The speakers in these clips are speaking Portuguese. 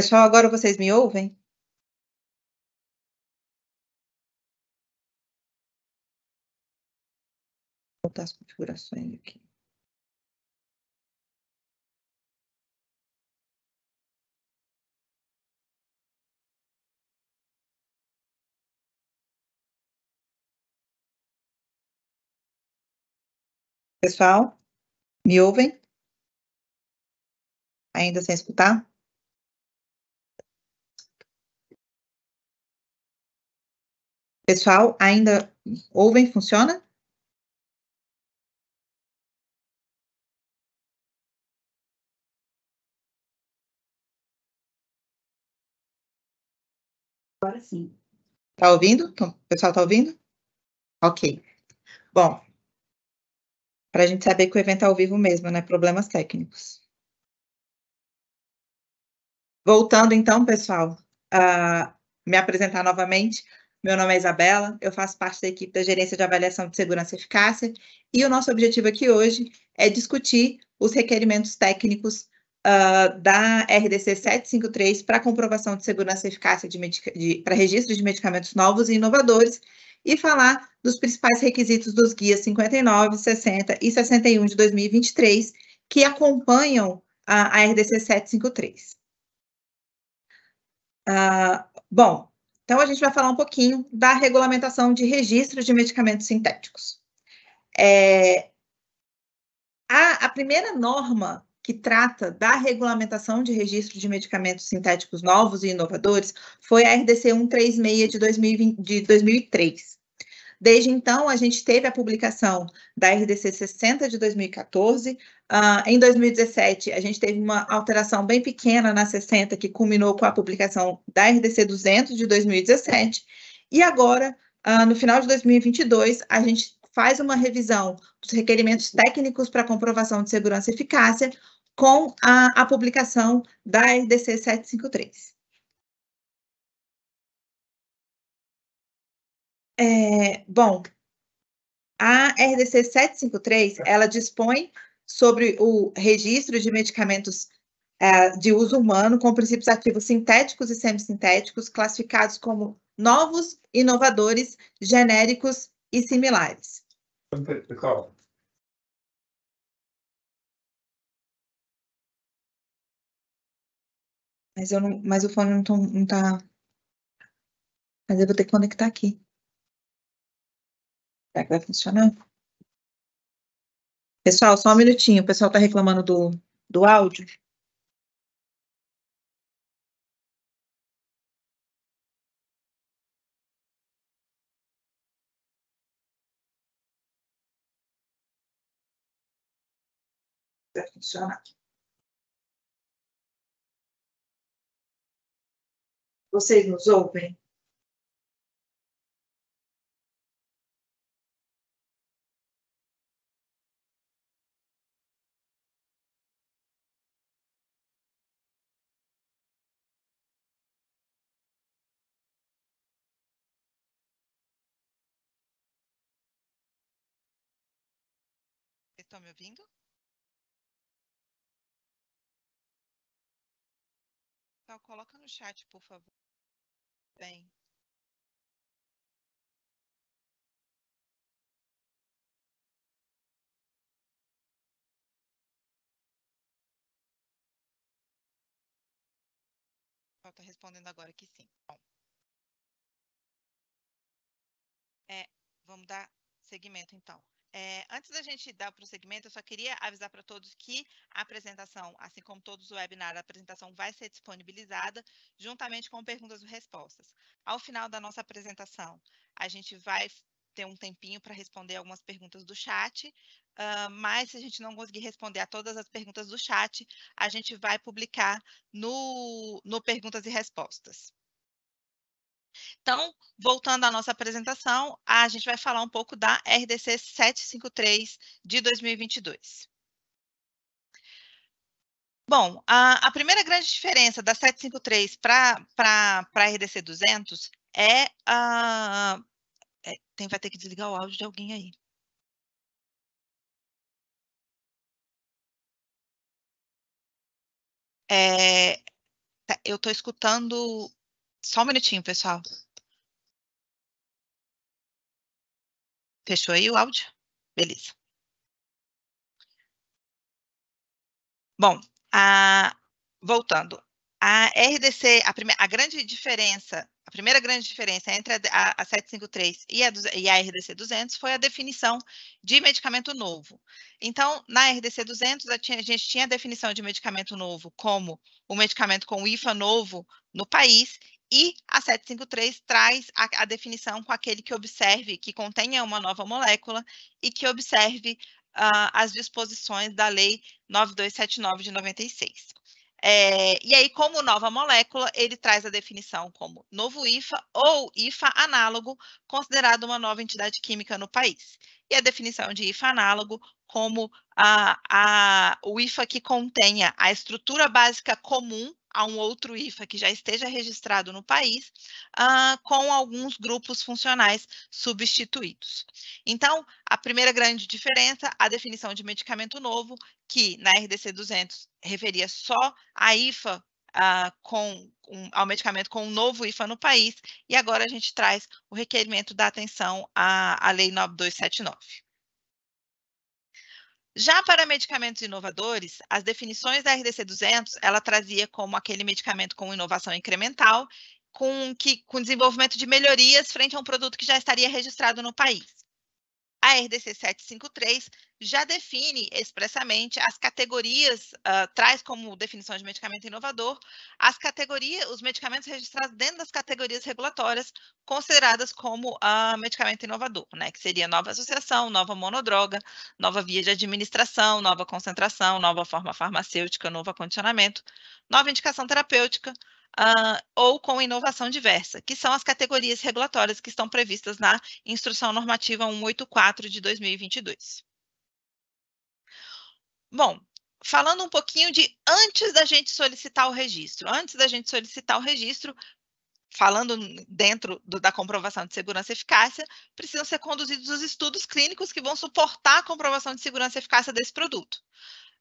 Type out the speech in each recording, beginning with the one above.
Pessoal, agora vocês me ouvem? Vou voltar as configurações aqui. Pessoal, me ouvem? Ainda sem escutar? Pessoal, ainda ouvem? Funciona? Agora sim. Tá ouvindo? O pessoal tá ouvindo? Ok. Bom, para a gente saber que o evento é ao vivo mesmo, né? Problemas técnicos. Voltando então, pessoal, a me apresentar novamente. Meu nome é Isabela, eu faço parte da equipe da Gerência de Avaliação de Segurança e Eficácia e o nosso objetivo aqui hoje é discutir os requerimentos técnicos uh, da RDC 753 para comprovação de segurança e eficácia para registro de medicamentos novos e inovadores e falar dos principais requisitos dos guias 59, 60 e 61 de 2023 que acompanham a, a RDC 753. Uh, bom, então, a gente vai falar um pouquinho da regulamentação de registro de medicamentos sintéticos. É, a, a primeira norma que trata da regulamentação de registro de medicamentos sintéticos novos e inovadores foi a RDC 136 de, de 2003. Desde então, a gente teve a publicação da RDC 60 de 2014. Uh, ah, em 2017, a gente teve uma alteração bem pequena na 60, que culminou com a publicação da RDC 200 de 2017. E agora, uh, no final de 2022, a gente faz uma revisão dos requerimentos técnicos para comprovação de segurança e eficácia com a, a publicação da RDC 753. É, bom, a RDC 753, ela dispõe sobre o registro de medicamentos é, de uso humano com princípios ativos sintéticos e semissintéticos, classificados como novos, inovadores, genéricos e similares. Mas, eu não, mas o fone não, está, tá, Mas eu vou ter que conectar aqui. Será que vai funcionar? Pessoal, só um minutinho. O pessoal está reclamando do, do áudio. Vai funcionar. Vocês nos ouvem? estão tá me ouvindo? Então, coloca no chat, por favor. Bem. Está respondendo agora que sim. Bom. É, vamos dar seguimento então. É, antes da gente dar prosseguimento, eu só queria avisar para todos que a apresentação, assim como todos os webinars, a apresentação vai ser disponibilizada juntamente com perguntas e respostas. Ao final da nossa apresentação, a gente vai ter um tempinho para responder algumas perguntas do chat, uh, mas se a gente não conseguir responder a todas as perguntas do chat, a gente vai publicar no, no Perguntas e Respostas. Então, voltando à nossa apresentação, a gente vai falar um pouco da RDC 753 de 2022. Bom, a, a primeira grande diferença da 753 para a RDC 200 é a... Ah, é, tem, vai ter que desligar o áudio de alguém aí. É, tá, eu estou escutando só um minutinho, pessoal. Fechou aí o áudio? Beleza. Bom, a, voltando. A RDC, a, primeira, a grande diferença, a primeira grande diferença entre a, a 753 e a, e a RDC 200 foi a definição de medicamento novo. Então, na RDC 200, a, a gente tinha a definição de medicamento novo como o medicamento com IFA novo no país e a 753 traz a, a, definição com aquele que observe, que contenha uma nova molécula e que observe uh, as disposições da Lei 9279 de 96. É, e aí, como nova molécula, ele traz a definição como novo IFA ou IFA análogo, considerado uma nova entidade química no país. E a definição de IFA análogo como a, a, o IFA que contenha a estrutura básica comum a um outro IFA que já esteja registrado no país, uh, com alguns grupos funcionais substituídos. Então, a primeira grande diferença, a definição de medicamento novo, que na RDC 200 referia só a IFA uh, ah, com um, ao medicamento com um novo IFA no país, e agora a gente traz o requerimento da atenção à, à Lei 9279. Já para medicamentos inovadores, as definições da RDC 200, ela trazia como aquele medicamento com inovação incremental, com, que, com desenvolvimento de melhorias frente a um produto que já estaria registrado no país a RDC 753 já define expressamente as categorias, uh, traz como definição de medicamento inovador as categorias, os medicamentos registrados dentro das categorias regulatórias consideradas como uh, medicamento inovador, né? Que seria nova associação, nova monodroga, nova via de administração, nova concentração, nova forma farmacêutica, novo acondicionamento, nova indicação terapêutica, uh, ou com inovação diversa, que são as categorias regulatórias que estão previstas na Instrução Normativa 184 de 2022. Bom, falando um pouquinho de antes da gente solicitar o registro. Antes da gente solicitar o registro, falando dentro do, da comprovação de segurança e eficácia, precisam ser conduzidos os estudos clínicos que vão suportar a comprovação de segurança e eficácia desse produto.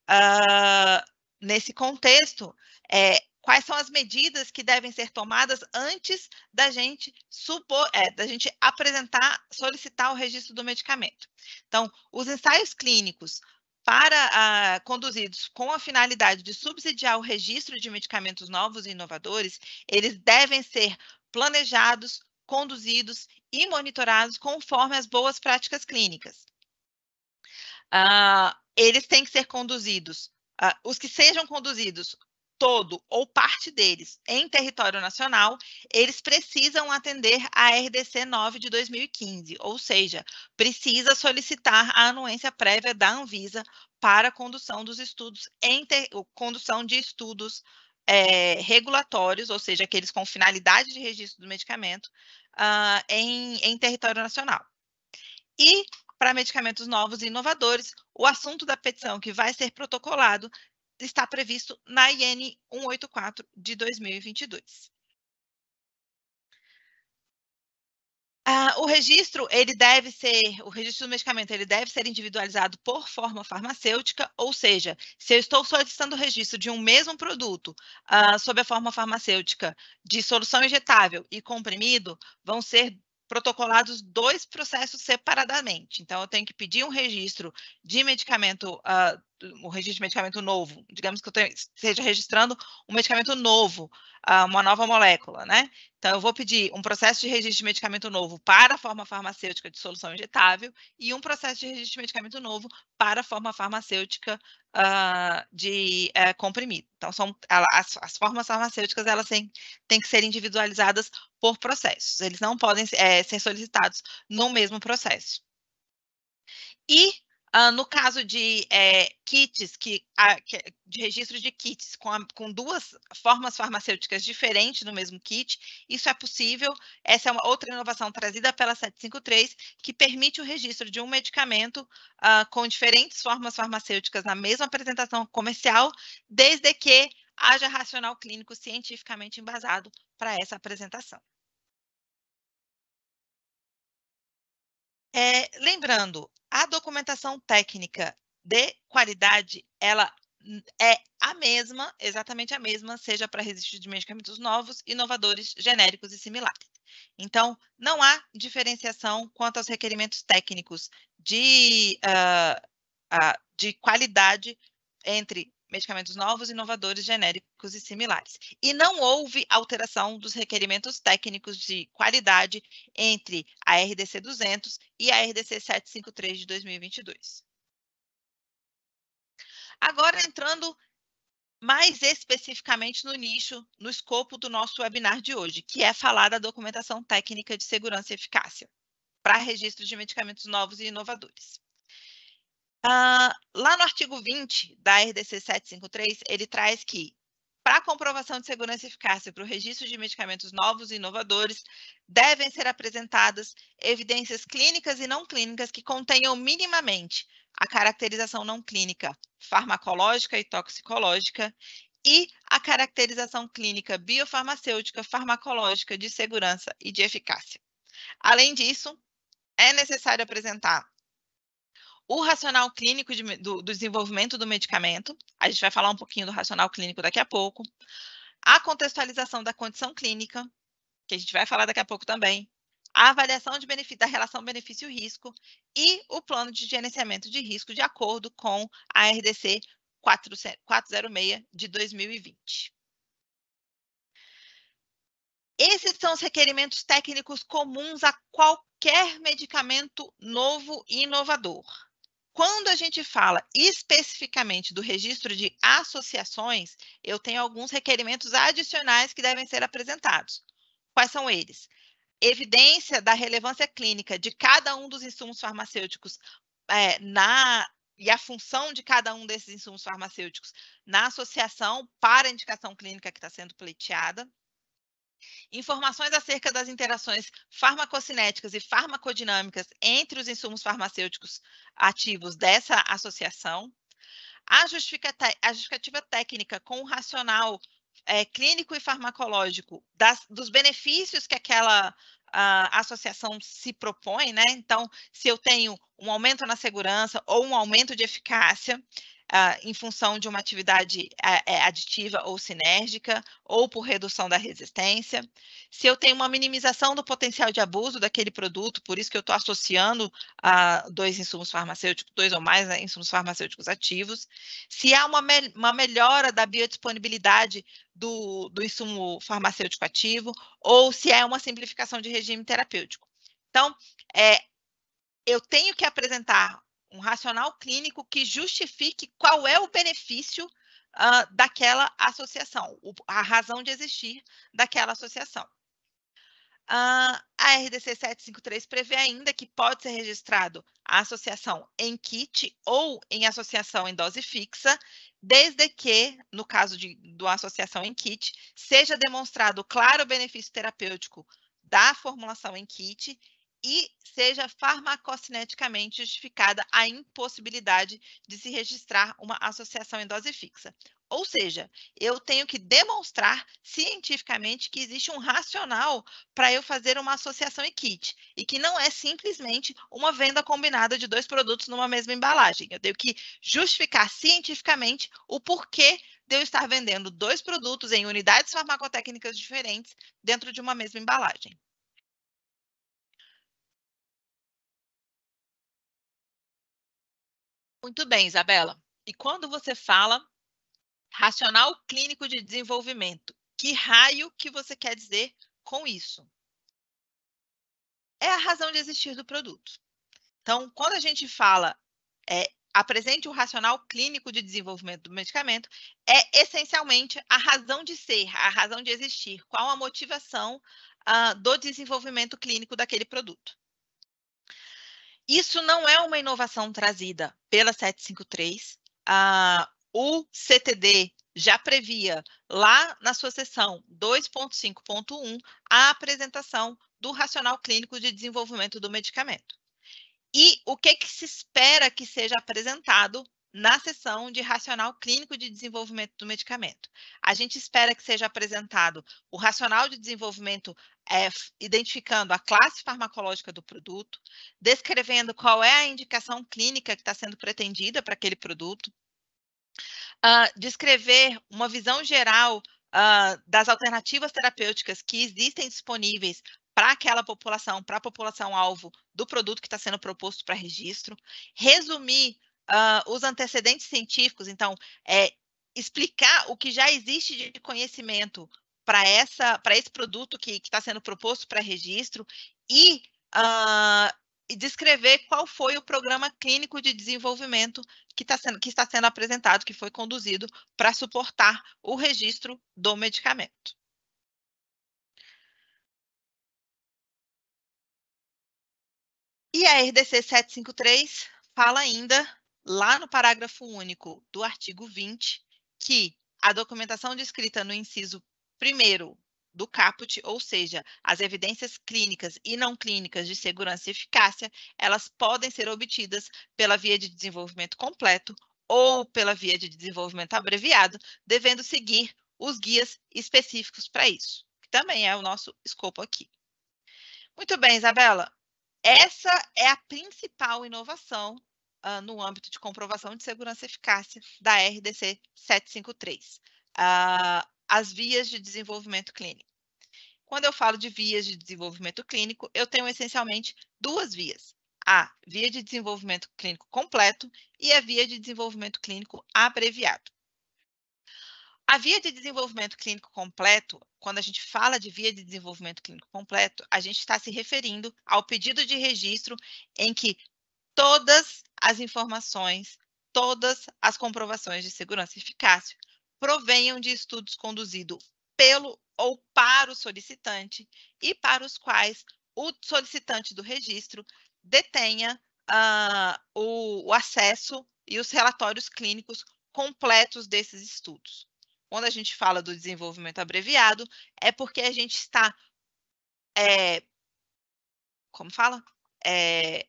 Uh, nesse contexto, é, quais são as medidas que devem ser tomadas antes da gente supor, é, da gente apresentar, solicitar o registro do medicamento. Então, os ensaios clínicos para ah, conduzidos com a finalidade de subsidiar o registro de medicamentos novos e inovadores, eles devem ser planejados, conduzidos e monitorados conforme as boas práticas clínicas. Ah, eles têm que ser conduzidos Uh, os que sejam conduzidos todo ou parte deles em território nacional, eles precisam atender à RDC 9 de 2015, ou seja, precisa solicitar a anuência prévia da Anvisa para condução dos estudos em ter, condução de estudos é, regulatórios, ou seja, aqueles com finalidade de registro do medicamento uh, em, em território nacional. E para medicamentos novos e inovadores, o assunto da petição que vai ser protocolado está previsto na IN 184 de 2022. Ah, o registro, ele deve ser, o registro do medicamento, ele deve ser individualizado por forma farmacêutica, ou seja, se eu estou solicitando o registro de um mesmo produto ah, sob a forma farmacêutica de solução injetável e comprimido, vão ser protocolados dois processos separadamente. Então, eu tenho que pedir um registro de medicamento ah, o registro de medicamento novo. Digamos que eu esteja registrando um medicamento novo, ah, uma nova molécula, né? Então, eu vou pedir um processo de registro de medicamento novo para a forma farmacêutica de solução injetável e um processo de registro de medicamento novo para a forma farmacêutica uh, de uh, eh, comprimido. Então, são, ela, as, as, formas farmacêuticas, elas têm, têm, que ser individualizadas por processos. Eles não podem é, ser solicitados no mesmo processo. E Uh, no caso de é, kits, que, a, que, de registro de kits com, a, com, duas formas farmacêuticas diferentes no mesmo kit, isso é possível. Essa é uma outra inovação trazida pela 753, que permite o registro de um medicamento uh, com diferentes formas farmacêuticas na mesma apresentação comercial, desde que haja racional clínico cientificamente embasado para essa apresentação. É, lembrando, a documentação técnica de qualidade, ela é a mesma, exatamente a mesma, seja para resistir de medicamentos novos, inovadores, genéricos e similares. Então, não há diferenciação quanto aos requerimentos técnicos de, uh, uh, de qualidade entre medicamentos novos, inovadores, genéricos e similares. E não houve alteração dos requerimentos técnicos de qualidade entre a RDC 200 e a RDC 753 de 2022. Agora entrando mais especificamente no nicho, no escopo do nosso webinar de hoje, que é falar da documentação técnica de segurança e eficácia para registro de medicamentos novos e inovadores. Uh, lá no artigo 20 da RDC 753, ele traz que, para comprovação de segurança e eficácia para o registro de medicamentos novos e inovadores, devem ser apresentadas evidências clínicas e não clínicas que contenham minimamente a caracterização não clínica farmacológica e toxicológica e a caracterização clínica biofarmacêutica, farmacológica de segurança e de eficácia. Além disso, é necessário apresentar o racional clínico de, do, do desenvolvimento do medicamento, a gente vai falar um pouquinho do racional clínico daqui a pouco, a contextualização da condição clínica, que a gente vai falar daqui a pouco também, a avaliação de benefício, da relação benefício-risco e o plano de gerenciamento de risco de acordo com a RDC 406 de 2020. Esses são os requerimentos técnicos comuns a qualquer medicamento novo e inovador. Quando a gente fala especificamente do registro de associações, eu tenho alguns requerimentos adicionais que devem ser apresentados. Quais são eles? Evidência da relevância clínica de cada um dos insumos farmacêuticos é, na e a função de cada um desses insumos farmacêuticos na associação para a indicação clínica que está sendo pleiteada. Informações acerca das interações farmacocinéticas e farmacodinâmicas entre os insumos farmacêuticos ativos dessa associação. A justificativa, a justificativa técnica com o racional é, clínico e farmacológico das, dos benefícios que aquela a associação se propõe, né? Então, se eu tenho um aumento na segurança ou um aumento de eficácia, ah, em função de uma atividade é, aditiva ou sinérgica, ou por redução da resistência. Se eu tenho uma minimização do potencial de abuso daquele produto, por isso que eu estou associando ah, dois insumos farmacêuticos, dois ou mais né, insumos farmacêuticos ativos. Se há uma, me uma melhora da biodisponibilidade do, do insumo farmacêutico ativo, ou se é uma simplificação de regime terapêutico. Então, é, eu tenho que apresentar um racional clínico que justifique qual é o benefício uh, daquela associação, o, a razão de existir daquela associação. Uh, a RDC 753 prevê ainda que pode ser registrado a associação em kit ou em associação em dose fixa, desde que, no caso de, do uma associação em kit, seja demonstrado claro benefício terapêutico da formulação em kit e seja farmacocineticamente justificada a impossibilidade de se registrar uma associação em dose fixa. Ou seja, eu tenho que demonstrar cientificamente que existe um racional para eu fazer uma associação e kit, e que não é simplesmente uma venda combinada de dois produtos numa mesma embalagem. Eu tenho que justificar cientificamente o porquê de eu estar vendendo dois produtos em unidades farmacotécnicas diferentes dentro de uma mesma embalagem. Muito bem, Isabela. E quando você fala racional clínico de desenvolvimento, que raio que você quer dizer com isso? É a razão de existir do produto. Então, quando a gente fala é, apresente o racional clínico de desenvolvimento do medicamento, é essencialmente a razão de ser, a razão de existir, qual a motivação uh, do desenvolvimento clínico daquele produto. Isso não é uma inovação trazida pela 753. Ah, o CTD já previa lá na sua sessão 2.5.1 a apresentação do racional clínico de desenvolvimento do medicamento. E o que, que se espera que seja apresentado na sessão de racional clínico de desenvolvimento do medicamento. A gente espera que seja apresentado o racional de desenvolvimento é, identificando a classe farmacológica do produto, descrevendo qual é a indicação clínica que está sendo pretendida para aquele produto, uh, descrever uma visão geral uh, das alternativas terapêuticas que existem disponíveis para aquela população, para a população-alvo do produto que está sendo proposto para registro, resumir uh, os antecedentes científicos, então, é, explicar o que já existe de conhecimento para essa para esse produto que está sendo proposto para registro e uh, descrever qual foi o programa clínico de desenvolvimento que, tá sendo, que está sendo apresentado, que foi conduzido para suportar o registro do medicamento. E a RDC 753 fala ainda, lá no parágrafo único do artigo 20, que a documentação descrita no inciso Primeiro, do caput, ou seja, as evidências clínicas e não clínicas de segurança e eficácia, elas podem ser obtidas pela via de desenvolvimento completo ou pela via de desenvolvimento abreviado, devendo seguir os guias específicos para isso, que também é o nosso escopo aqui. Muito bem, Isabela. Essa é a principal inovação uh, no âmbito de comprovação de segurança e eficácia da RDC 753. Uh, as vias de desenvolvimento clínico. Quando eu falo de vias de desenvolvimento clínico, eu tenho essencialmente duas vias: a via de desenvolvimento clínico completo e a via de desenvolvimento clínico abreviado. A via de desenvolvimento clínico completo, quando a gente fala de via de desenvolvimento clínico completo, a gente está se referindo ao pedido de registro em que todas as informações, todas as comprovações de segurança e eficácia provenham de estudos conduzidos pelo ou para o solicitante e para os quais o solicitante do registro detenha uh, o, o acesso e os relatórios clínicos completos desses estudos. Quando a gente fala do desenvolvimento abreviado, é porque a gente está. É, como fala? É,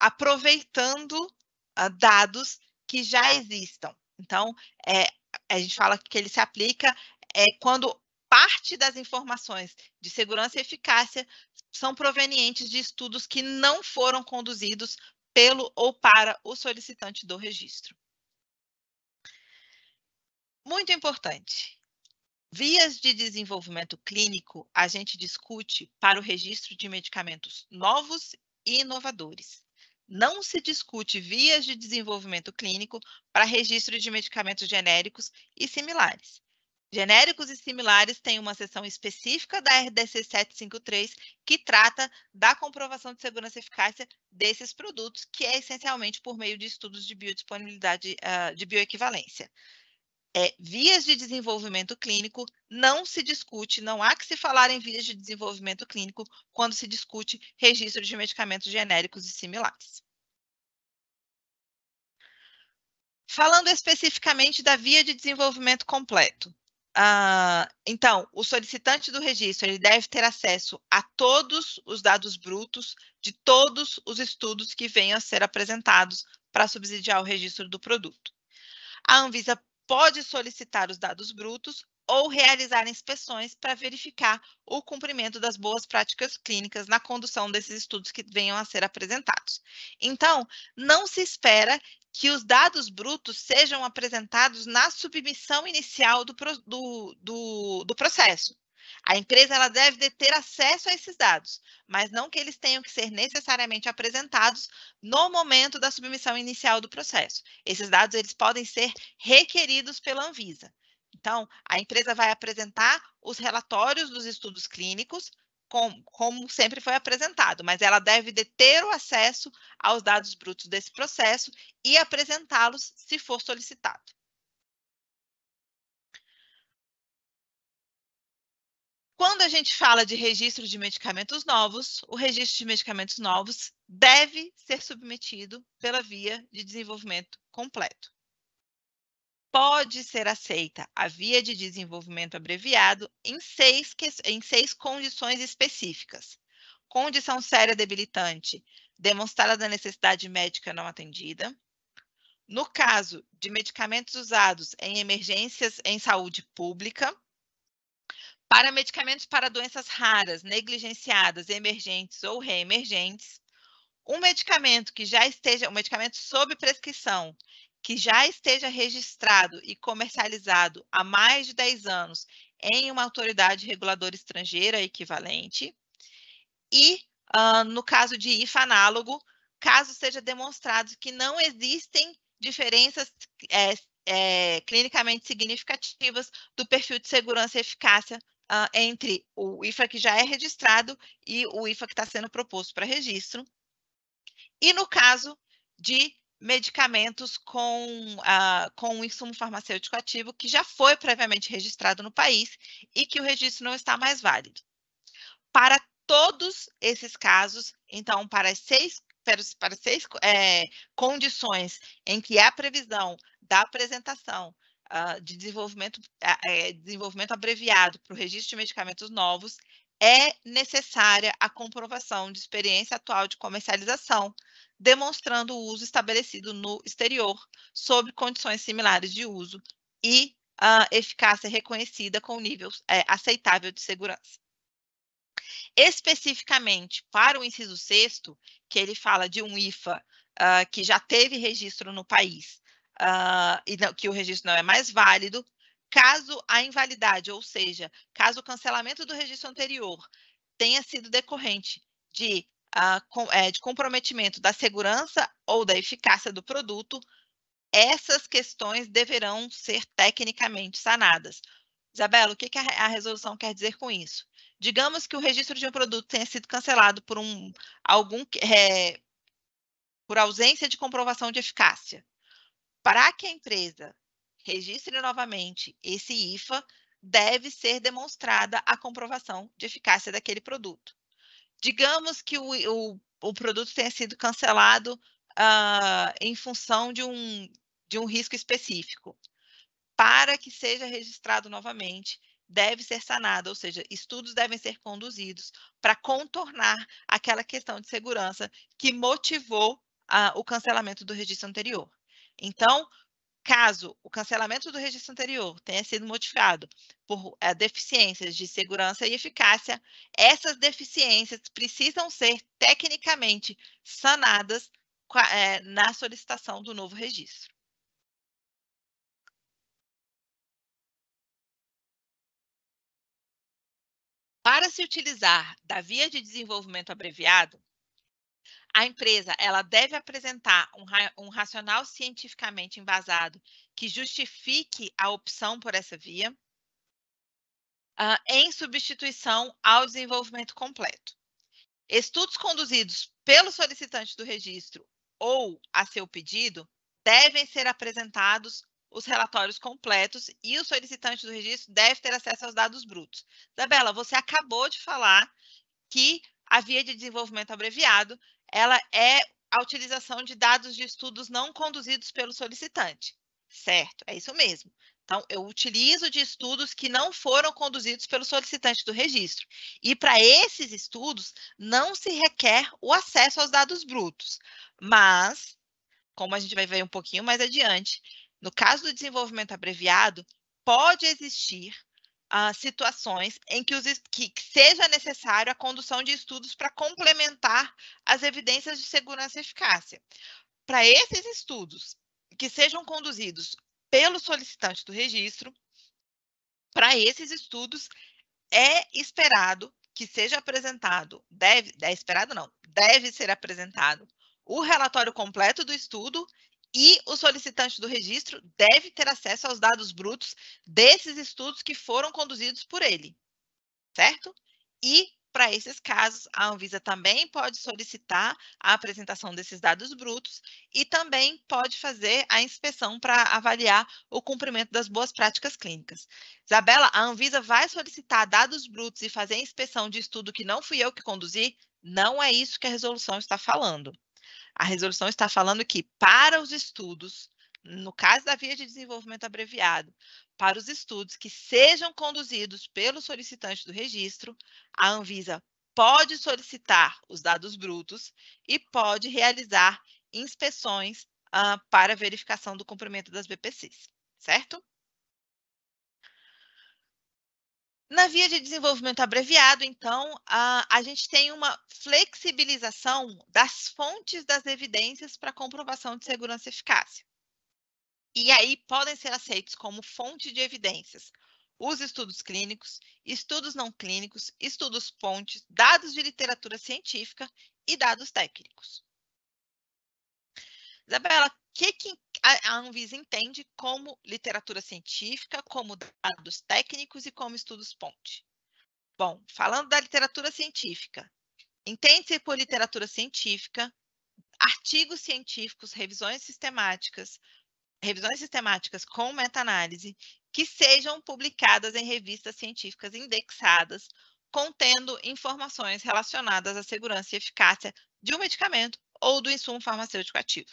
aproveitando uh, dados que já existam. Então, é, a gente fala que ele se aplica é, quando parte das informações de segurança e eficácia são provenientes de estudos que não foram conduzidos pelo ou para o solicitante do registro. Muito importante. Vias de desenvolvimento clínico a gente discute para o registro de medicamentos novos e inovadores não se discute vias de desenvolvimento clínico para registro de medicamentos genéricos e similares. Genéricos e similares têm uma seção específica da RDC 753 que trata da comprovação de segurança e eficácia desses produtos, que é essencialmente por meio de estudos de biodisponibilidade, ah, de bioequivalência é, vias de desenvolvimento clínico não se discute, não há que se falar em vias de desenvolvimento clínico quando se discute registro de medicamentos genéricos e similares. Falando especificamente da via de desenvolvimento completo. Ah, então, o solicitante do registro ele deve ter acesso a todos os dados brutos de todos os estudos que venham a ser apresentados para subsidiar o registro do produto. A Anvisa pode solicitar os dados brutos ou realizar inspeções para verificar o cumprimento das boas práticas clínicas na condução desses estudos que venham a ser apresentados. Então, não se espera que os dados brutos sejam apresentados na submissão inicial do, do, do, do processo. A empresa ela deve ter acesso a esses dados, mas não que eles tenham que ser necessariamente apresentados no momento da submissão inicial do processo. Esses dados eles podem ser requeridos pela Anvisa. Então, a empresa vai apresentar os relatórios dos estudos clínicos, com, como sempre foi apresentado, mas ela deve ter o acesso aos dados brutos desse processo e apresentá-los se for solicitado. Quando a gente fala de registro de medicamentos novos, o registro de medicamentos novos deve ser submetido pela via de desenvolvimento completo. Pode ser aceita a via de desenvolvimento abreviado em seis, em seis condições específicas: condição séria debilitante, demonstrada da necessidade médica não atendida. No caso de medicamentos usados em emergências em saúde pública, para medicamentos para doenças raras, negligenciadas, emergentes ou reemergentes, um medicamento que já esteja, um medicamento sob prescrição, que já esteja registrado e comercializado há mais de 10 anos em uma autoridade reguladora estrangeira equivalente, e, uh, no caso de IFA análogo, caso seja demonstrado que não existem diferenças é, é, clinicamente significativas do perfil de segurança e eficácia uh, entre o IFA que já é registrado e o IFA que está sendo proposto para registro. E no caso de medicamentos com, uh, com um insumo farmacêutico ativo que já foi previamente registrado no país e que o registro não está mais válido. Para todos esses casos, então, para seis, para seis é, condições em que há é previsão da apresentação uh, de desenvolvimento, é, desenvolvimento abreviado para o registro de medicamentos novos, é necessária a comprovação de experiência atual de comercialização, demonstrando o uso estabelecido no exterior, sob condições similares de uso e uh, eficácia reconhecida com nível é, aceitável de segurança. Especificamente para o inciso 6, que ele fala de um IFA uh, que já teve registro no país uh, e não, que o registro não é mais válido, caso a invalidade, ou seja, caso o cancelamento do registro anterior tenha sido decorrente de, uh, com, é, de comprometimento da segurança ou da eficácia do produto, essas questões deverão ser tecnicamente sanadas. Isabela, o que, que a, a resolução quer dizer com isso? Digamos que o registro de um produto tenha sido cancelado por um algum é, por ausência de comprovação de eficácia. Para que a empresa registre novamente esse IFA, deve ser demonstrada a comprovação de eficácia daquele produto. Digamos que o, o, o produto tenha sido cancelado uh, em função de um, de um risco específico. Para que seja registrado novamente, deve ser sanado, ou seja, estudos devem ser conduzidos para contornar aquela questão de segurança que motivou uh, o cancelamento do registro anterior. Então, caso o cancelamento do registro anterior tenha sido modificado por é, deficiências de segurança e eficácia, essas deficiências precisam ser tecnicamente sanadas é, na solicitação do novo registro. Para se utilizar da via de desenvolvimento abreviado, a empresa ela deve apresentar um, um racional cientificamente embasado que justifique a opção por essa via, uh, em substituição ao desenvolvimento completo. Estudos conduzidos pelo solicitante do registro ou a seu pedido devem ser apresentados os relatórios completos e o solicitante do registro deve ter acesso aos dados brutos. Isabela, você acabou de falar que a via de desenvolvimento abreviado ela é a utilização de dados de estudos não conduzidos pelo solicitante. Certo, é isso mesmo. Então, eu utilizo de estudos que não foram conduzidos pelo solicitante do registro. E para esses estudos, não se requer o acesso aos dados brutos. Mas, como a gente vai ver um pouquinho mais adiante, no caso do desenvolvimento abreviado, pode existir uh, situações em que, os, que, que seja necessário a condução de estudos para complementar as evidências de segurança e eficácia. Para esses estudos que sejam conduzidos pelo solicitante do registro, para esses estudos é esperado que seja apresentado, deve, é esperado não, deve ser apresentado o relatório completo do estudo e o solicitante do registro deve ter acesso aos dados brutos desses estudos que foram conduzidos por ele, certo? E, para esses casos, a Anvisa também pode solicitar a apresentação desses dados brutos e também pode fazer a inspeção para avaliar o cumprimento das boas práticas clínicas. Isabela, a Anvisa vai solicitar dados brutos e fazer a inspeção de estudo que não fui eu que conduzi? Não é isso que a resolução está falando. A resolução está falando que, para os estudos, no caso da via de desenvolvimento abreviado, para os estudos que sejam conduzidos pelo solicitante do registro, a Anvisa pode solicitar os dados brutos e pode realizar inspeções uh, para verificação do cumprimento das BPCs, certo? Na via de desenvolvimento abreviado, então, a, a gente tem uma flexibilização das fontes das evidências para comprovação de segurança e eficácia. E aí podem ser aceitos como fonte de evidências os estudos clínicos, estudos não clínicos, estudos pontes, dados de literatura científica e dados técnicos. Isabela, o que, que a, Anvisa entende como literatura científica, como dados técnicos e como estudos ponte. Bom, falando da literatura científica, entende-se por literatura científica artigos científicos, revisões sistemáticas, revisões sistemáticas com meta-análise que sejam publicadas em revistas científicas indexadas, contendo informações relacionadas à segurança e eficácia de um medicamento ou do insumo farmacêutico ativo.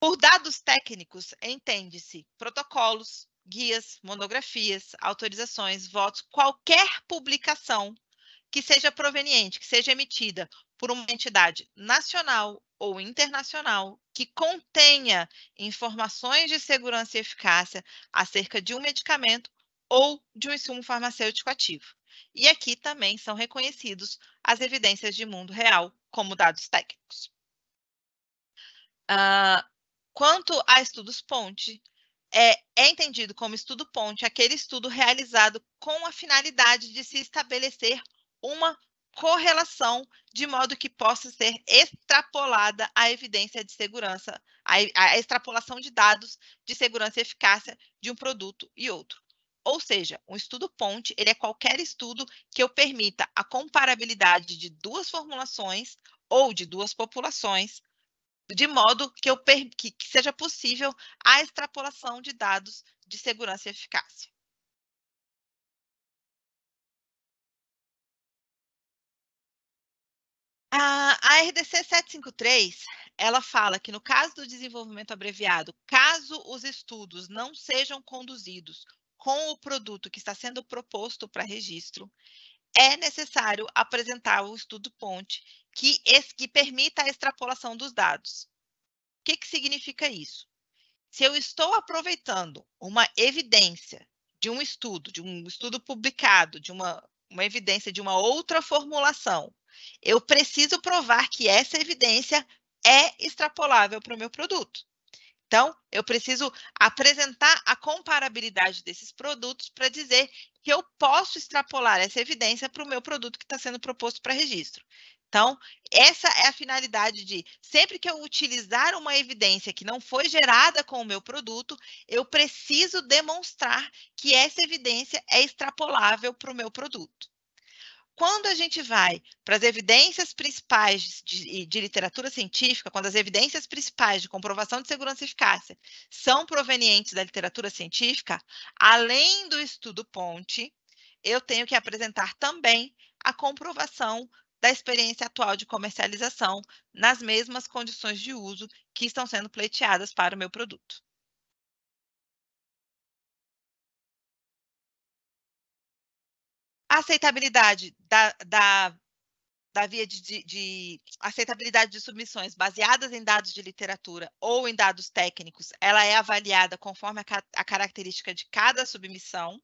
Por dados técnicos, entende-se protocolos, guias, monografias, autorizações, votos, qualquer publicação que seja proveniente, que seja emitida por uma entidade nacional ou internacional que contenha informações de segurança e eficácia acerca de um medicamento ou de um insumo farmacêutico ativo. E aqui também são reconhecidos as evidências de mundo real como dados técnicos. Uh, Quanto a estudos ponte, é, é, entendido como estudo ponte aquele estudo realizado com a finalidade de se estabelecer uma correlação de modo que possa ser extrapolada a evidência de segurança, a, a extrapolação de dados de segurança e eficácia de um produto e outro. Ou seja, um estudo ponte ele é qualquer estudo que eu permita a comparabilidade de duas formulações ou de duas populações de modo que, eu, que seja possível a extrapolação de dados de segurança e eficácia. A RDC 753, ela fala que no caso do desenvolvimento abreviado, caso os estudos não sejam conduzidos com o produto que está sendo proposto para registro, é necessário apresentar o estudo ponte que, esse, que permita a extrapolação dos dados. O que, que significa isso? Se eu estou aproveitando uma evidência de um estudo, de um estudo publicado, de uma, uma evidência de uma outra formulação, eu preciso provar que essa evidência é extrapolável para o meu produto. Então, eu preciso apresentar a comparabilidade desses produtos para dizer que eu posso extrapolar essa evidência para o meu produto que está sendo proposto para registro. Então, essa é a finalidade de sempre que eu utilizar uma evidência que não foi gerada com o meu produto, eu preciso demonstrar que essa evidência é extrapolável para o meu produto. Quando a gente vai para as evidências principais de, de, literatura científica, quando as evidências principais de comprovação de segurança e eficácia são provenientes da literatura científica, além do estudo ponte, eu tenho que apresentar também a comprovação da experiência atual de comercialização nas mesmas condições de uso que estão sendo pleiteadas para o meu produto. A aceitabilidade da, da, da via de, de, de, aceitabilidade de submissões baseadas em dados de literatura ou em dados técnicos, ela é avaliada conforme a, a característica de cada submissão.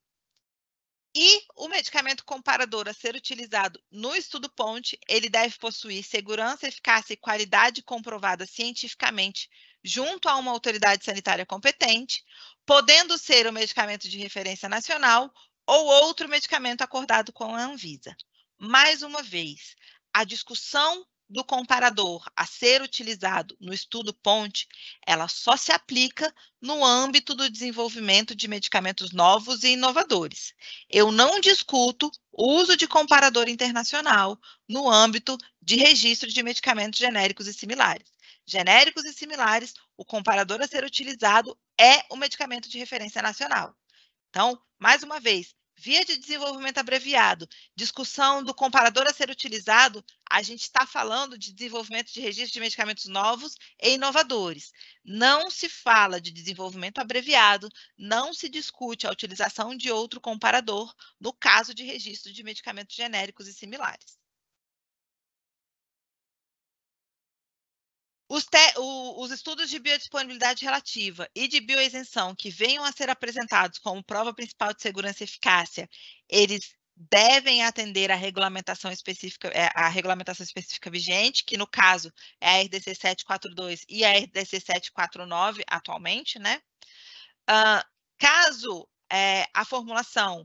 E o medicamento comparador a ser utilizado no estudo PONTE, ele deve possuir segurança, eficácia e qualidade comprovada cientificamente junto a uma autoridade sanitária competente, podendo ser o medicamento de referência nacional ou outro medicamento acordado com a Anvisa. Mais uma vez, a discussão do comparador a ser utilizado no estudo ponte, ela só se aplica no âmbito do desenvolvimento de medicamentos novos e inovadores. Eu não discuto o uso de comparador internacional no âmbito de registro de medicamentos genéricos e similares. Genéricos e similares, o comparador a ser utilizado é o medicamento de referência nacional. Então, mais uma vez, Via de desenvolvimento abreviado, discussão do comparador a ser utilizado, a gente está falando de desenvolvimento de registro de medicamentos novos e inovadores. Não se fala de desenvolvimento abreviado, não se discute a utilização de outro comparador no caso de registro de medicamentos genéricos e similares. Os, te, o, os, estudos de biodisponibilidade relativa e de bioisenção que venham a ser apresentados como prova principal de segurança e eficácia, eles devem atender à regulamentação específica, é, regulamentação específica vigente, que no caso é a RDC 742 e a RDC 749 atualmente, né? Uh, caso é, a formulação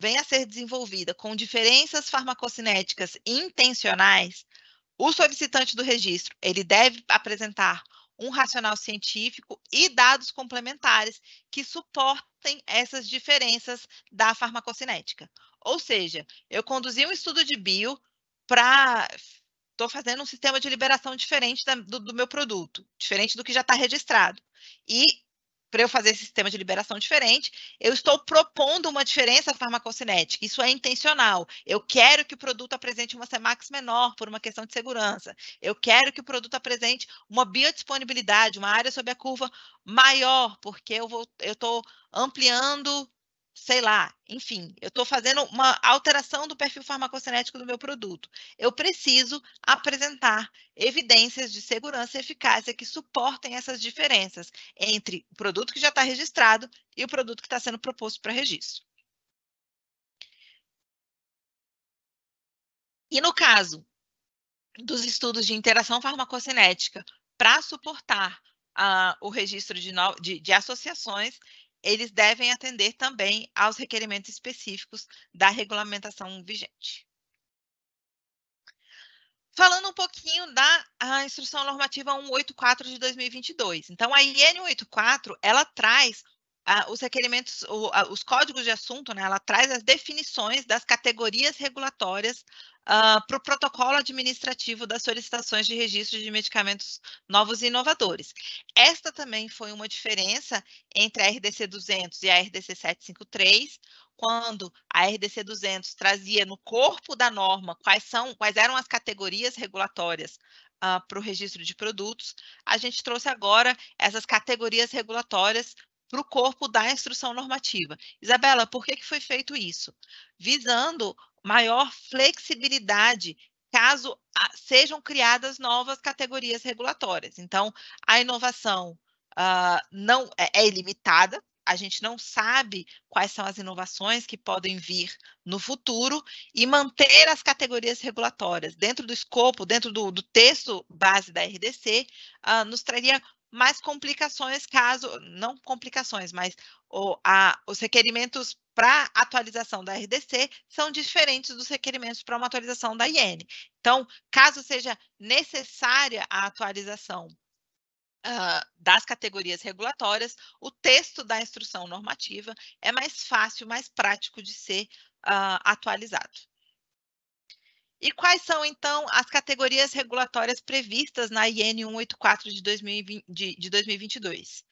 venha a ser desenvolvida com diferenças farmacocinéticas intencionais, o solicitante do registro, ele deve apresentar um racional científico e dados complementares que suportem essas diferenças da farmacocinética. Ou seja, eu conduzi um estudo de bio para estou fazendo um sistema de liberação diferente da, do, do, meu produto, diferente do que já está registrado. E para eu fazer esse sistema de liberação diferente, eu estou propondo uma diferença farmacocinética. Isso é intencional. Eu quero que o produto apresente uma Cemax menor por uma questão de segurança. Eu quero que o produto apresente uma biodisponibilidade, uma área sob a curva maior, porque eu estou ampliando sei lá, enfim, eu estou fazendo uma alteração do perfil farmacocinético do meu produto. Eu preciso apresentar evidências de segurança e eficácia que suportem essas diferenças entre o produto que já está registrado e o produto que está sendo proposto para registro. E no caso dos estudos de interação farmacocinética para suportar uh, o registro de, no... de, de associações, eles devem atender também aos requerimentos específicos da regulamentação vigente. Falando um pouquinho da Instrução Normativa 184 de 2022. Então, a IN 184, ela traz os requerimentos, o, a, os códigos de assunto, né, ela traz as definições das categorias regulatórias ah, para o protocolo administrativo das solicitações de registro de medicamentos novos e inovadores. Esta também foi uma diferença entre a RDC 200 e a RDC 753, quando a RDC 200 trazia no corpo da norma quais, são, quais eram as categorias regulatórias Uh, ah, para o registro de produtos. A gente trouxe agora essas categorias regulatórias para o corpo da instrução normativa. Isabela, por que, que foi feito isso? Visando maior flexibilidade caso ah, sejam criadas novas categorias regulatórias. Então, a inovação uh, não é, é ilimitada, a gente não sabe quais são as inovações que podem vir no futuro e manter as categorias regulatórias dentro do escopo, dentro do, do texto base da RDC, uh, ah, nos traria mais complicações caso, não complicações, mas o, a, os requerimentos para atualização da RDC são diferentes dos requerimentos para uma atualização da IN. Então, caso seja necessária a atualização uh, das categorias regulatórias, o texto da instrução normativa é mais fácil, mais prático de ser uh, atualizado. E quais são, então, as categorias regulatórias previstas na IN 184 de, 2020, de, de 2022?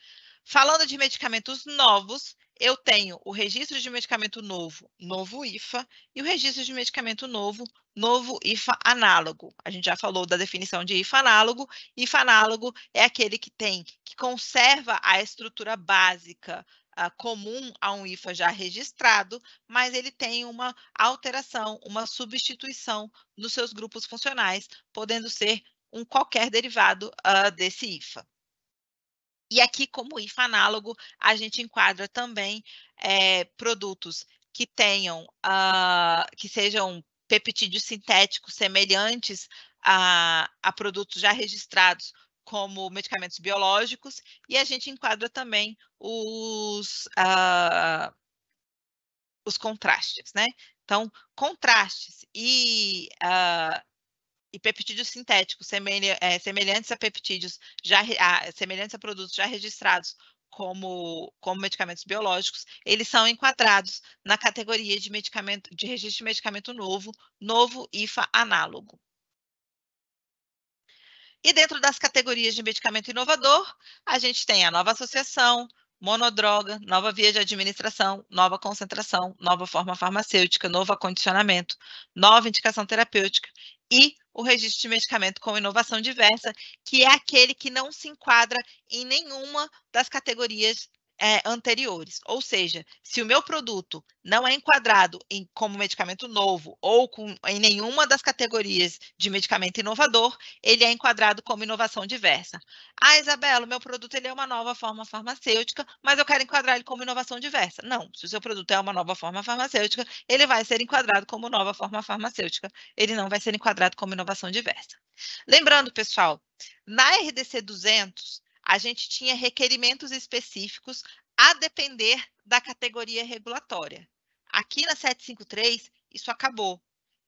Falando de medicamentos novos, eu tenho o registro de medicamento novo, novo IFA, e o registro de medicamento novo, novo IFA análogo. A gente já falou da definição de IFA análogo. IFA análogo é aquele que tem, que conserva a estrutura básica uh, comum a um IFA já registrado, mas ele tem uma alteração, uma substituição nos seus grupos funcionais, podendo ser um qualquer derivado uh, desse IFA. E aqui, como IFA análogo, a gente enquadra também é, produtos que tenham, uh, que sejam peptídeos sintéticos semelhantes a, a produtos já registrados como medicamentos biológicos, e a gente enquadra também os, uh, os contrastes, né? Então, contrastes e, uh, e peptídeos sintéticos semelha, é, semelhantes a peptídeos já a, semelhantes a produtos já registrados como, como medicamentos biológicos, eles são enquadrados na categoria de medicamento de registro de medicamento novo, novo IFA análogo. E dentro das categorias de medicamento inovador, a gente tem a nova associação, monodroga, nova via de administração, nova concentração, nova forma farmacêutica, novo acondicionamento, nova indicação terapêutica e o registro de medicamento com inovação diversa, que é aquele que não se enquadra em nenhuma das categorias é, anteriores. Ou seja, se o meu produto não é enquadrado em, como medicamento novo ou com, em nenhuma das categorias de medicamento inovador, ele é enquadrado como inovação diversa. Ah, Isabela, o meu produto ele é uma nova forma farmacêutica, mas eu quero enquadrar ele como inovação diversa. Não, se o seu produto é uma nova forma farmacêutica, ele vai ser enquadrado como nova forma farmacêutica. Ele não vai ser enquadrado como inovação diversa. Lembrando, pessoal, na RDC 200, a gente tinha requerimentos específicos a depender da categoria regulatória. Aqui na 753, isso acabou.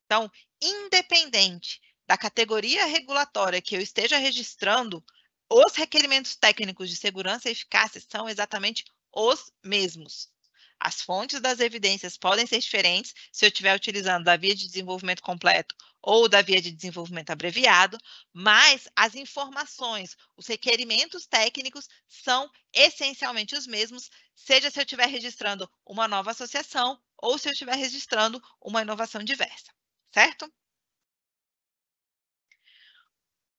Então, independente da categoria regulatória que eu esteja registrando, os requerimentos técnicos de segurança e eficácia são exatamente os mesmos. As fontes das evidências podem ser diferentes se eu estiver utilizando da via de desenvolvimento completo ou da via de desenvolvimento abreviado, mas as informações, os requerimentos técnicos são essencialmente os mesmos, seja se eu estiver registrando uma nova associação ou se eu estiver registrando uma inovação diversa, certo?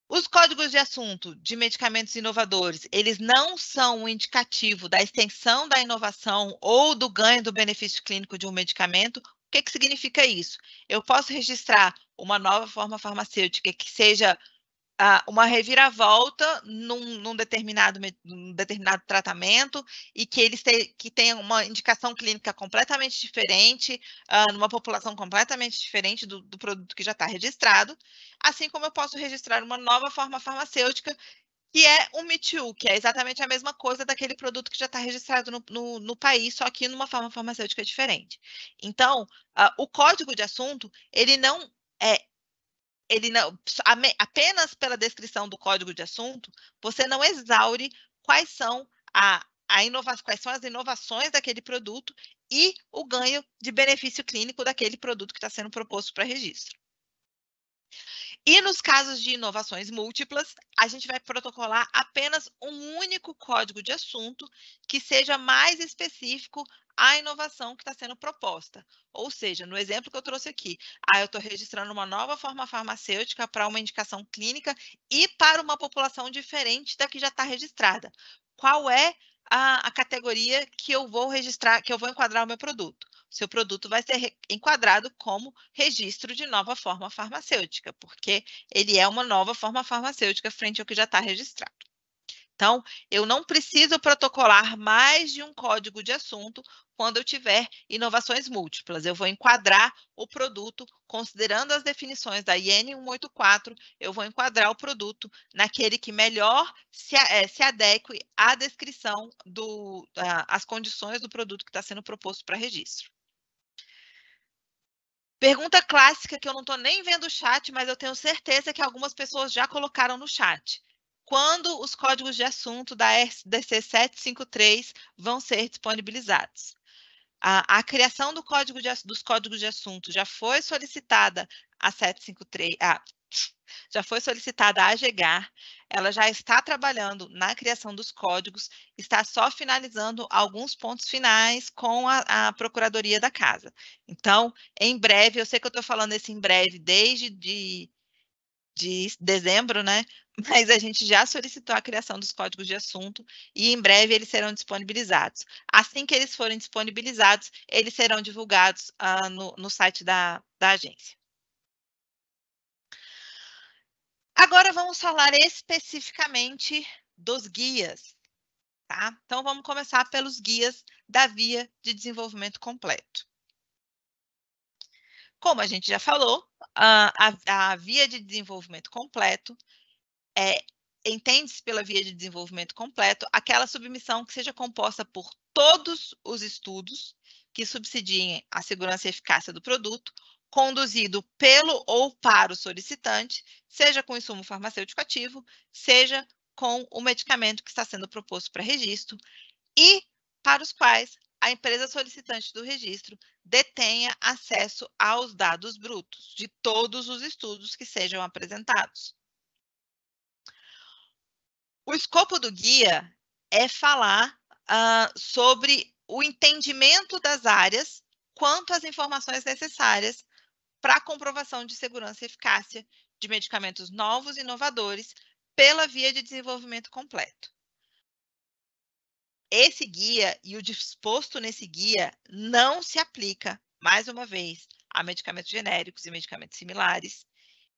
Os códigos de assunto de medicamentos inovadores, eles não são um indicativo da extensão da inovação ou do ganho do benefício clínico de um medicamento o que, que significa isso? Eu posso registrar uma nova forma farmacêutica que seja uma reviravolta num, num, determinado, num determinado tratamento e que eles te, que tenha uma indicação clínica completamente diferente, ah, numa população completamente diferente do, do produto que já está registrado, assim como eu posso registrar uma nova forma farmacêutica que é o Me Too, que é exatamente a mesma coisa daquele produto que já está registrado no, no, no, país, só que numa forma farmacêutica diferente. Então, uh, o código de assunto, ele não é. Ele não, apenas pela descrição do código de assunto, você não exaure quais são, a, a inova, quais são as inovações daquele produto e o ganho de benefício clínico daquele produto que está sendo proposto para registro. E nos casos de inovações múltiplas, a gente vai protocolar apenas um único código de assunto que seja mais específico à inovação que está sendo proposta. Ou seja, no exemplo que eu trouxe aqui, ah, eu estou registrando uma nova forma farmacêutica para uma indicação clínica e para uma população diferente da que já está registrada. Qual é a, a categoria que eu vou registrar, que eu vou enquadrar o meu produto seu produto vai ser enquadrado como registro de nova forma farmacêutica, porque ele é uma nova forma farmacêutica frente ao que já está registrado. Então, eu não preciso protocolar mais de um código de assunto quando eu tiver inovações múltiplas. Eu vou enquadrar o produto, considerando as definições da IN 184, eu vou enquadrar o produto naquele que melhor se, é, se adeque à descrição das condições do produto que está sendo proposto para registro. Pergunta clássica que eu não estou nem vendo o chat, mas eu tenho certeza que algumas pessoas já colocaram no chat quando os códigos de assunto da SDC 753 vão ser disponibilizados. A, a criação do código de, dos códigos de assunto já foi solicitada a 753, a, já foi solicitada a AGEGAR, ela já está trabalhando na criação dos códigos, está só finalizando alguns pontos finais com a, a Procuradoria da Casa. Então, em breve, eu sei que eu estou falando isso em breve desde de de dezembro, né? Mas a gente já solicitou a criação dos códigos de assunto e em breve eles serão disponibilizados. Assim que eles forem disponibilizados, eles serão divulgados uh, no, no site da, da agência. Agora vamos falar especificamente dos guias. Tá? Então vamos começar pelos guias da via de desenvolvimento completo. Como a gente já falou, a, a, a via de desenvolvimento completo é entende-se pela via de desenvolvimento completo aquela submissão que seja composta por todos os estudos que subsidiem a segurança e eficácia do produto, conduzido pelo ou para o solicitante, seja com insumo farmacêutico ativo, seja com o medicamento que está sendo proposto para registro, e para os quais a empresa solicitante do registro detenha acesso aos dados brutos de todos os estudos que sejam apresentados. O escopo do guia é falar uh, sobre o entendimento das áreas quanto às informações necessárias para a comprovação de segurança e eficácia de medicamentos novos e inovadores pela via de desenvolvimento completo. Esse guia e o disposto nesse guia não se aplica, mais uma vez, a medicamentos genéricos e medicamentos similares,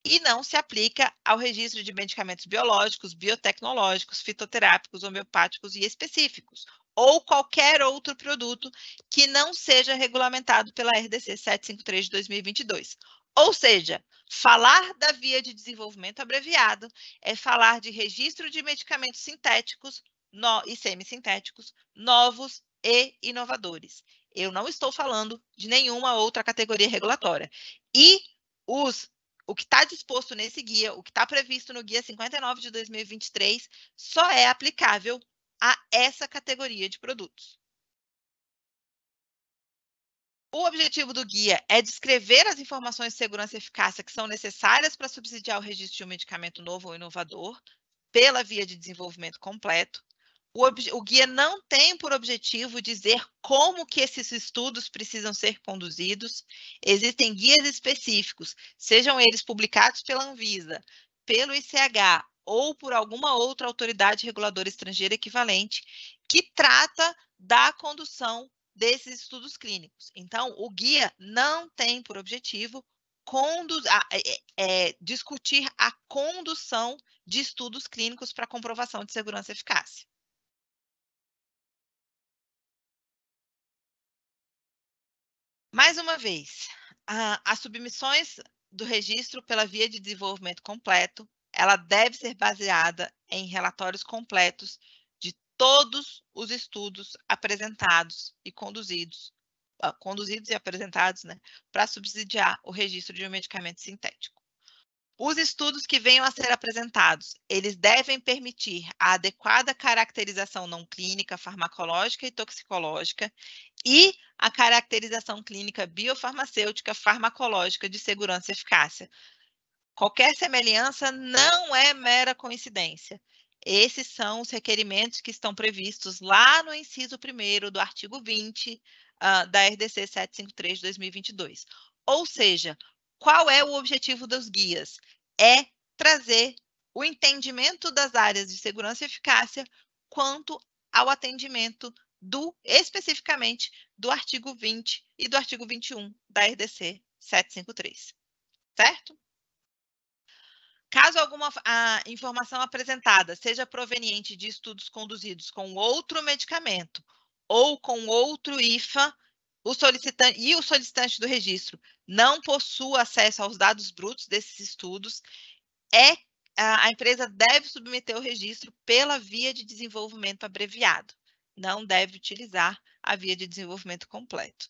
e não se aplica ao registro de medicamentos biológicos, biotecnológicos, fitoterápicos, homeopáticos e específicos, ou qualquer outro produto que não seja regulamentado pela RDC 753 de 2022. Ou seja, falar da via de desenvolvimento abreviado é falar de registro de medicamentos sintéticos no, e semissintéticos novos e inovadores. Eu não estou falando de nenhuma outra categoria regulatória. E os, o que está disposto nesse guia, o que está previsto no Guia 59 de 2023, só é aplicável a essa categoria de produtos. O objetivo do guia é descrever as informações de segurança e eficácia que são necessárias para subsidiar o registro de um medicamento novo ou inovador pela via de desenvolvimento completo, o, o, guia não tem por objetivo dizer como que esses estudos precisam ser conduzidos. Existem guias específicos, sejam eles publicados pela Anvisa, pelo ICH ou por alguma outra autoridade reguladora estrangeira equivalente, que trata da condução desses estudos clínicos. Então, o guia não tem por objetivo conduz, é, é, é, discutir a condução de estudos clínicos para comprovação de segurança e eficácia. Mais uma vez, as submissões do registro pela via de desenvolvimento completo, ela deve ser baseada em relatórios completos de todos os estudos apresentados e conduzidos, ah, conduzidos e apresentados, né, para subsidiar o registro de um medicamento sintético. Os estudos que venham a ser apresentados, eles devem permitir a adequada caracterização não clínica, farmacológica e toxicológica e a caracterização clínica biofarmacêutica, farmacológica de segurança e eficácia. Qualquer semelhança não é mera coincidência. Esses são os requerimentos que estão previstos lá no inciso 1 do artigo 20 uh, ah, da RDC 753 de 2022. Ou seja, qual é o objetivo dos guias? É trazer o entendimento das áreas de segurança e eficácia quanto ao atendimento do especificamente do artigo 20 e do artigo 21 da RDC 753. Certo? Caso alguma informação apresentada seja proveniente de estudos conduzidos com outro medicamento ou com outro IFA o solicitante e o solicitante do registro não possua acesso aos dados brutos desses estudos, é a empresa deve submeter o registro pela via de desenvolvimento abreviado, não deve utilizar a via de desenvolvimento completo.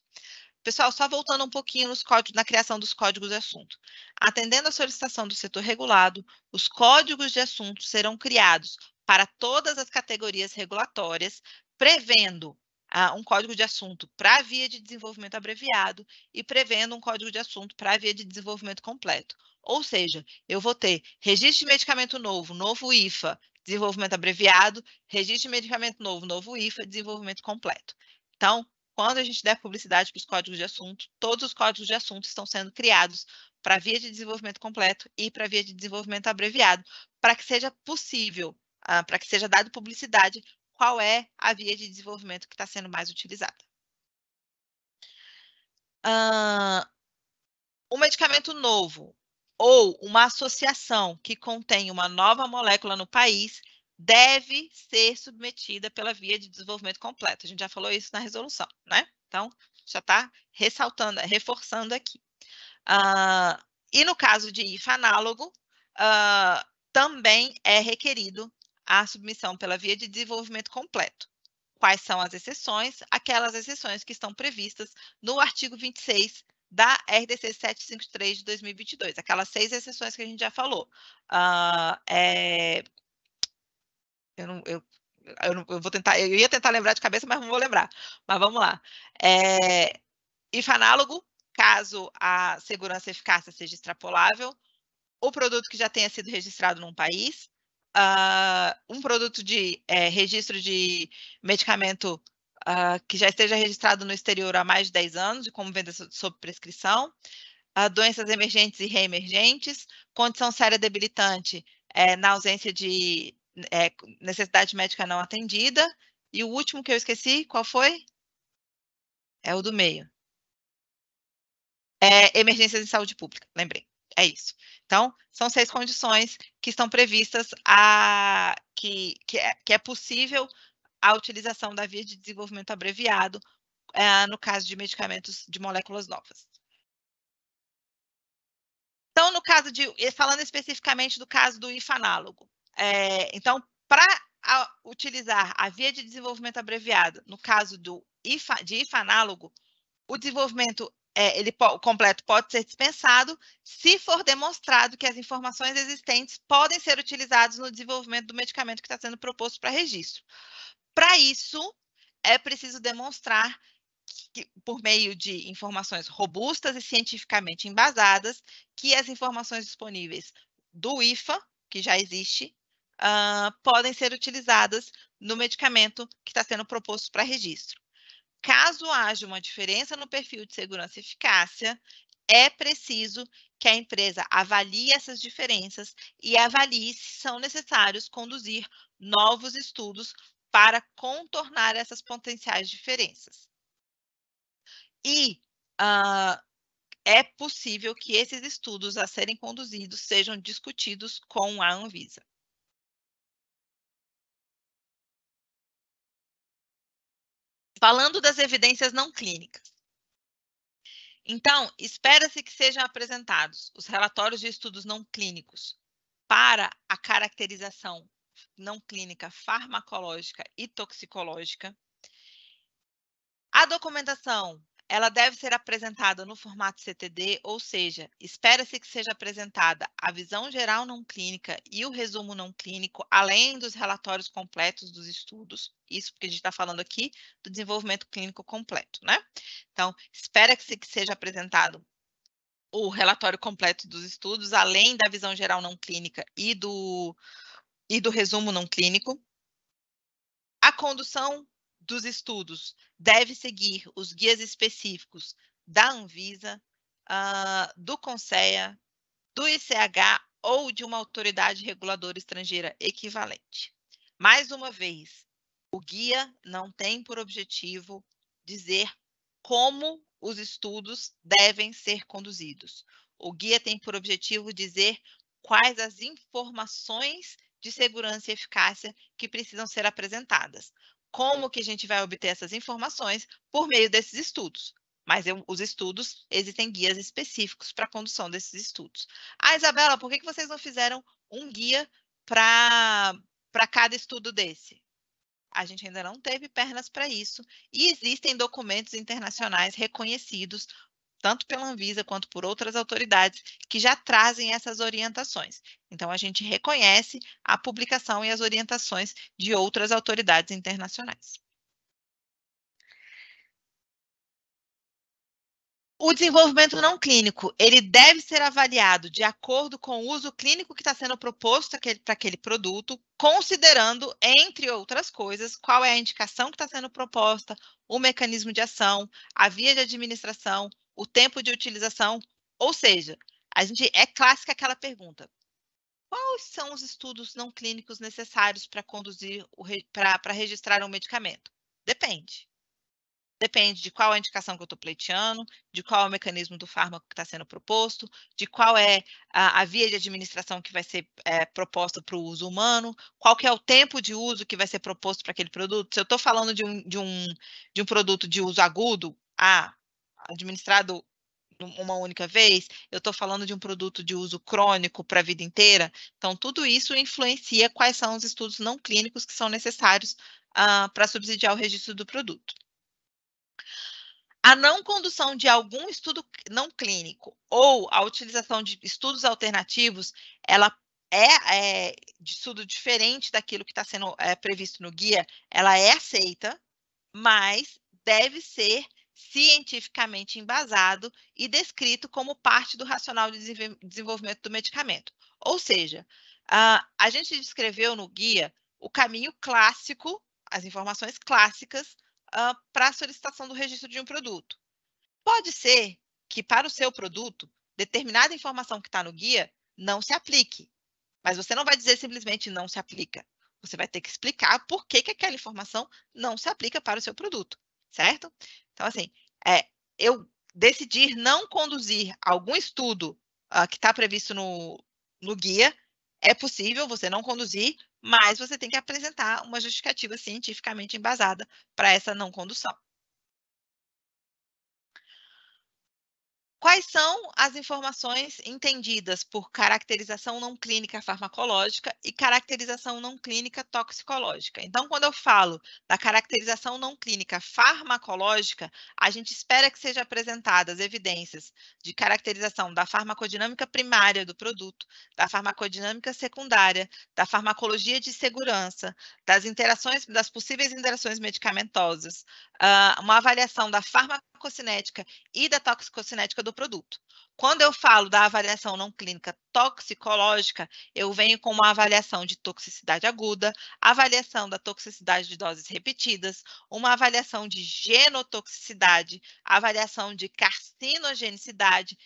Pessoal, só voltando um pouquinho nos códigos, na criação dos códigos de assunto. Atendendo à solicitação do setor regulado, os códigos de assunto serão criados para todas as categorias regulatórias, prevendo uh, um código de assunto para a via de desenvolvimento abreviado e prevendo um código de assunto para a via de desenvolvimento completo. Ou seja, eu vou ter registro de medicamento novo, novo IFA, desenvolvimento abreviado, registro de medicamento novo, novo IFA, desenvolvimento completo. Então, quando a gente der publicidade para os códigos de assunto, todos os códigos de assunto estão sendo criados para via de desenvolvimento completo e para via de desenvolvimento abreviado, para que seja possível, ah, para que seja dado publicidade qual é a via de desenvolvimento que está sendo mais utilizada. Uh, um medicamento novo ou uma associação que contém uma nova molécula no país deve ser submetida pela via de desenvolvimento completo. A gente já falou isso na resolução, né? Então, já está ressaltando, reforçando aqui. Uh, e no caso de IFA análogo, uh, também é requerido a submissão pela via de desenvolvimento completo. Quais são as exceções? Aquelas exceções que estão previstas no artigo 26 da RDC 753 de 2022, aquelas seis exceções que a gente já falou. Uh, é... eu, não, eu, eu, não, eu, vou tentar, eu ia tentar lembrar de cabeça, mas não vou lembrar. Mas vamos lá. É, IF análogo, caso a segurança eficácia seja extrapolável, o produto que já tenha sido registrado num país, uh, um produto de é, registro de medicamento uh, que já esteja registrado no exterior há mais de 10 anos, e como venda sob prescrição, uh, doenças emergentes e reemergentes, condição séria debilitante é, na ausência de é, necessidade médica não atendida, e o último que eu esqueci, qual foi? É o do meio. É, emergências em saúde pública, lembrei. É isso. Então, são seis condições que estão previstas a que, que, é, que é possível a utilização da via de desenvolvimento abreviado é, no caso de medicamentos de moléculas novas. Então, no caso de, falando especificamente do caso do IFAnálogo, é, então, para utilizar a via de desenvolvimento abreviado no caso do IFA, de IFAnálogo, o desenvolvimento é, ele, o completo pode ser dispensado se for demonstrado que as informações existentes podem ser utilizadas no desenvolvimento do medicamento que está sendo proposto para registro. Para isso, é preciso demonstrar que, por meio de informações robustas e cientificamente embasadas, que as informações disponíveis do IFA, que já existe, uh, podem ser utilizadas no medicamento que está sendo proposto para registro. Caso haja uma diferença no perfil de segurança e eficácia, é preciso que a empresa avalie essas diferenças e avalie se são necessários conduzir novos estudos para contornar essas potenciais diferenças. E uh, é possível que esses estudos a serem conduzidos sejam discutidos com a Anvisa. Falando das evidências não clínicas. Então, espera-se que sejam apresentados os relatórios de estudos não clínicos para a caracterização não clínica farmacológica e toxicológica, a documentação ela deve ser apresentada no formato CTD, ou seja, espera-se que seja apresentada a visão geral não clínica e o resumo não clínico, além dos relatórios completos dos estudos. Isso porque a gente está falando aqui do desenvolvimento clínico completo, né? Então, espera-se que seja apresentado o relatório completo dos estudos, além da visão geral não clínica e do, e do resumo não clínico. A condução dos estudos deve seguir os guias específicos da Anvisa, uh, do CONSEA, do ICH ou de uma autoridade reguladora estrangeira equivalente. Mais uma vez, o guia não tem por objetivo dizer como os estudos devem ser conduzidos. O guia tem por objetivo dizer quais as informações de segurança e eficácia que precisam ser apresentadas. Como que a gente vai obter essas informações? Por meio desses estudos. Mas eu, os estudos, existem guias específicos para a condução desses estudos. Ah, Isabela, por que, que vocês não fizeram um guia para cada estudo desse? A gente ainda não teve pernas para isso, e existem documentos internacionais reconhecidos tanto pela Anvisa quanto por outras autoridades que já trazem essas orientações. Então, a gente reconhece a publicação e as orientações de outras autoridades internacionais. O desenvolvimento não clínico, ele deve ser avaliado de acordo com o uso clínico que está sendo proposto para aquele produto, considerando, entre outras coisas, qual é a indicação que está sendo proposta, o mecanismo de ação, a via de administração, o tempo de utilização. Ou seja, a gente é clássica aquela pergunta: quais são os estudos não clínicos necessários para conduzir para registrar um medicamento? Depende. Depende de qual a indicação que eu estou pleiteando, de qual é o mecanismo do fármaco que está sendo proposto, de qual é a, a, via de administração que vai ser é, proposta para o uso humano, qual que é o tempo de uso que vai ser proposto para aquele produto. Se eu estou falando de um, de, um, de um produto de uso agudo, ah, administrado uma única vez, eu estou falando de um produto de uso crônico para a vida inteira. Então, tudo isso influencia quais são os estudos não clínicos que são necessários uh, ah, para subsidiar o registro do produto. A não condução de algum estudo não clínico ou a utilização de estudos alternativos, ela é, é de estudo diferente daquilo que está sendo é, previsto no guia, ela é aceita, mas deve ser cientificamente embasado e descrito como parte do racional de desenvolvimento do medicamento. Ou seja, a, gente descreveu no guia o caminho clássico, as informações clássicas ah, para a solicitação do registro de um produto. Pode ser que para o seu produto, determinada informação que está no guia não se aplique, mas você não vai dizer simplesmente não se aplica. Você vai ter que explicar por que, que aquela informação não se aplica para o seu produto certo? Então, assim, é, eu decidir não conduzir algum estudo uh, que está previsto no, no guia, é possível você não conduzir, mas você tem que apresentar uma justificativa cientificamente embasada para essa não condução. Quais são as informações entendidas por caracterização não clínica farmacológica e caracterização não clínica toxicológica? Então, quando eu falo da caracterização não clínica farmacológica, a gente espera que sejam apresentadas evidências de caracterização da farmacodinâmica primária do produto, da farmacodinâmica secundária, da farmacologia de segurança, das interações, das possíveis interações medicamentosas, ah, uma avaliação da farmacocinética e da toxicocinética do do produto. Quando eu falo da avaliação não clínica toxicológica, eu venho com uma avaliação de toxicidade aguda, avaliação da toxicidade de doses repetidas, uma avaliação de genotoxicidade, avaliação de carcinogenicidade.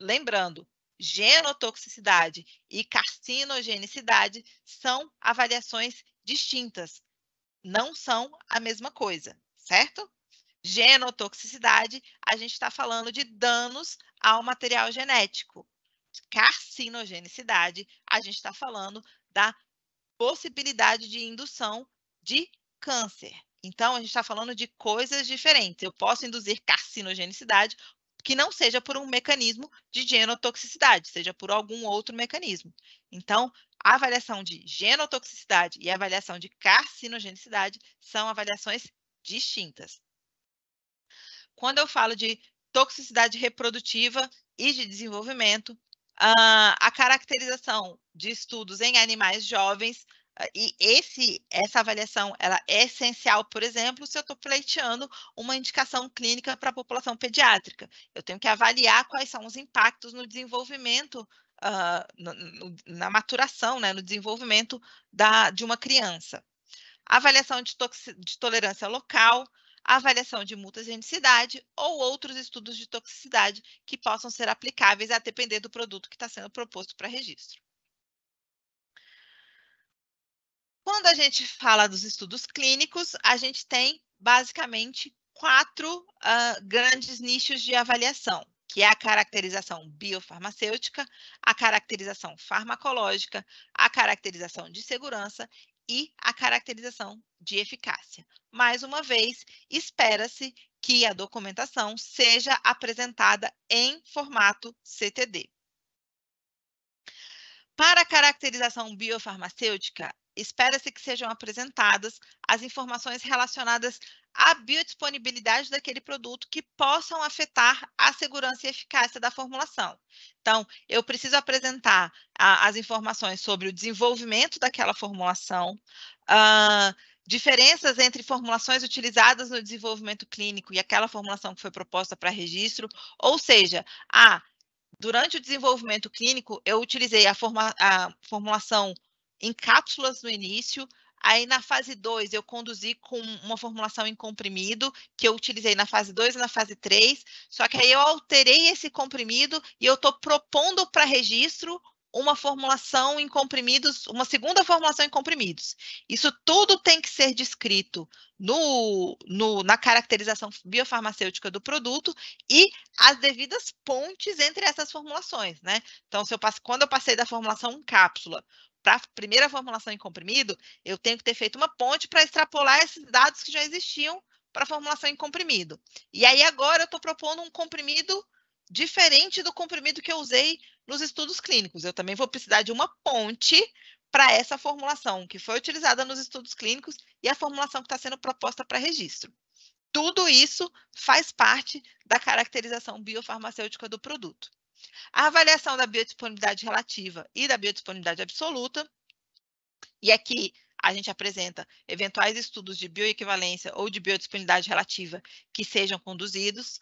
Lembrando, genotoxicidade e carcinogenicidade são avaliações distintas, não são a mesma coisa, certo? Genotoxicidade, a gente está falando de danos ao material genético. Carcinogenicidade, a gente está falando da possibilidade de indução de câncer. Então, a gente está falando de coisas diferentes. Eu posso induzir carcinogenicidade que não seja por um mecanismo de genotoxicidade, seja por algum outro mecanismo. Então, a avaliação de genotoxicidade e a avaliação de carcinogenicidade são avaliações distintas quando eu falo de toxicidade reprodutiva e de desenvolvimento, ah, a caracterização de estudos em animais jovens ah, e esse, essa avaliação ela é essencial, por exemplo, se eu estou pleiteando uma indicação clínica para a população pediátrica. Eu tenho que avaliar quais são os impactos no desenvolvimento, uh, no, no, na maturação, né, no desenvolvimento da, de uma criança. Avaliação de, de tolerância local, avaliação de multas de ou outros estudos de toxicidade que possam ser aplicáveis a depender do produto que está sendo proposto para registro. Quando a gente fala dos estudos clínicos, a gente tem basicamente quatro uh, grandes nichos de avaliação, que é a caracterização biofarmacêutica, a caracterização farmacológica, a caracterização de segurança e a caracterização de eficácia. Mais uma vez, espera-se que a documentação seja apresentada em formato CTD. Para a caracterização biofarmacêutica, espera-se que sejam apresentadas as informações relacionadas à biodisponibilidade daquele produto que possam afetar a segurança e eficácia da formulação. Então, eu preciso apresentar a, as informações sobre o desenvolvimento daquela formulação, diferenças entre formulações utilizadas no desenvolvimento clínico e aquela formulação que foi proposta para registro, ou seja, a Durante o desenvolvimento clínico, eu utilizei a, forma, a formulação em cápsulas no início, Aí na fase 2 eu conduzi com uma formulação em comprimido, que eu utilizei na fase 2 e na fase 3, só que aí eu alterei esse comprimido e eu estou propondo para registro uma formulação em comprimidos, uma segunda formulação em comprimidos. Isso tudo tem que ser descrito no, no, na caracterização biofarmacêutica do produto e as devidas pontes entre essas formulações, né? Então, se eu passo, quando eu passei da formulação em cápsula para a primeira formulação em comprimido, eu tenho que ter feito uma ponte para extrapolar esses dados que já existiam para a formulação em comprimido. E aí agora eu estou propondo um comprimido diferente do comprimido que eu usei nos estudos clínicos. Eu também vou precisar de uma ponte para essa formulação que foi utilizada nos estudos clínicos e a formulação que está sendo proposta para registro. Tudo isso faz parte da caracterização biofarmacêutica do produto. A avaliação da biodisponibilidade relativa e da biodisponibilidade absoluta. E aqui a gente apresenta eventuais estudos de bioequivalência ou de biodisponibilidade relativa que sejam conduzidos,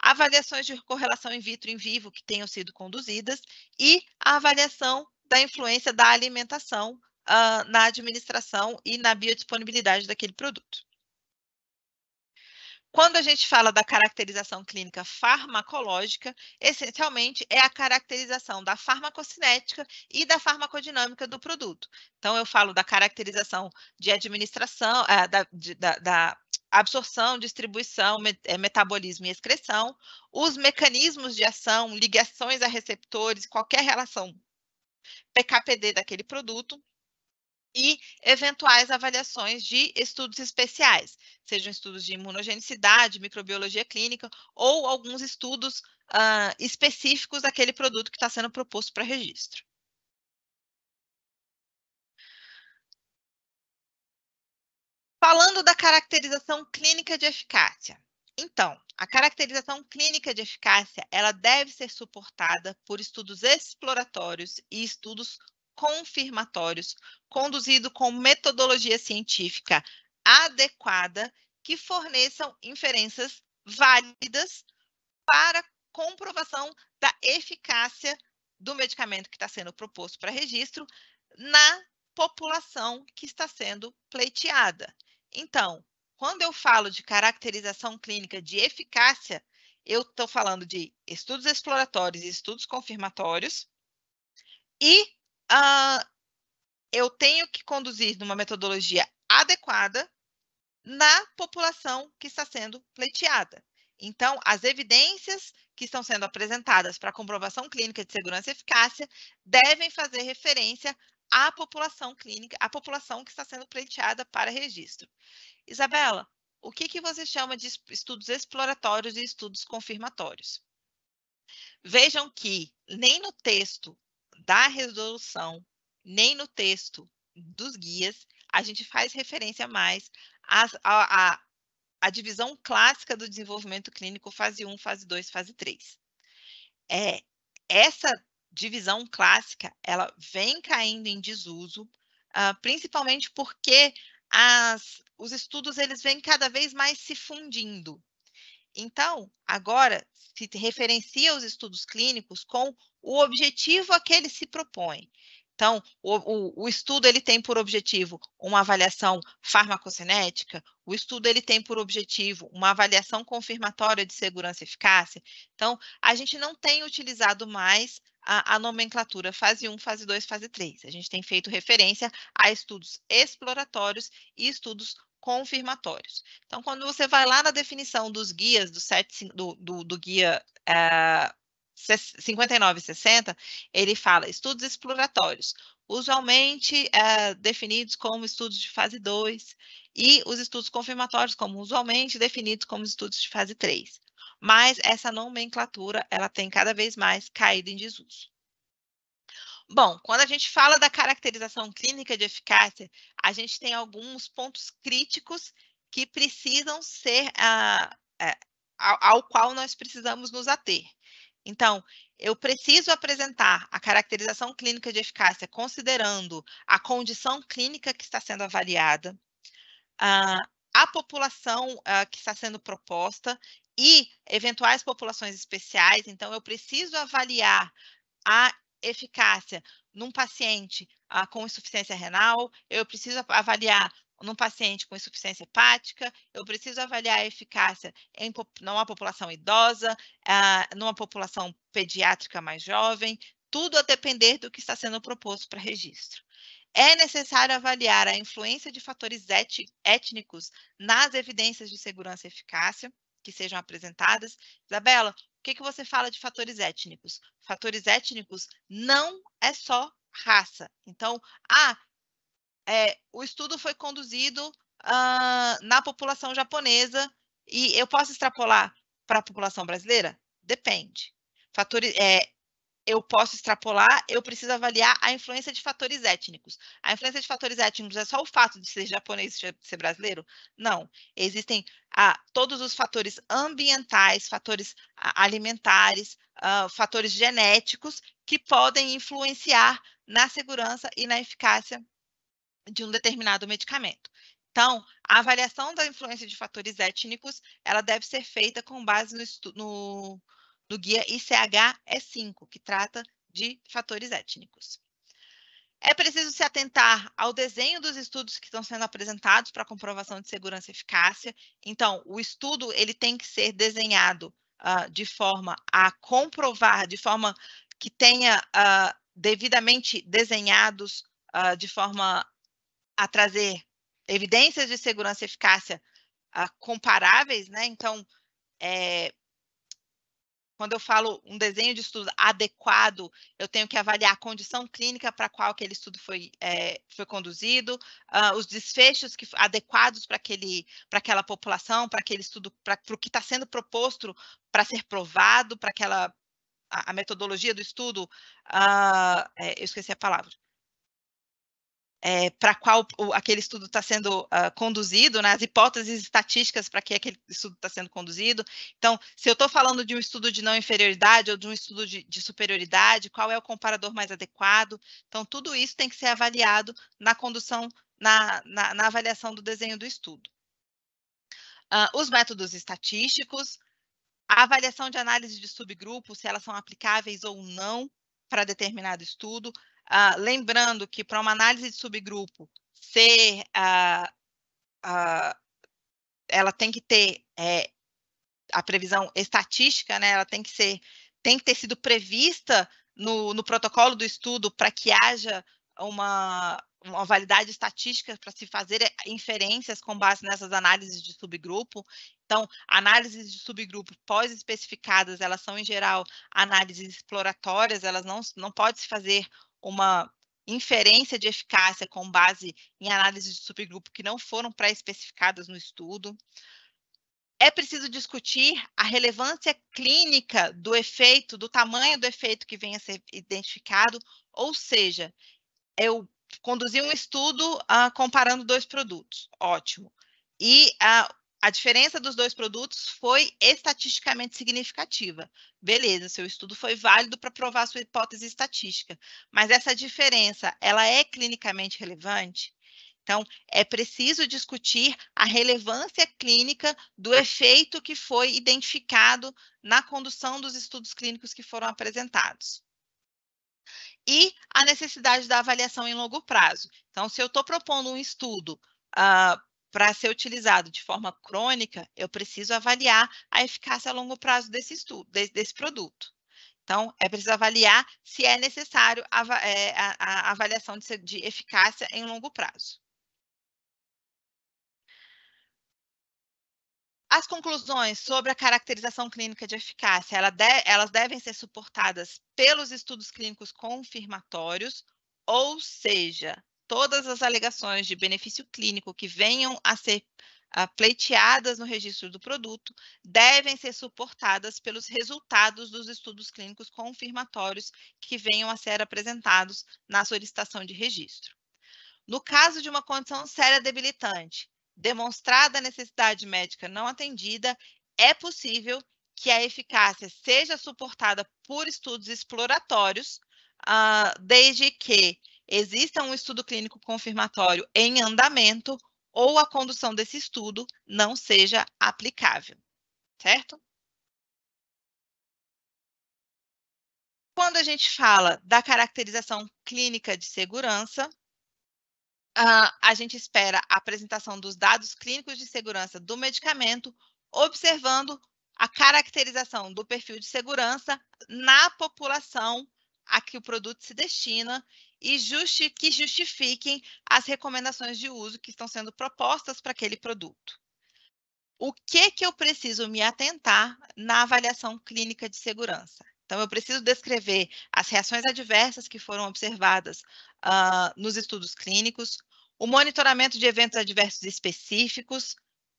avaliações de correlação in vitro e in vivo que tenham sido conduzidas e a avaliação da influência da alimentação uh, na administração e na biodisponibilidade daquele produto. Quando a gente fala da caracterização clínica farmacológica, essencialmente é a caracterização da farmacocinética e da farmacodinâmica do produto. Então, eu falo da caracterização de administração, eh, da, da, da absorção, distribuição, eh, metabolismo e excreção, os mecanismos de ação, ligações a receptores, qualquer relação PKPD daquele produto e eventuais avaliações de estudos especiais, sejam estudos de imunogenicidade, microbiologia clínica ou alguns estudos uh, específicos daquele produto que está sendo proposto para registro. Falando da caracterização clínica de eficácia. Então, a caracterização clínica de eficácia, ela deve ser suportada por estudos exploratórios e estudos confirmatórios, conduzido com metodologia científica adequada, que forneçam inferências válidas para comprovação da eficácia do medicamento que está sendo proposto para registro na população que está sendo pleiteada. Então, quando eu falo de caracterização clínica de eficácia, eu estou falando de estudos exploratórios e estudos confirmatórios e uh, eu tenho que conduzir numa metodologia adequada na população que está sendo pleiteada. Então, as evidências que estão sendo apresentadas para comprovação clínica de segurança e eficácia devem fazer referência à população clínica, à população que está sendo pleiteada para registro. Isabela, o que, que você chama de estudos exploratórios e estudos confirmatórios? Vejam que nem no texto da resolução, nem no texto dos guias, a gente faz referência mais às, à, à, à, divisão clássica do desenvolvimento clínico, fase 1, fase 2, fase 3. É, essa divisão clássica, ela vem caindo em desuso, uh, principalmente porque as, os estudos eles vêm cada vez mais se fundindo. Então, agora se referencia os estudos clínicos com o objetivo a que ele se propõe. Então, o, o, o, estudo ele tem por objetivo uma avaliação farmacocinética, o estudo ele tem por objetivo uma avaliação confirmatória de segurança e eficácia. Então, a gente não tem utilizado mais a, a nomenclatura fase 1, fase 2, fase 3. A gente tem feito referência a estudos exploratórios e estudos confirmatórios. Então, quando você vai lá na definição dos guias, do, set, do, do, do guia uh, e 60, ele fala estudos exploratórios, usualmente eh, definidos como estudos de fase 2, e os estudos confirmatórios, como usualmente definidos como estudos de fase 3. Mas essa nomenclatura, ela tem cada vez mais caído em desuso. Bom, quando a gente fala da caracterização clínica de eficácia, a gente tem alguns pontos críticos que precisam ser, ao, ah, eh, ao qual nós precisamos nos ater. Então, eu preciso apresentar a caracterização clínica de eficácia considerando a condição clínica que está sendo avaliada, a população ah, que está sendo proposta e eventuais populações especiais. Então, eu preciso avaliar a eficácia num paciente ah, com insuficiência renal, eu preciso avaliar num paciente com insuficiência hepática, eu preciso avaliar a eficácia em numa população idosa, ah, numa população pediátrica mais jovem, tudo a depender do que está sendo proposto para registro. É necessário avaliar a influência de fatores étnicos nas evidências de segurança e eficácia que sejam apresentadas. Isabela, o que, que você fala de fatores étnicos? Fatores étnicos não é só raça. Então, ah, é, o estudo foi conduzido uh, na população japonesa e eu posso extrapolar para a população brasileira? Depende. Fatores, é, eu posso extrapolar, eu preciso avaliar a influência de fatores étnicos. A influência de fatores étnicos é só o fato de ser japonês e ser brasileiro? Não. Existem todos os fatores ambientais, fatores alimentares, fatores genéticos que podem influenciar na segurança e na eficácia de um determinado medicamento. Então, a avaliação da influência de fatores étnicos, ela deve ser feita com base no, no, no guia ICH-E5, que trata de fatores étnicos. É preciso se atentar ao desenho dos estudos que estão sendo apresentados para comprovação de segurança e eficácia. Então, o estudo ele tem que ser desenhado uh, de forma a comprovar, de forma que tenha uh, devidamente desenhados uh, de forma a trazer evidências de segurança e eficácia ah, comparáveis, né? Então, é, quando eu falo um desenho de estudo adequado, eu tenho que avaliar a condição clínica para qual aquele estudo foi, é, foi conduzido, uh, os desfechos que, adequados para aquela população, para aquele estudo, para o que está sendo proposto para ser provado, para aquela a, a, metodologia do estudo, uh, é, eu esqueci a palavra é, eh, para qual o, aquele estudo está sendo uh, conduzido, né, as hipóteses estatísticas para que aquele estudo está sendo conduzido. Então, se eu estou falando de um estudo de não inferioridade ou de um estudo de, de, superioridade, qual é o comparador mais adequado? Então, tudo isso tem que ser avaliado na condução, na, na, na avaliação do desenho do estudo. Uh, os métodos estatísticos, a avaliação de análise de subgrupos, se elas são aplicáveis ou não para determinado estudo, ah, lembrando que para uma análise de subgrupo ser ah, ah, ela tem que ter é, a previsão estatística, né? Ela tem que ser tem que ter sido prevista no, no protocolo do estudo para que haja uma, uma validade estatística para se fazer é, inferências com base nessas análises de subgrupo. Então, análises de subgrupo pós-especificadas, elas são, em geral, análises exploratórias, elas não, não pode se fazer uma inferência de eficácia com base em análises de subgrupo que não foram pré-especificadas no estudo. É preciso discutir a relevância clínica do efeito, do tamanho do efeito que venha a ser identificado, ou seja, eu conduzi um estudo ah, comparando dois produtos, ótimo. E ah, a diferença dos dois produtos foi estatisticamente significativa. Beleza, seu estudo foi válido para provar sua hipótese estatística, mas essa diferença, ela é clinicamente relevante? Então, é preciso discutir a relevância clínica do efeito que foi identificado na condução dos estudos clínicos que foram apresentados e a necessidade da avaliação em longo prazo. Então, se eu estou propondo um estudo uh, para ser utilizado de forma crônica, eu preciso avaliar a eficácia a longo prazo desse, estudo, desse, desse produto. Então, é preciso avaliar se é necessário a, é, a, a avaliação de, de eficácia em longo prazo. As conclusões sobre a caracterização clínica de eficácia, ela de, elas devem ser suportadas pelos estudos clínicos confirmatórios, ou seja, todas as alegações de benefício clínico que venham a ser ah, pleiteadas no registro do produto devem ser suportadas pelos resultados dos estudos clínicos confirmatórios que venham a ser apresentados na solicitação de registro. No caso de uma condição séria debilitante, demonstrada a necessidade médica não atendida, é possível que a eficácia seja suportada por estudos exploratórios, ah, desde que exista um estudo clínico confirmatório em andamento ou a condução desse estudo não seja aplicável, certo? Quando a gente fala da caracterização clínica de segurança, ah, a gente espera a apresentação dos dados clínicos de segurança do medicamento, observando a caracterização do perfil de segurança na população a que o produto se destina e justi que justifiquem as recomendações de uso que estão sendo propostas para aquele produto. O que, que eu preciso me atentar na avaliação clínica de segurança? Então, eu preciso descrever as reações adversas que foram observadas uh, nos estudos clínicos, o monitoramento de eventos adversos específicos,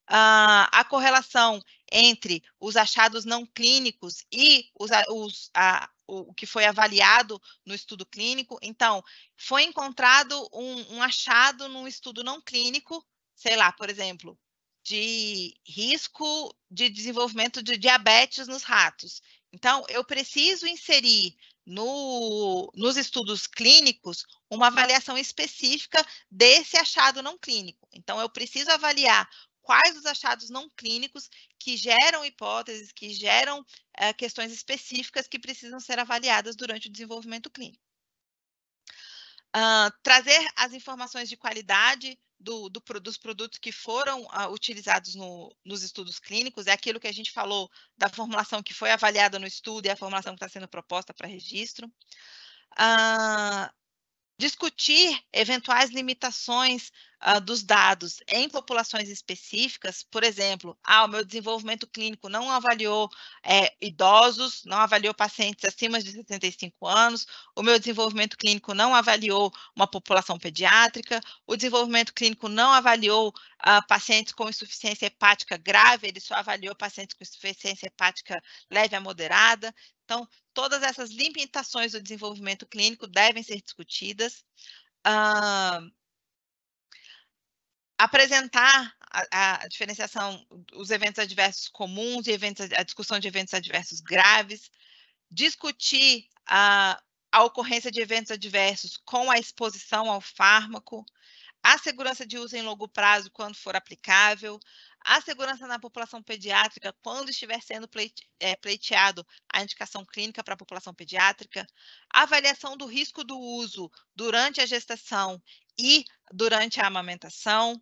uh, a correlação entre os achados não clínicos e os, os, a, o que foi avaliado no estudo clínico. Então, foi encontrado um, um achado num estudo não clínico, sei lá, por exemplo, de risco de desenvolvimento de diabetes nos ratos. Então, eu preciso inserir no, nos estudos clínicos uma avaliação específica desse achado não clínico. Então, eu preciso avaliar quais os achados não clínicos que geram hipóteses, que geram uh, questões específicas que precisam ser avaliadas durante o desenvolvimento clínico. Uh, trazer as informações de qualidade do, do, dos produtos que foram uh, utilizados no, nos estudos clínicos, é aquilo que a gente falou da formulação que foi avaliada no estudo e a formulação que está sendo proposta para registro. Uh, discutir eventuais limitações uh, dos dados em populações específicas, por exemplo, ah, o meu desenvolvimento clínico não avaliou é, idosos, não avaliou pacientes acima de 75 anos, o meu desenvolvimento clínico não avaliou uma população pediátrica, o desenvolvimento clínico não avaliou uh, pacientes com insuficiência hepática grave, ele só avaliou pacientes com insuficiência hepática leve a moderada. Então, todas essas limitações do desenvolvimento clínico devem ser discutidas. Uh, apresentar a, a, diferenciação, os eventos adversos comuns e eventos, a discussão de eventos adversos graves, discutir a, a ocorrência de eventos adversos com a exposição ao fármaco, a segurança de uso em longo prazo quando for aplicável, a segurança na população pediátrica quando estiver sendo é, pleiteado a indicação clínica para a população pediátrica, a avaliação do risco do uso durante a gestação e durante a amamentação,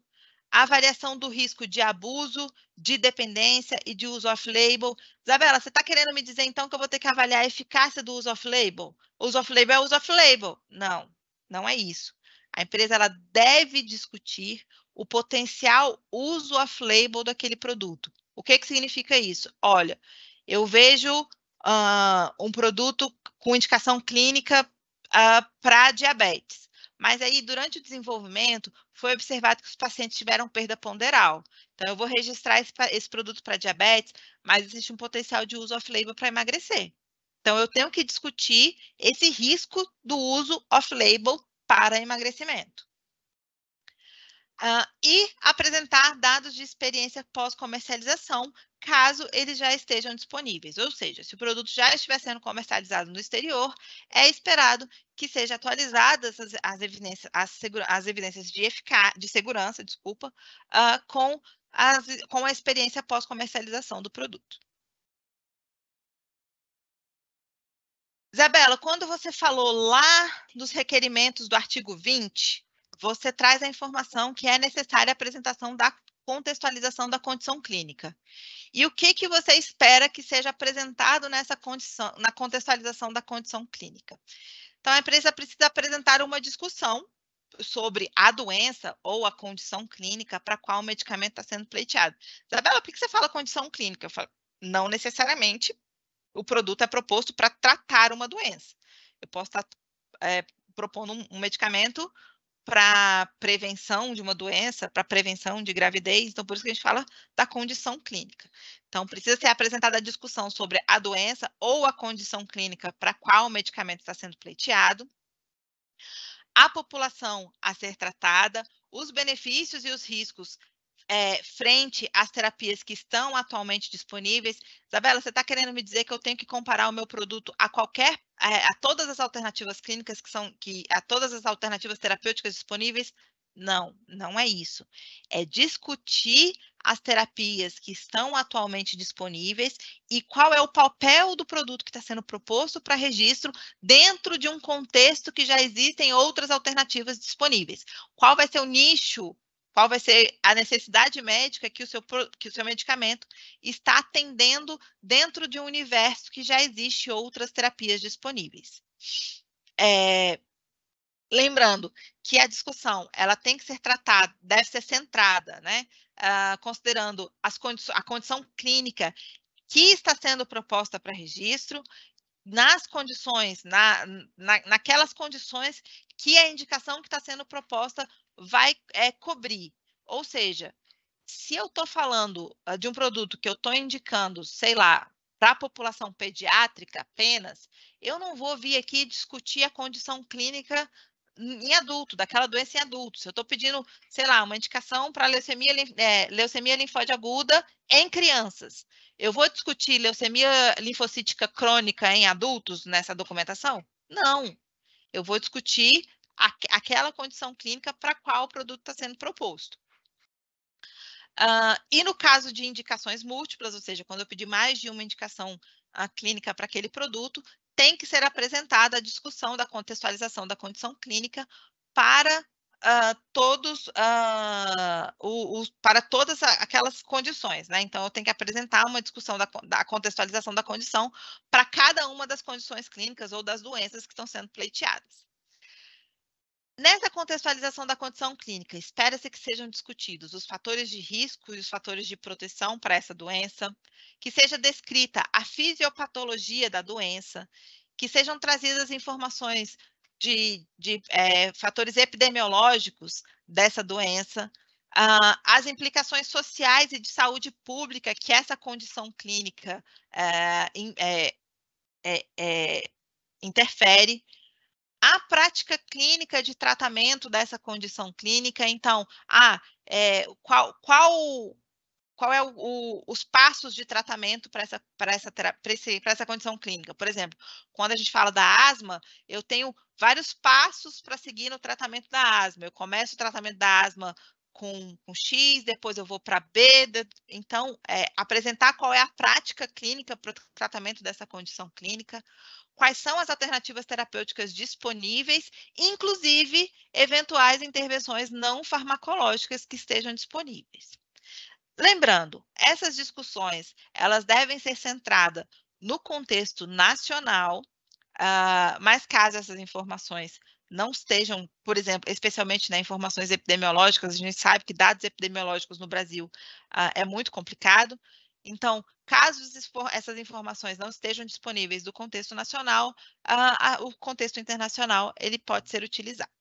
avaliação do risco de abuso, de dependência e de uso off-label. Isabela, você está querendo me dizer então que eu vou ter que avaliar a eficácia do uso off-label? Uso off-label é uso off-label. Não, não é isso. A empresa ela deve discutir o potencial uso off-label daquele produto. O que, que significa isso? Olha, eu vejo uh, um produto com indicação clínica uh, ah, para diabetes mas aí, durante o desenvolvimento, foi observado que os pacientes tiveram perda ponderal. Então, eu vou registrar esse, esse produto para diabetes, mas existe um potencial de uso off-label para emagrecer. Então, eu tenho que discutir esse risco do uso off-label para emagrecimento. Uh, e apresentar dados de experiência pós-comercialização, caso eles já estejam disponíveis. Ou seja, se o produto já estiver sendo comercializado no exterior, é esperado que sejam atualizadas as, as, evidências, as, as evidências de, de segurança, desculpa, uh, com, as, com a experiência pós-comercialização do produto. Isabela, quando você falou lá dos requerimentos do artigo 20, você traz a informação que é necessária a apresentação da contextualização da condição clínica. E o que, que você espera que seja apresentado nessa condição, na contextualização da condição clínica? Então, a empresa precisa apresentar uma discussão sobre a doença ou a condição clínica para qual o medicamento está sendo pleiteado. Isabela, por que você fala condição clínica? Eu falo, não necessariamente o produto é proposto para tratar uma doença. Eu posso estar é, propondo um, um medicamento para prevenção de uma doença, para prevenção de gravidez, então por isso que a gente fala da condição clínica. Então precisa ser apresentada a discussão sobre a doença ou a condição clínica para qual o medicamento está sendo pleiteado, a população a ser tratada, os benefícios e os riscos é, frente às terapias que estão atualmente disponíveis. Isabela, você está querendo me dizer que eu tenho que comparar o meu produto a qualquer, é, a todas as alternativas clínicas que são, que a todas as alternativas terapêuticas disponíveis? Não, não é isso. É discutir as terapias que estão atualmente disponíveis e qual é o papel do produto que está sendo proposto para registro dentro de um contexto que já existem outras alternativas disponíveis. Qual vai ser o nicho qual vai ser a necessidade médica que o seu, que o seu medicamento está atendendo dentro de um universo que já existe outras terapias disponíveis. É, lembrando que a discussão ela tem que ser tratada, deve ser centrada, né? Uh, considerando as condi a condição clínica que está sendo proposta para registro, nas condições, na, na, naquelas condições que a indicação que está sendo proposta vai é, cobrir. Ou seja, se eu estou falando ah, de um produto que eu estou indicando, sei lá, para a população pediátrica apenas, eu não vou vir aqui discutir a condição clínica em adulto, daquela doença em adulto. Se eu estou pedindo, sei lá, uma indicação para leucemia, é, leucemia linfóide aguda em crianças, eu vou discutir leucemia linfocítica crônica em adultos nessa documentação? Não. Eu vou discutir aquela condição clínica para qual o produto está sendo proposto. Uh, e no caso de indicações múltiplas, ou seja, quando eu pedir mais de uma indicação uh, clínica para aquele produto, tem que ser apresentada a discussão da contextualização da condição clínica para uh, todos o, o, para todas aquelas condições, né? Então eu tenho que apresentar uma discussão da, da contextualização da condição para cada uma das condições clínicas ou das doenças que estão sendo pleiteadas. Nessa contextualização da condição clínica, espera-se que sejam discutidos os fatores de risco e os fatores de proteção para essa doença, que seja descrita a fisiopatologia da doença, que sejam trazidas informações de, de é, fatores epidemiológicos dessa doença, uh, as implicações sociais e de saúde pública que essa condição clínica uh, in, é, é, é interfere a prática clínica de tratamento dessa condição clínica, então, ah, é, qual, qual, qual é o, o, os passos de tratamento para essa, pra essa, essa condição clínica? Por exemplo, quando a gente fala da asma, eu tenho vários passos para seguir no tratamento da asma. Eu começo o tratamento da asma com, com X, depois eu vou para B. então, é, apresentar qual é a prática clínica para o tratamento dessa condição clínica, quais são as alternativas terapêuticas disponíveis, inclusive eventuais intervenções não farmacológicas que estejam disponíveis. Lembrando, essas discussões elas devem ser centradas no contexto nacional, uh, mas caso essas informações não estejam, por exemplo, especialmente né, informações epidemiológicas, a gente sabe que dados epidemiológicos no Brasil uh, é muito complicado. Então, caso essas informações não estejam disponíveis do contexto nacional, uh, uh, o contexto internacional ele pode ser utilizado.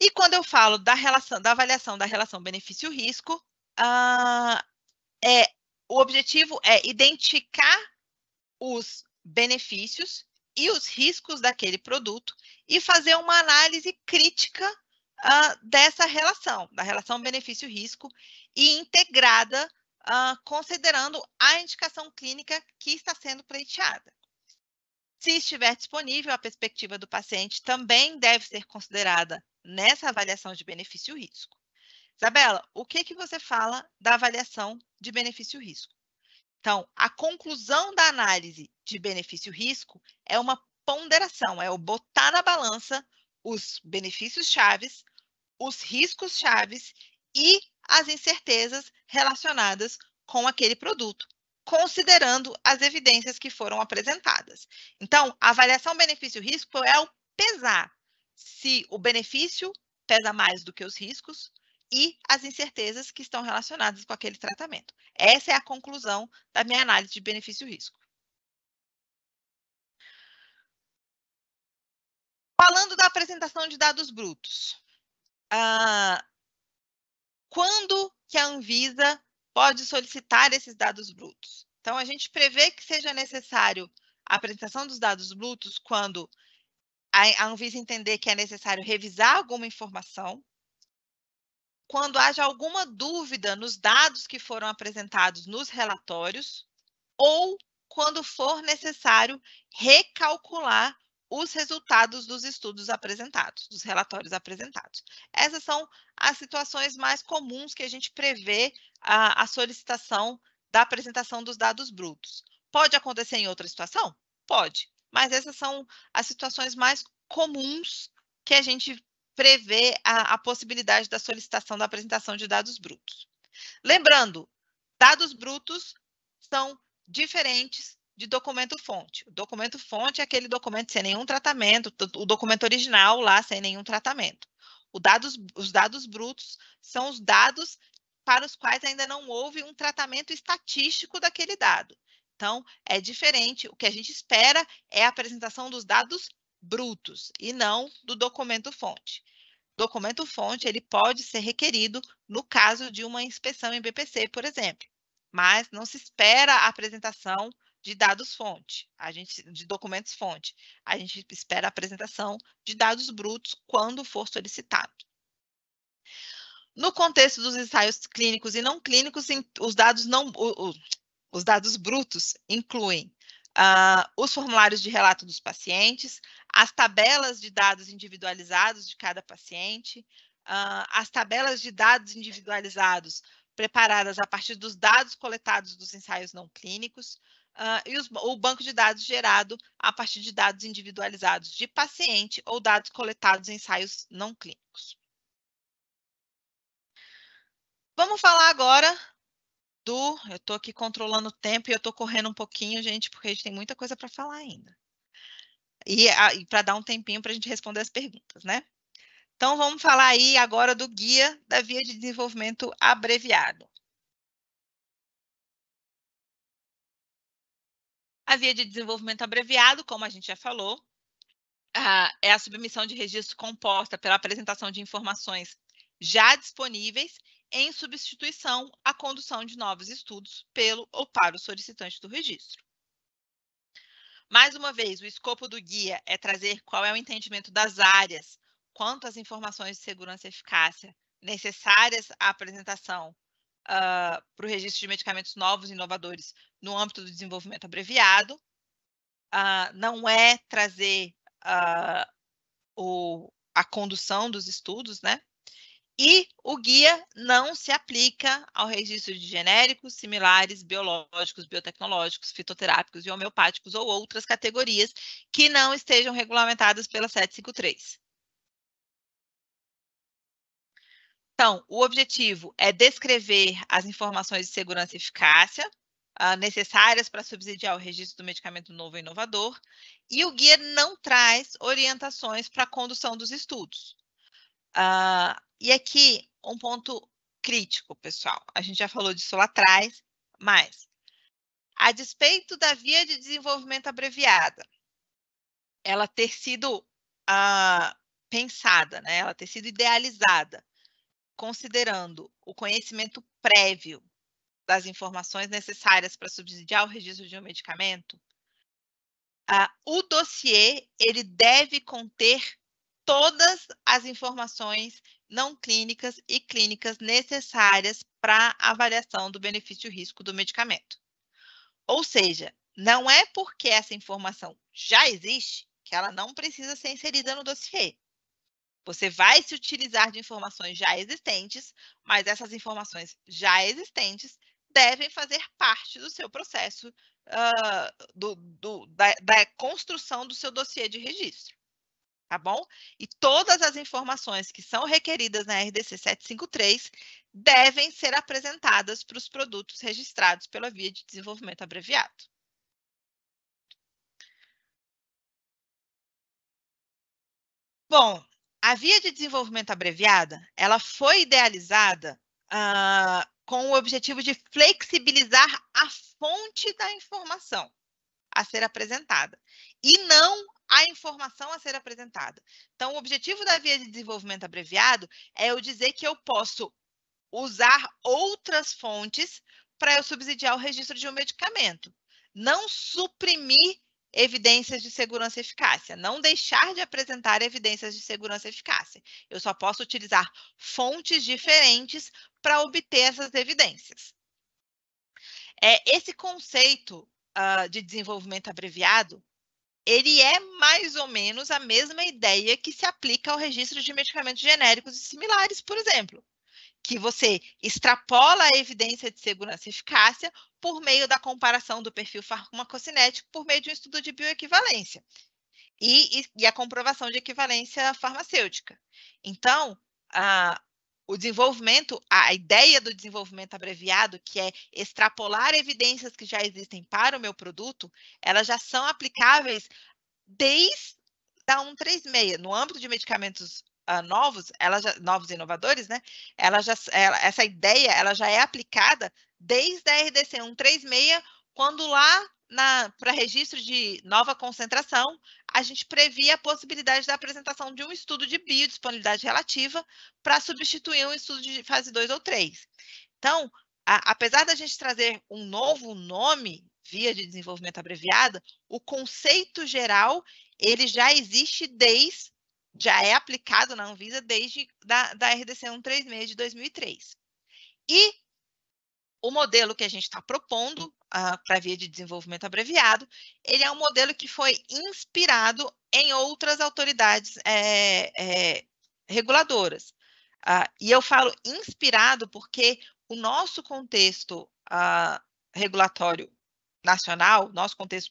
E quando eu falo da relação, da avaliação da relação benefício-risco, é, o objetivo é identificar os benefícios e os riscos daquele produto e fazer uma análise crítica uh, dessa relação, da relação benefício-risco e integrada, uh, considerando a indicação clínica que está sendo pleiteada. Se estiver disponível, a perspectiva do paciente também deve ser considerada nessa avaliação de benefício-risco. Isabela, o que, que você fala da avaliação de benefício-risco? Então, a conclusão da análise de benefício-risco é uma ponderação, é o botar na balança os benefícios chaves, os riscos chaves e as incertezas relacionadas com aquele produto, considerando as evidências que foram apresentadas. Então, a avaliação benefício-risco é o pesar se o benefício pesa mais do que os riscos, e as incertezas que estão relacionadas com aquele tratamento. Essa é a conclusão da minha análise de benefício-risco. Falando da apresentação de dados brutos, ah, quando que a Anvisa pode solicitar esses dados brutos? Então, a gente prevê que seja necessário a apresentação dos dados brutos quando a Anvisa entender que é necessário revisar alguma informação, quando haja alguma dúvida nos dados que foram apresentados nos relatórios ou quando for necessário recalcular os resultados dos estudos apresentados, dos relatórios apresentados. Essas são as situações mais comuns que a gente prevê a, a solicitação da apresentação dos dados brutos. Pode acontecer em outra situação? Pode, mas essas são as situações mais comuns que a gente prevê a, a possibilidade da solicitação da apresentação de dados brutos. Lembrando, dados brutos são diferentes de documento-fonte. O documento-fonte é aquele documento sem nenhum tratamento, o documento original lá sem nenhum tratamento. Dados, os dados brutos são os dados para os quais ainda não houve um tratamento estatístico daquele dado. Então, é diferente. O que a gente espera é a apresentação dos dados brutos e não do documento fonte. Documento fonte ele pode ser requerido no caso de uma inspeção em BPC, por exemplo, mas não se espera a apresentação de dados fonte, a gente de documentos fonte. A gente espera a apresentação de dados brutos quando for solicitado. No contexto dos ensaios clínicos e não clínicos, os dados não os dados brutos incluem uh, os formulários de relato dos pacientes, as tabelas de dados individualizados de cada paciente, uh, as tabelas de dados individualizados preparadas a partir dos dados coletados dos ensaios não clínicos, Uh, e os, o banco de dados gerado a partir de dados individualizados de paciente ou dados coletados em ensaios não clínicos. Vamos falar agora eu estou aqui controlando o tempo e eu estou correndo um pouquinho, gente, porque a gente tem muita coisa para falar ainda. E, ah, e para dar um tempinho para a gente responder as perguntas, né? Então, vamos falar aí agora do guia da via de desenvolvimento abreviado. A via de desenvolvimento abreviado, como a gente já falou, é a submissão de registro composta pela apresentação de informações já disponíveis em substituição à condução de novos estudos pelo ou para o solicitante do registro. Mais uma vez, o escopo do guia é trazer qual é o entendimento das áreas quanto às informações de segurança e eficácia necessárias à apresentação uh, para o registro de medicamentos novos e inovadores no âmbito do desenvolvimento abreviado. Uh, não é trazer uh, o, a condução dos estudos, né? E o guia não se aplica ao registro de genéricos, similares, biológicos, biotecnológicos, fitoterápicos e homeopáticos ou outras categorias que não estejam regulamentadas pela 753. Então, o objetivo é descrever as informações de segurança e eficácia uh, necessárias para subsidiar o registro do medicamento novo e inovador, e o guia não traz orientações para a condução dos estudos. Ah, e aqui, um ponto crítico, pessoal. A gente já falou disso lá atrás, mas a despeito da via de desenvolvimento abreviada, ela ter sido uh, pensada, né? ela ter sido idealizada, considerando o conhecimento prévio das informações necessárias para subsidiar o registro de um medicamento, uh, o dossiê ele deve conter todas as informações não clínicas e clínicas necessárias para avaliação do benefício-risco do medicamento. Ou seja, não é porque essa informação já existe que ela não precisa ser inserida no dossiê. Você vai se utilizar de informações já existentes, mas essas informações já existentes devem fazer parte do seu processo uh, do, do, da, da construção do seu dossiê de registro tá bom? E todas as informações que são requeridas na RDC 753 devem ser apresentadas para os produtos registrados pela Via de Desenvolvimento Abreviado. Bom, a Via de Desenvolvimento Abreviada, ela foi idealizada uh, com o objetivo de flexibilizar a fonte da informação a ser apresentada e não a informação a ser apresentada. Então, o objetivo da via de desenvolvimento abreviado é eu dizer que eu posso usar outras fontes para eu subsidiar o registro de um medicamento, não suprimir evidências de segurança e eficácia, não deixar de apresentar evidências de segurança e eficácia. Eu só posso utilizar fontes diferentes para obter essas evidências. É, esse conceito uh, de desenvolvimento abreviado ele é mais ou menos a mesma ideia que se aplica ao registro de medicamentos genéricos e similares, por exemplo, que você extrapola a evidência de segurança e eficácia por meio da comparação do perfil farmacocinético por meio de um estudo de bioequivalência e, e, e a comprovação de equivalência farmacêutica. Então, a, o desenvolvimento, a ideia do desenvolvimento abreviado, que é extrapolar evidências que já existem para o meu produto, elas já são aplicáveis desde a 136. No âmbito de medicamentos uh, novos, elas já, novos inovadores, né? Ela já, ela, essa ideia ela já é aplicada desde a RDC 136, quando lá para registro de nova concentração, a gente previa a possibilidade da apresentação de um estudo de biodisponibilidade relativa para substituir um estudo de fase 2 ou 3. Então, a, apesar da gente trazer um novo nome, via de desenvolvimento abreviada, o conceito geral, ele já existe desde, já é aplicado na Anvisa desde da, da RDC 136 de 2003. E o modelo que a gente está propondo uh, para via de desenvolvimento abreviado, ele é um modelo que foi inspirado em outras autoridades é, é, reguladoras. Uh, e eu falo inspirado porque o nosso contexto uh, regulatório nacional, nosso contexto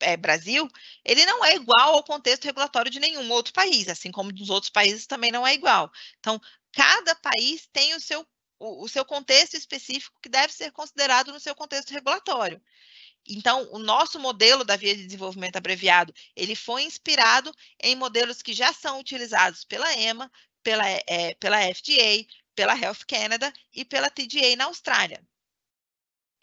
é, Brasil, ele não é igual ao contexto regulatório de nenhum outro país, assim como dos outros países também não é igual. Então, cada país tem o seu o, seu contexto específico que deve ser considerado no seu contexto regulatório. Então, o nosso modelo da via de desenvolvimento abreviado, ele foi inspirado em modelos que já são utilizados pela EMA, pela, é, pela FDA, pela Health Canada e pela TDA na Austrália.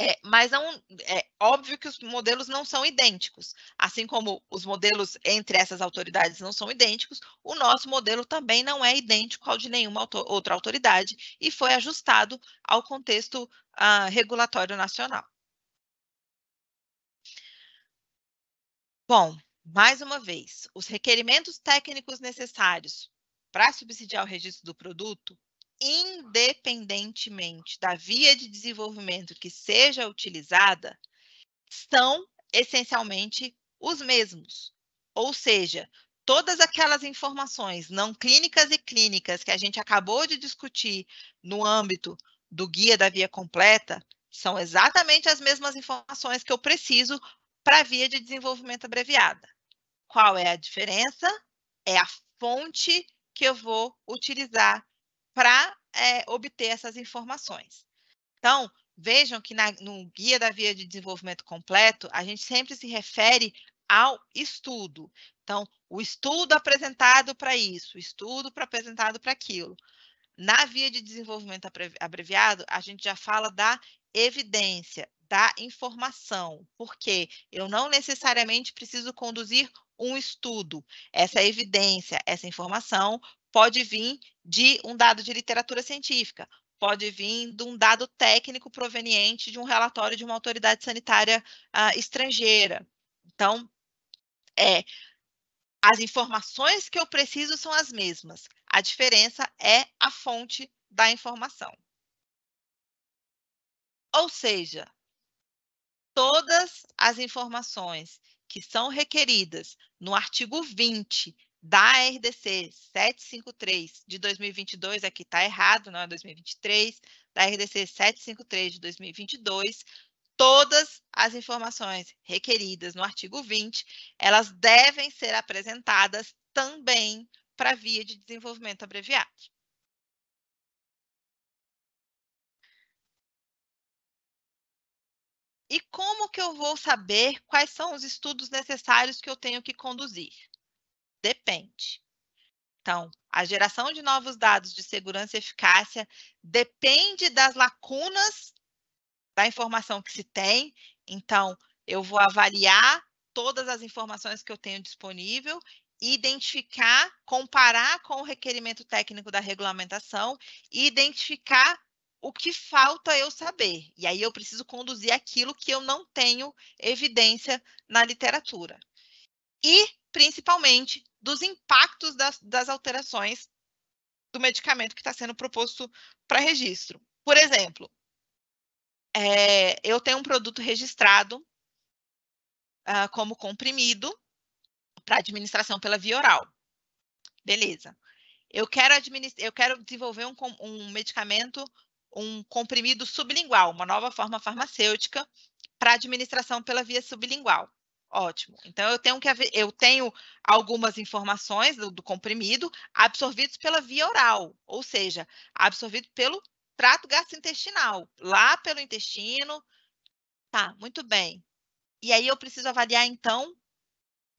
É, mas não, é óbvio que os modelos não são idênticos. Assim como os modelos entre essas autoridades não são idênticos, o nosso modelo também não é idêntico ao de nenhuma outra autoridade e foi ajustado ao contexto uh, regulatório nacional. Bom, mais uma vez, os requerimentos técnicos necessários para subsidiar o registro do produto independentemente da via de desenvolvimento que seja utilizada, são essencialmente os mesmos. Ou seja, todas aquelas informações não clínicas e clínicas que a gente acabou de discutir no âmbito do guia da via completa são exatamente as mesmas informações que eu preciso para a via de desenvolvimento abreviada. Qual é a diferença? É a fonte que eu vou utilizar para é, obter essas informações. Então, vejam que na, no Guia da Via de Desenvolvimento Completo, a gente sempre se refere ao estudo. Então, o estudo apresentado para isso, o estudo apresentado para aquilo. Na via de desenvolvimento abreviado, a gente já fala da evidência, da informação, porque eu não necessariamente preciso conduzir um estudo. Essa evidência, essa informação pode vir de um dado de literatura científica, pode vir de um dado técnico proveniente de um relatório de uma autoridade sanitária uh, estrangeira. Então, é, as informações que eu preciso são as mesmas. A diferença é a fonte da informação. Ou seja, todas as informações que são requeridas no artigo 20 da RDC 753 de 2022, aqui está errado, não é 2023, da RDC 753 de 2022, todas as informações requeridas no artigo 20, elas devem ser apresentadas também para via de desenvolvimento abreviado. E como que eu vou saber quais são os estudos necessários que eu tenho que conduzir? Depende. Então, a geração de novos dados de segurança e eficácia depende das lacunas da informação que se tem. Então, eu vou avaliar todas as informações que eu tenho disponível, identificar, comparar com o requerimento técnico da regulamentação e identificar o que falta eu saber. E aí eu preciso conduzir aquilo que eu não tenho evidência na literatura. E, principalmente, dos impactos das, das alterações do medicamento que está sendo proposto para registro. Por exemplo, é, eu tenho um produto registrado uh, como comprimido para administração pela via oral. Beleza. Eu quero, eu quero desenvolver um, um medicamento, um comprimido sublingual, uma nova forma farmacêutica para administração pela via sublingual. Ótimo. Então eu tenho que eu tenho algumas informações do, do comprimido absorvidos pela via oral, ou seja, absorvido pelo trato gastrointestinal, lá pelo intestino. Tá, muito bem. E aí eu preciso avaliar então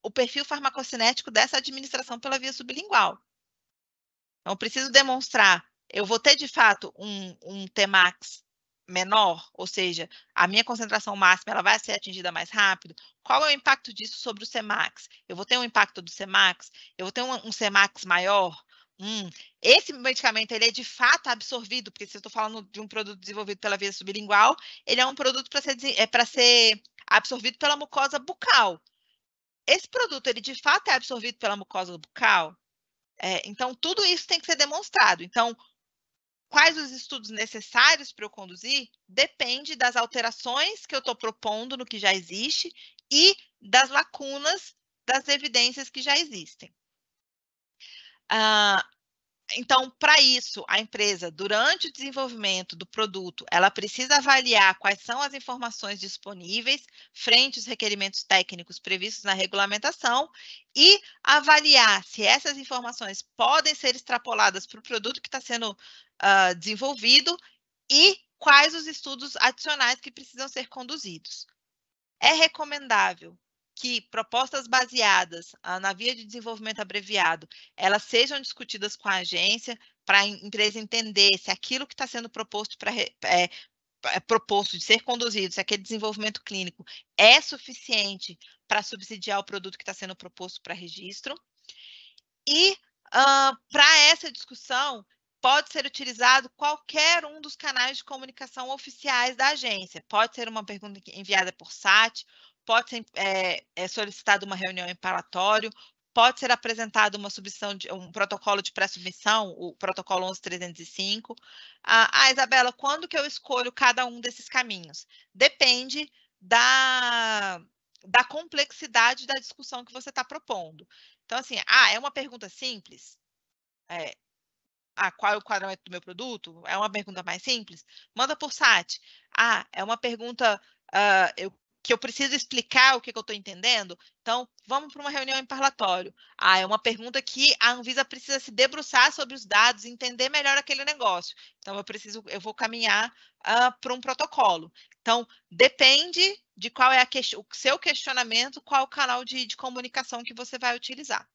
o perfil farmacocinético dessa administração pela via sublingual. Então, eu preciso demonstrar, eu vou ter de fato um, um Temax menor, ou seja, a minha concentração máxima ela vai ser atingida mais rápido, qual é o impacto disso sobre o Cmax? Eu vou ter um impacto do Cmax? Eu vou ter um, um maior? Hum, esse medicamento ele é de fato absorvido, porque se eu estou falando de um produto desenvolvido pela via sublingual, ele é um produto para ser, é, ser absorvido pela mucosa bucal. Esse produto ele de fato é absorvido pela mucosa bucal? É, então, tudo isso tem que ser demonstrado. Então, quais os estudos necessários para eu conduzir depende das alterações que eu estou propondo no que já existe e das lacunas das evidências que já existem. Ah, então, para isso, a empresa, durante o desenvolvimento do produto, ela precisa avaliar quais são as informações disponíveis frente aos requerimentos técnicos previstos na regulamentação e avaliar se essas informações podem ser extrapoladas para o produto que está sendo uh, desenvolvido e quais os estudos adicionais que precisam ser conduzidos. É recomendável que propostas baseadas uh, na via de desenvolvimento abreviado elas sejam discutidas com a agência para a empresa entender se aquilo que está sendo proposto para é, é proposto de ser conduzido, se aquele desenvolvimento clínico é suficiente para subsidiar o produto que está sendo proposto para registro. E uh, para essa discussão, pode ser utilizado qualquer um dos canais de comunicação oficiais da agência. Pode ser uma pergunta enviada por SAT, pode ser é, é solicitada uma reunião em paratório. pode ser apresentado uma submissão de, um protocolo de pré-submissão, o protocolo 11305. Ah, ah, Isabela, quando que eu escolho cada um desses caminhos? Depende da, da complexidade da discussão que você está propondo. Então, assim, ah, é uma pergunta simples? É, ah, qual é o quadramento do meu produto? É uma pergunta mais simples? Manda por SAT. Ah, é uma pergunta uh, eu, que eu preciso explicar o que, que eu estou entendendo? Então, vamos para uma reunião em parlatório. Ah, é uma pergunta que a Anvisa precisa se debruçar sobre os dados, entender melhor aquele negócio. Então, eu preciso, eu vou caminhar uh, ah, para um protocolo. Então, depende de qual é que, o seu questionamento, qual o canal de, de comunicação que você vai utilizar.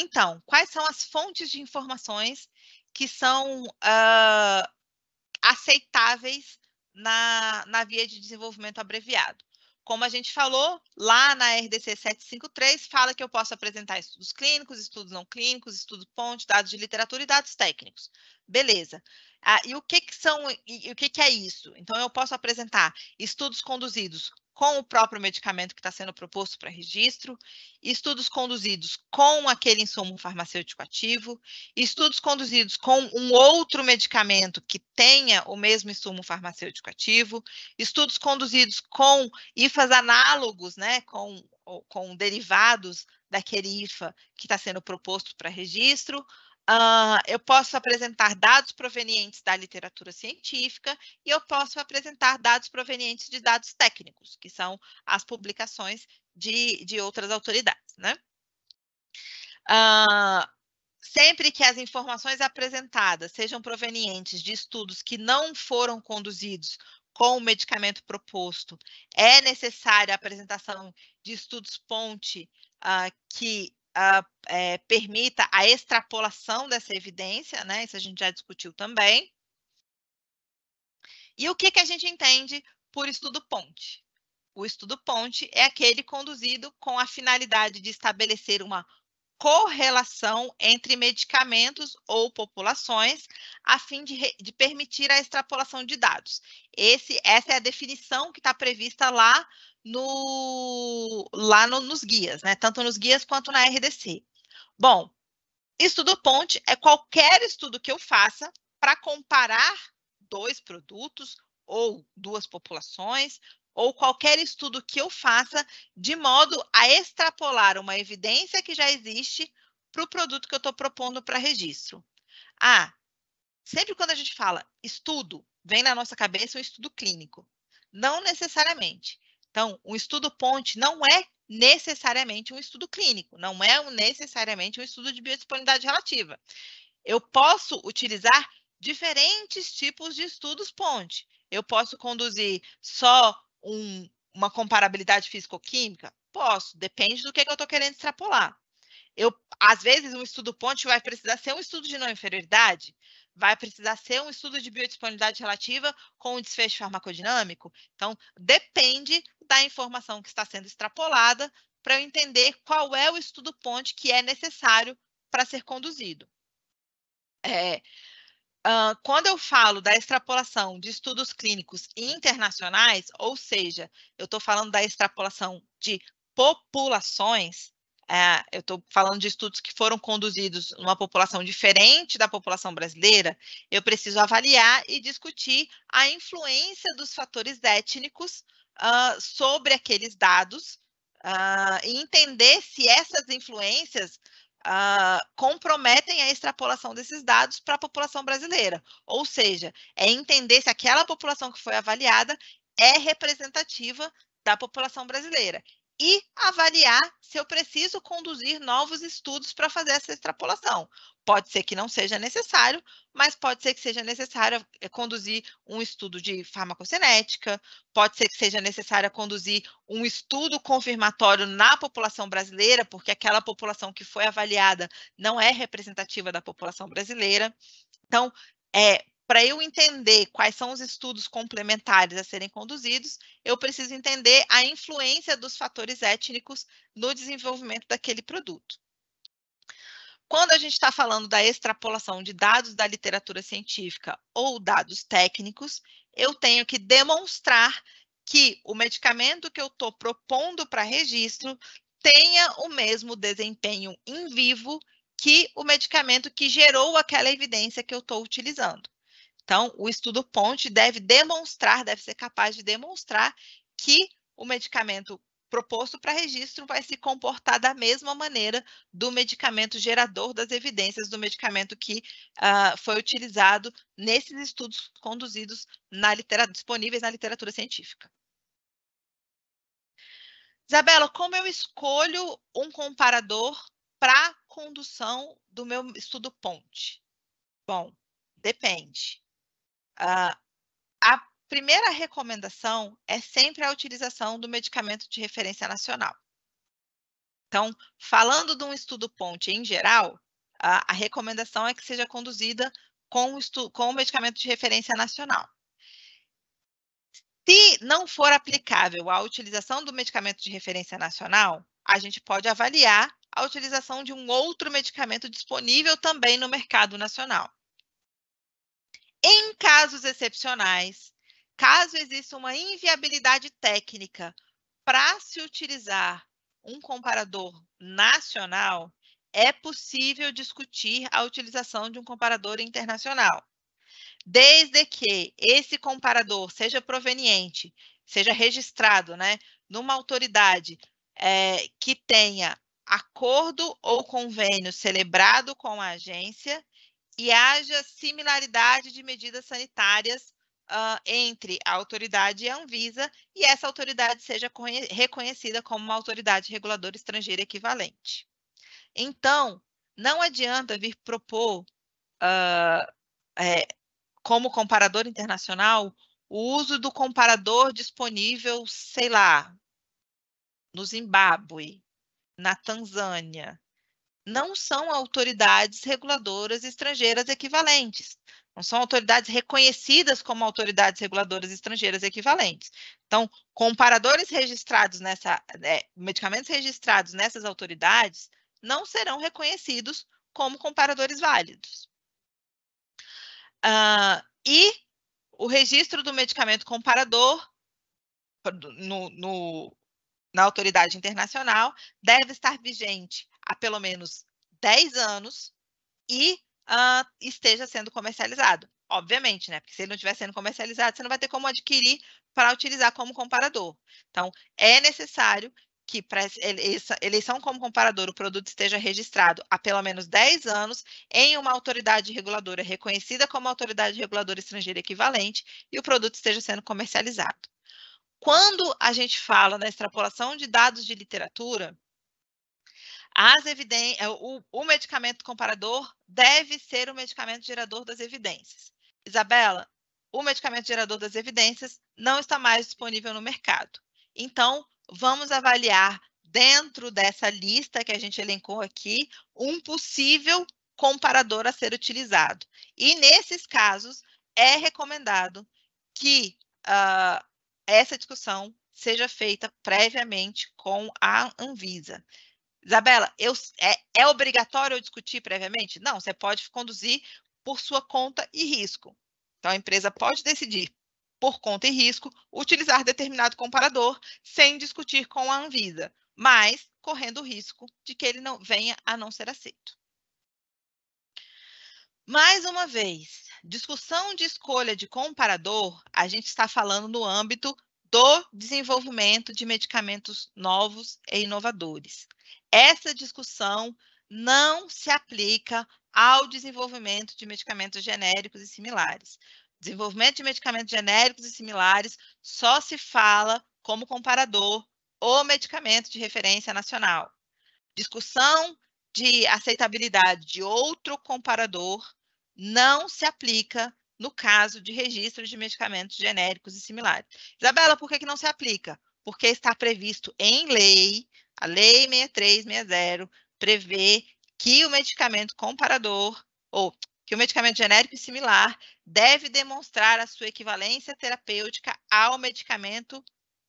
Então, quais são as fontes de informações que são uh, aceitáveis na, na via de desenvolvimento abreviado? Como a gente falou, lá na RDC 753 fala que eu posso apresentar estudos clínicos, estudos não clínicos, estudos ponte, dados de literatura e dados técnicos. Beleza. Ah, e o que, que são e, e o que, que é isso? Então eu posso apresentar estudos conduzidos com o próprio medicamento que está sendo proposto para registro, estudos conduzidos com aquele insumo farmacêutico ativo, estudos conduzidos com um outro medicamento que tenha o mesmo insumo farmacêutico ativo, estudos conduzidos com IFAs análogos, né, com, com derivados daquele IFA que está sendo proposto para registro, Uh, eu posso apresentar dados provenientes da literatura científica e eu posso apresentar dados provenientes de dados técnicos, que são as publicações de, de outras autoridades, né? Uh, sempre que as informações apresentadas sejam provenientes de estudos que não foram conduzidos com o medicamento proposto, é necessária a apresentação de estudos-ponte uh, que uh, é, permita a extrapolação dessa evidência, né? Isso a gente já discutiu também. E o que, que a gente entende por estudo ponte? O estudo ponte é aquele conduzido com a finalidade de estabelecer uma correlação entre medicamentos ou populações, a fim de, de permitir a extrapolação de dados. Esse, essa é a definição que está prevista lá no, lá no, nos guias, né? Tanto nos guias quanto na RDC. Bom, estudo ponte é qualquer estudo que eu faça para comparar dois produtos ou duas populações ou qualquer estudo que eu faça de modo a extrapolar uma evidência que já existe para o produto que eu estou propondo para registro. Ah, sempre quando a gente fala estudo, vem na nossa cabeça um estudo clínico. Não necessariamente. Então, um estudo ponte não é necessariamente um estudo clínico, não é um, necessariamente um estudo de biodisponibilidade relativa. Eu posso utilizar diferentes tipos de estudos ponte. Eu posso conduzir só um, uma comparabilidade físico-química? Posso, depende do que, que eu estou querendo extrapolar. Eu, às vezes, um estudo ponte vai precisar ser um estudo de não inferioridade, vai precisar ser um estudo de biodisponibilidade relativa com desfecho farmacodinâmico. Então, depende da informação que está sendo extrapolada para eu entender qual é o estudo ponte que é necessário para ser conduzido. É, uh, quando eu falo da extrapolação de estudos clínicos internacionais, ou seja, eu estou falando da extrapolação de populações, é, eu estou falando de estudos que foram conduzidos numa população diferente da população brasileira, eu preciso avaliar e discutir a influência dos fatores étnicos uh, sobre aqueles dados uh, e entender se essas influências uh, comprometem a extrapolação desses dados para a população brasileira. Ou seja, é entender se aquela população que foi avaliada é representativa da população brasileira e avaliar se eu preciso conduzir novos estudos para fazer essa extrapolação. Pode ser que não seja necessário, mas pode ser que seja necessário eh, conduzir um estudo de farmacocinética, pode ser que seja necessário conduzir um estudo confirmatório na população brasileira, porque aquela população que foi avaliada não é representativa da população brasileira. Então, é, para eu entender quais são os estudos complementares a serem conduzidos, eu preciso entender a influência dos fatores étnicos no desenvolvimento daquele produto. Quando a gente está falando da extrapolação de dados da literatura científica ou dados técnicos, eu tenho que demonstrar que o medicamento que eu estou propondo para registro tenha o mesmo desempenho em vivo que o medicamento que gerou aquela evidência que eu estou utilizando. Então, o estudo ponte deve demonstrar, deve ser capaz de demonstrar que o medicamento proposto para registro vai se comportar da mesma maneira do medicamento gerador das evidências do medicamento que uh, foi utilizado nesses estudos conduzidos na disponíveis na literatura científica. Isabela, como eu escolho um comparador para condução do meu estudo ponte? Bom, depende. Uh, a primeira recomendação é sempre a utilização do medicamento de referência nacional. Então, falando de um estudo ponte em geral, a, a recomendação é que seja conduzida com o, com o medicamento de referência nacional. Se não for aplicável a utilização do medicamento de referência nacional, a gente pode avaliar a utilização de um outro medicamento disponível também no mercado nacional. Em casos excepcionais, Caso exista uma inviabilidade técnica para se utilizar um comparador nacional, é possível discutir a utilização de um comparador internacional, desde que esse comparador seja proveniente, seja registrado, né, numa autoridade é, que tenha acordo ou convênio celebrado com a agência e haja similaridade de medidas sanitárias uh, entre a autoridade e a Anvisa e essa autoridade seja reconhecida como uma autoridade reguladora estrangeira equivalente. Então, não adianta vir propor uh, é, como comparador internacional o uso do comparador disponível, sei lá, no Zimbábue, na Tanzânia, não são autoridades reguladoras estrangeiras equivalentes. Então, são autoridades reconhecidas como autoridades reguladoras estrangeiras equivalentes. Então, comparadores registrados nessa, é, medicamentos registrados nessas autoridades não serão reconhecidos como comparadores válidos. Uh, e o registro do medicamento comparador no, no, na autoridade internacional deve estar vigente há pelo menos 10 anos e uh, esteja sendo comercializado. Obviamente, né? Porque se ele não estiver sendo comercializado, você não vai ter como adquirir para utilizar como comparador. Então, é necessário que para eleição como comparador o produto esteja registrado há pelo menos 10 anos em uma autoridade reguladora reconhecida como autoridade reguladora estrangeira equivalente e o produto esteja sendo comercializado. Quando a gente fala na extrapolação de dados de literatura, as eviden é, o, o medicamento comparador deve ser o medicamento gerador das evidências. Isabela, o medicamento gerador das evidências não está mais disponível no mercado. Então, vamos avaliar dentro dessa lista que a gente elencou aqui um possível comparador a ser utilizado. E nesses casos, é recomendado que uh, essa discussão seja feita previamente com a Anvisa. Isabela, eu, é, é obrigatório eu discutir previamente? Não, você pode conduzir por sua conta e risco. Então, a empresa pode decidir, por conta e risco, utilizar determinado comparador sem discutir com a Anvisa, mas correndo o risco de que ele não venha a não ser aceito. Mais uma vez, discussão de escolha de comparador, a gente está falando no âmbito do desenvolvimento de medicamentos novos e inovadores essa discussão não se aplica ao desenvolvimento de medicamentos genéricos e similares. Desenvolvimento de medicamentos genéricos e similares só se fala como comparador ou medicamento de referência nacional. Discussão de aceitabilidade de outro comparador não se aplica no caso de registro de medicamentos genéricos e similares. Isabela, por que, que não se aplica? Porque está previsto em lei a Lei 6360 prevê que o medicamento comparador ou que o medicamento genérico e similar deve demonstrar a sua equivalência terapêutica ao medicamento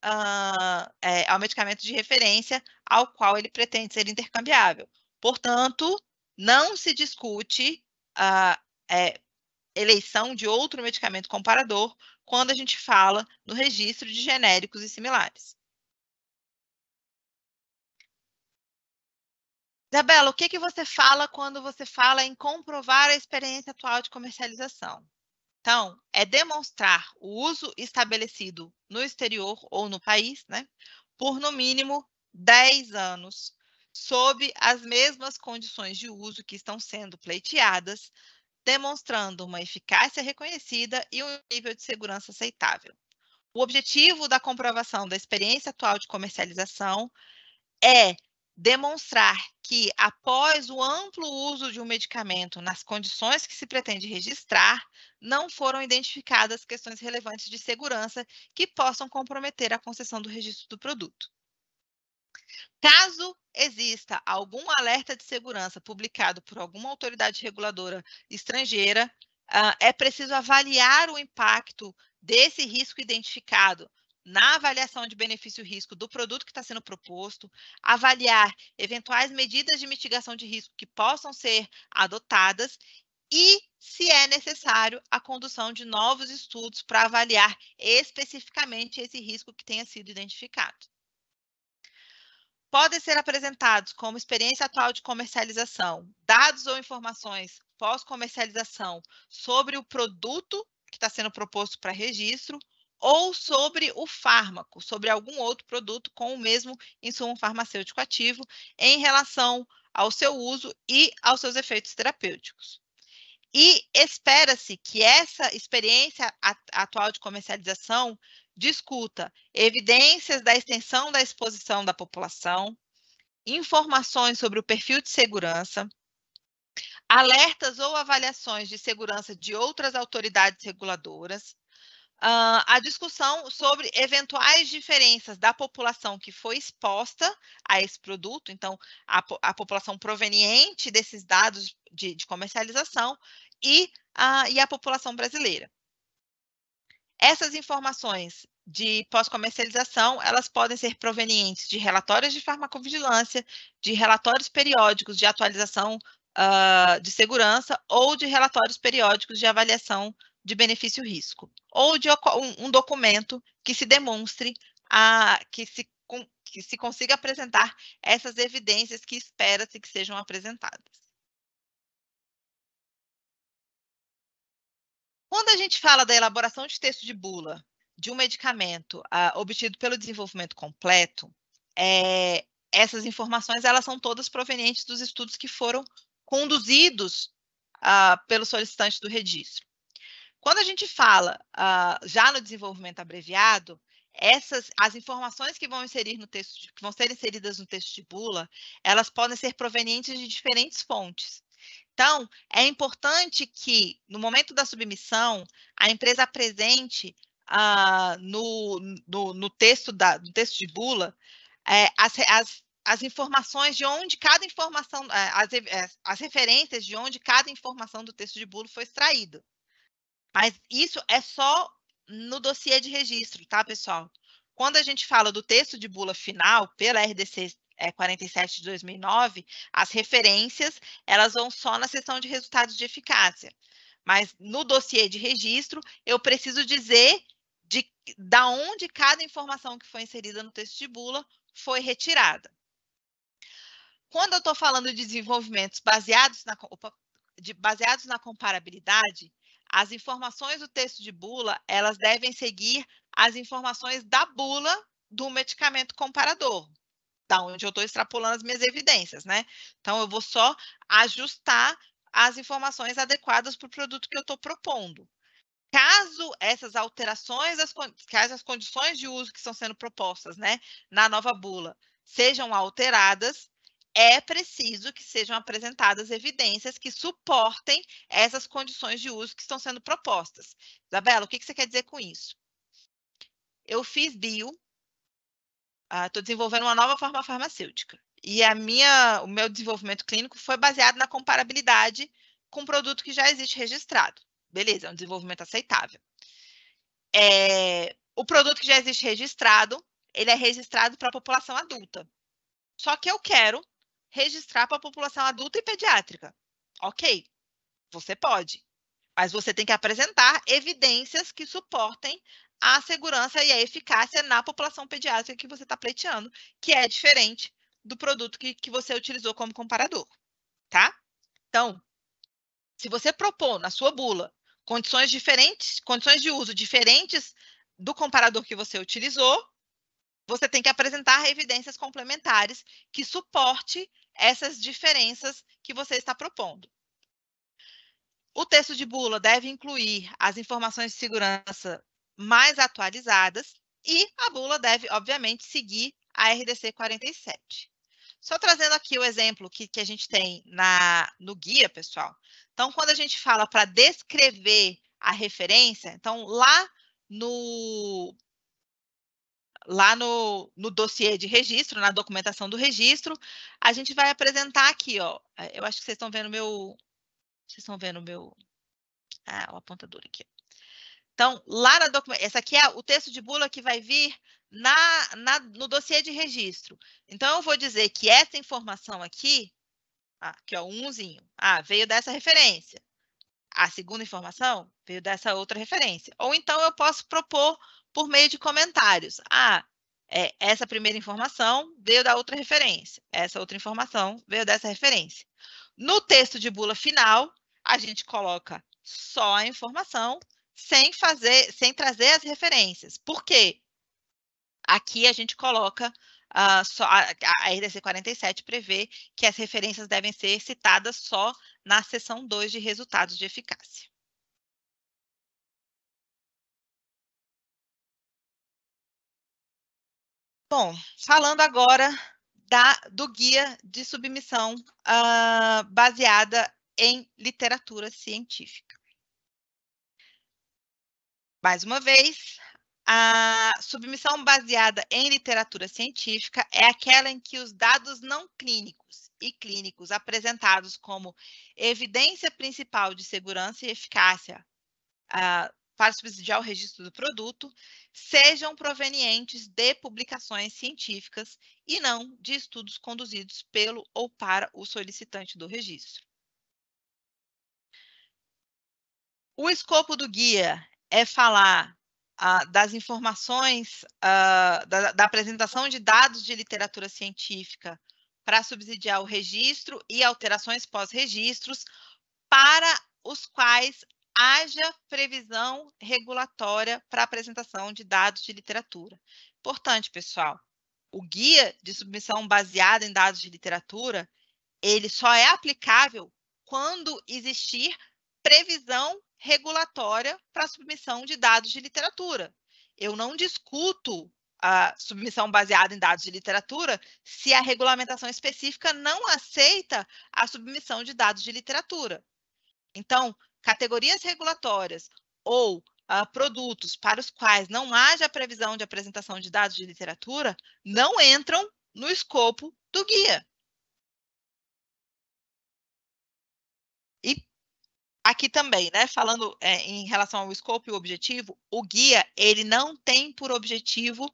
uh, é, ao medicamento de referência ao qual ele pretende ser intercambiável. Portanto, não se discute a uh, é, eleição de outro medicamento comparador quando a gente fala no registro de genéricos e similares. Isabela, o que, que você fala quando você fala em comprovar a experiência atual de comercialização? Então, é demonstrar o uso estabelecido no exterior ou no país, né, por no mínimo 10 anos, sob as mesmas condições de uso que estão sendo pleiteadas, demonstrando uma eficácia reconhecida e um nível de segurança aceitável. O objetivo da comprovação da experiência atual de comercialização é demonstrar que, após o amplo uso de um medicamento nas condições que se pretende registrar, não foram identificadas questões relevantes de segurança que possam comprometer a concessão do registro do produto. Caso exista algum alerta de segurança publicado por alguma autoridade reguladora estrangeira, ah, é preciso avaliar o impacto desse risco identificado na avaliação de benefício-risco do produto que está sendo proposto, avaliar eventuais medidas de mitigação de risco que possam ser adotadas e, se é necessário, a condução de novos estudos para avaliar especificamente esse risco que tenha sido identificado. Podem ser apresentados como experiência atual de comercialização, dados ou informações pós-comercialização sobre o produto que está sendo proposto para registro, ou sobre o fármaco, sobre algum outro produto com o mesmo insumo farmacêutico ativo em relação ao seu uso e aos seus efeitos terapêuticos. E espera-se que essa experiência atual de comercialização discuta evidências da extensão da exposição da população, informações sobre o perfil de segurança, alertas ou avaliações de segurança de outras autoridades reguladoras, Uh, a discussão sobre eventuais diferenças da população que foi exposta a esse produto, então, a, a população proveniente desses dados de, de comercialização e, uh, e a população brasileira. Essas informações de pós-comercialização, elas podem ser provenientes de relatórios de farmacovigilância, de relatórios periódicos de atualização uh, de segurança ou de relatórios periódicos de avaliação de benefício-risco, ou de um, documento que se demonstre a, que, se, que se consiga apresentar essas evidências que espera-se que sejam apresentadas. Quando a gente fala da elaboração de texto de bula de um medicamento ah, obtido pelo desenvolvimento completo, é, essas informações elas são todas provenientes dos estudos que foram conduzidos ah, pelo solicitante do registro. Quando a gente fala uh, já no desenvolvimento abreviado, essas as informações que vão inserir no texto que vão ser inseridas no texto de bula, elas podem ser provenientes de diferentes fontes. Então, é importante que no momento da submissão a empresa apresente uh, no, no, no, texto da, no texto de bula é, as, as as informações de onde cada informação, é, as, é, as referências de onde cada informação do texto de bula foi extraída. Mas isso é só no dossiê de registro, tá, pessoal? Quando a gente fala do texto de bula final, pela RDC 47 é, de 2009, as referências, elas vão só na seção de resultados de eficácia. Mas no dossiê de registro, eu preciso dizer de, da onde cada informação que foi inserida no texto de bula foi retirada. Quando eu estou falando de desenvolvimentos baseados na, opa, de, baseados na comparabilidade, as informações do texto de bula, elas devem seguir as informações da bula do medicamento comparador, da onde eu estou extrapolando as minhas evidências, né? Então, eu vou só ajustar as informações adequadas para o produto que eu estou propondo. Caso essas alterações, as, caso as condições de uso que estão sendo propostas né, na nova bula sejam alteradas, é preciso que sejam apresentadas evidências que suportem essas condições de uso que estão sendo propostas. Isabela, o que, que você quer dizer com isso? Eu fiz bio, ah, estou uh, desenvolvendo uma nova forma farmacêutica. E a minha, o meu desenvolvimento clínico foi baseado na comparabilidade com um produto que já existe registrado. Beleza, é um desenvolvimento aceitável. É, o produto que já existe registrado, ele é registrado para a população adulta. Só que eu quero registrar para a população adulta e pediátrica. Ok, você pode, mas você tem que apresentar evidências que suportem a segurança e a eficácia na população pediátrica que você está pleiteando, que é diferente do produto que, que você utilizou como comparador, tá? Então, se você propor na sua bula condições diferentes, condições de uso diferentes do comparador que você utilizou, você tem que apresentar evidências complementares que suporte essas diferenças que você está propondo. O texto de bula deve incluir as informações de segurança mais atualizadas e a bula deve, obviamente, seguir a RDC 47. Só trazendo aqui o exemplo que, que a gente tem na, no guia, pessoal. Então, quando a gente fala para descrever a referência, então lá no lá no, no dossiê de registro, na documentação do registro, a gente vai apresentar aqui, ó. É, eu acho que vocês estão vendo meu. Vocês estão vendo meu. Ah, o apontador aqui. Então, lá na documentação. Essa aqui é o texto de bula que vai vir na, na, no dossiê de registro. Então, eu vou dizer que essa informação aqui, ah, aqui ó, umzinho, ah, veio dessa referência. A segunda informação veio dessa outra referência. Ou então eu posso propor por meio de comentários. Ah, é, essa primeira informação veio da outra referência, essa outra informação veio dessa referência. No texto de bula final, a gente coloca só a informação sem fazer, sem trazer as referências. Por quê? Aqui a gente coloca Uh, só, a, a RDC 47 prevê que as referências devem ser citadas só na seção 2 de resultados de eficácia. Bom, falando agora da, do guia de submissão uh, baseada em literatura científica. Mais uma vez, a submissão baseada em literatura científica é aquela em que os dados não clínicos e clínicos apresentados como evidência principal de segurança e eficácia uh, para subsidiar o registro do produto sejam provenientes de publicações científicas e não de estudos conduzidos pelo ou para o solicitante do registro. O escopo do guia é falar ah, das informações, ah, da, da apresentação de dados de literatura científica para subsidiar o registro e alterações pós-registros para os quais haja previsão regulatória para apresentação de dados de literatura. Importante, pessoal, o guia de submissão baseado em dados de literatura, ele só é aplicável quando existir previsão regulatória para submissão de dados de literatura. Eu não discuto a submissão baseada em dados de literatura se a regulamentação específica não aceita a submissão de dados de literatura. Então, categorias regulatórias ou uh, produtos para os quais não haja previsão de apresentação de dados de literatura não entram no escopo do guia. E aqui também, né, falando é, em relação ao escopo e o objetivo, o guia ele não tem por objetivo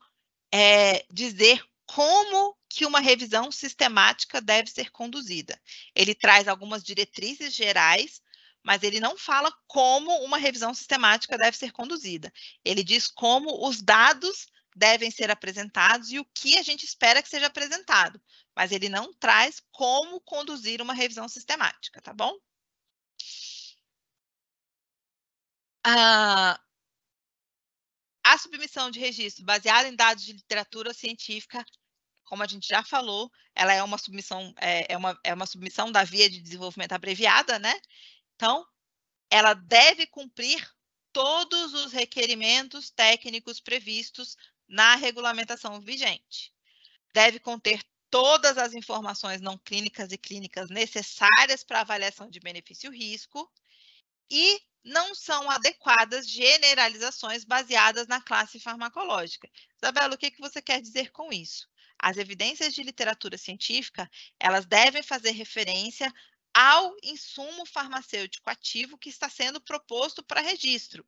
é, dizer como que uma revisão sistemática deve ser conduzida. Ele traz algumas diretrizes gerais mas ele não fala como uma revisão sistemática deve ser conduzida. Ele diz como os dados devem ser apresentados e o que a gente espera que seja apresentado, mas ele não traz como conduzir uma revisão sistemática, tá bom? Ah, a submissão de registro baseada em dados de literatura científica, como a gente já falou, ela é uma submissão, é, é, uma, é uma submissão da via de desenvolvimento abreviada, né? Então, ela deve cumprir todos os requerimentos técnicos previstos na regulamentação vigente. Deve conter todas as informações não clínicas e clínicas necessárias para avaliação de benefício-risco e não são adequadas generalizações baseadas na classe farmacológica. Isabela, o que, que você quer dizer com isso? As evidências de literatura científica, elas devem fazer referência ao insumo farmacêutico ativo que está sendo proposto para registro,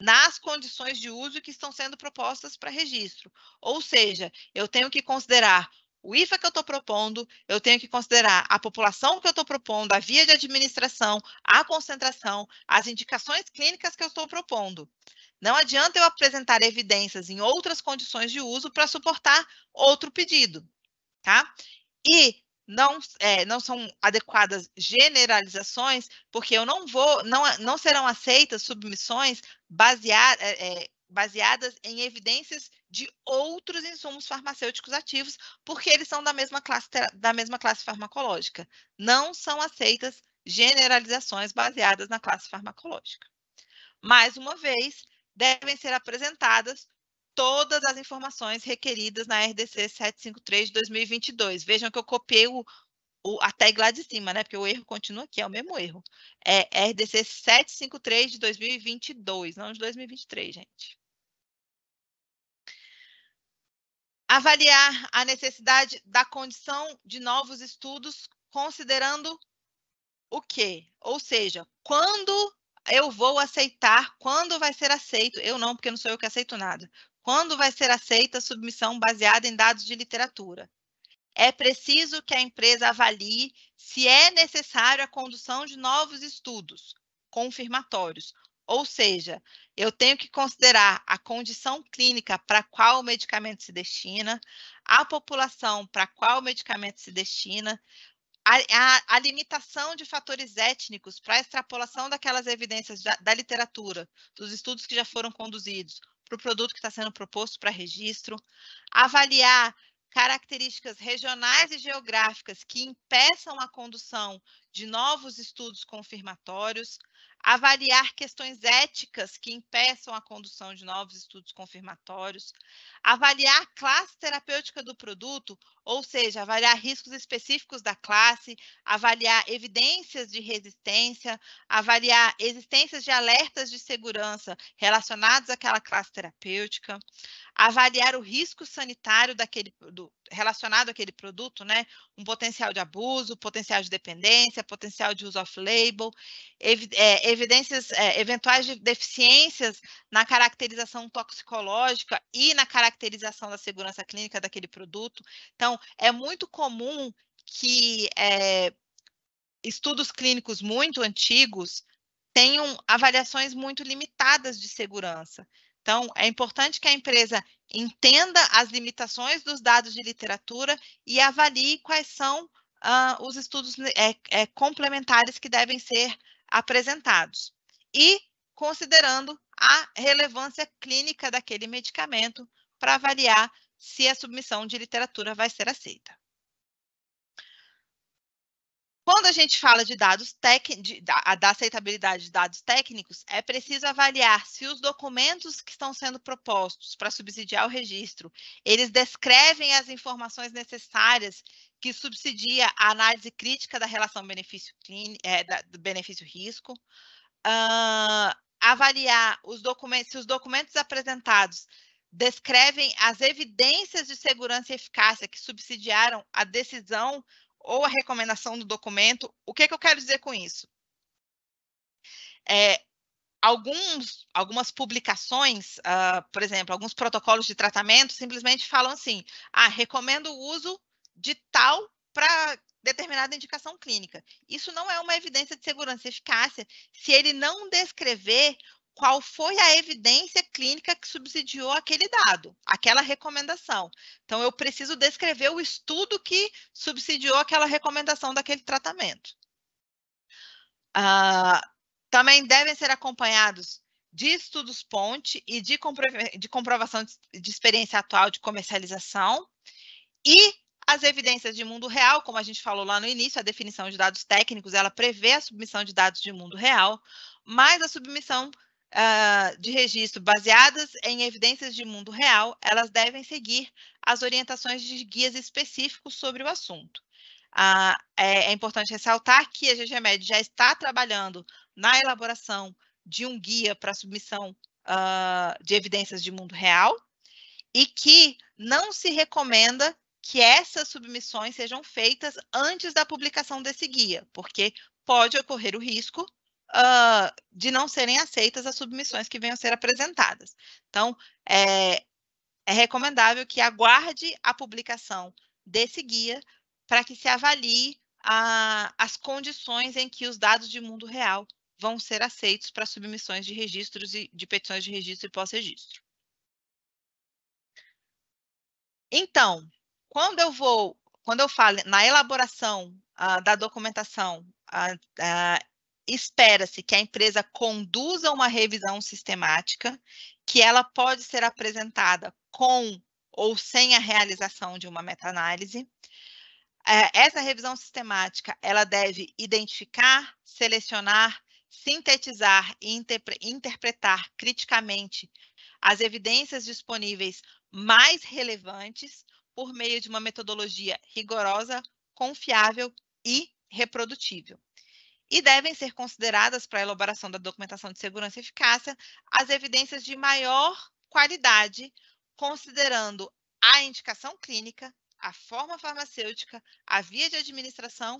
nas condições de uso que estão sendo propostas para registro. Ou seja, eu tenho que considerar o IFA que eu estou propondo, eu tenho que considerar a população que eu estou propondo, a via de administração, a concentração, as indicações clínicas que eu estou propondo. Não adianta eu apresentar evidências em outras condições de uso para suportar outro pedido, tá? E não, é, não são adequadas generalizações, porque eu não vou, não, não serão aceitas submissões baseadas, é, é, baseadas em evidências de outros insumos farmacêuticos ativos, porque eles são da mesma classe, da mesma classe farmacológica. Não são aceitas generalizações baseadas na classe farmacológica. Mais uma vez, devem ser apresentadas todas as informações requeridas na RDC 753 de 2022. Vejam que eu copiei o, o, a tag lá de cima, né? Porque o erro continua aqui, é o mesmo erro. É RDC 753 de 2022, não de 2023, gente. Avaliar a necessidade da condição de novos estudos considerando o quê? Ou seja, quando eu vou aceitar, quando vai ser aceito? Eu não, porque não sou eu que aceito nada. Quando vai ser aceita a submissão baseada em dados de literatura? É preciso que a empresa avalie se é necessário a condução de novos estudos confirmatórios, ou seja, eu tenho que considerar a condição clínica para qual o medicamento se destina, a população para qual o medicamento se destina, a, a, a, limitação de fatores étnicos para a extrapolação daquelas evidências da, da, literatura, dos estudos que já foram conduzidos, para o produto que está sendo proposto para registro, avaliar características regionais e geográficas que impeçam a condução de novos estudos confirmatórios, avaliar questões éticas que impeçam a condução de novos estudos confirmatórios, avaliar a classe terapêutica do produto, ou seja, avaliar riscos específicos da classe, avaliar evidências de resistência, avaliar existências de alertas de segurança relacionados àquela classe terapêutica, avaliar o risco sanitário daquele do, relacionado àquele produto, né? Um potencial de abuso, potencial de dependência, potencial de uso off-label, é, evidências é, eventuais de deficiências na caracterização toxicológica e na caracterização da segurança clínica daquele produto. Então, é muito comum que é, estudos clínicos muito antigos tenham avaliações muito limitadas de segurança. Então, é importante que a empresa entenda as limitações dos dados de literatura e avalie quais são uh, os estudos é, é, complementares que devem ser apresentados. E considerando a relevância clínica daquele medicamento para avaliar se a submissão de literatura vai ser aceita. Quando a gente fala de dados técnicos, da, da aceitabilidade de dados técnicos, é preciso avaliar se os documentos que estão sendo propostos para subsidiar o registro, eles descrevem as informações necessárias que subsidia a análise crítica da relação benefício é, benefício-risco, uh, avaliar os documentos, se os documentos apresentados descrevem as evidências de segurança e eficácia que subsidiaram a decisão ou a recomendação do documento. O que, é que eu quero dizer com isso? É, alguns, algumas publicações, uh, por exemplo, alguns protocolos de tratamento simplesmente falam assim: ah, recomendo o uso de tal para determinada indicação clínica. Isso não é uma evidência de segurança e eficácia se ele não descrever qual foi a evidência clínica que subsidiou aquele dado, aquela recomendação. Então, eu preciso descrever o estudo que subsidiou aquela recomendação daquele tratamento. Uh, também devem ser acompanhados de estudos ponte e de, compro de comprovação de, de experiência atual de comercialização e as evidências de mundo real, como a gente falou lá no início, a definição de dados técnicos, ela prevê a submissão de dados de mundo real, mas a submissão uh, de registro baseadas em evidências de mundo real, elas devem seguir as orientações de guias específicos sobre o assunto. Uh, é, é, importante ressaltar que a GGMED já está trabalhando na elaboração de um guia para submissão uh, de evidências de mundo real e que não se recomenda que essas submissões sejam feitas antes da publicação desse guia, porque pode ocorrer o risco uh, de não serem aceitas as submissões que venham a ser apresentadas. Então, é, é recomendável que aguarde a publicação desse guia para que se avalie a, as condições em que os dados de mundo real vão ser aceitos para submissões de registros e de petições de registro e pós-registro. Então, quando eu vou, quando eu falo na elaboração ah, da documentação ah, espera-se que a empresa conduza uma revisão sistemática, que ela pode ser apresentada com ou sem a realização de uma meta-análise. É, essa revisão sistemática, ela deve identificar, selecionar, sintetizar e interpre interpretar criticamente as evidências disponíveis mais relevantes por meio de uma metodologia rigorosa, confiável e reprodutível e devem ser consideradas para a elaboração da documentação de segurança e eficácia as evidências de maior qualidade, considerando a indicação clínica, a forma farmacêutica, a via de administração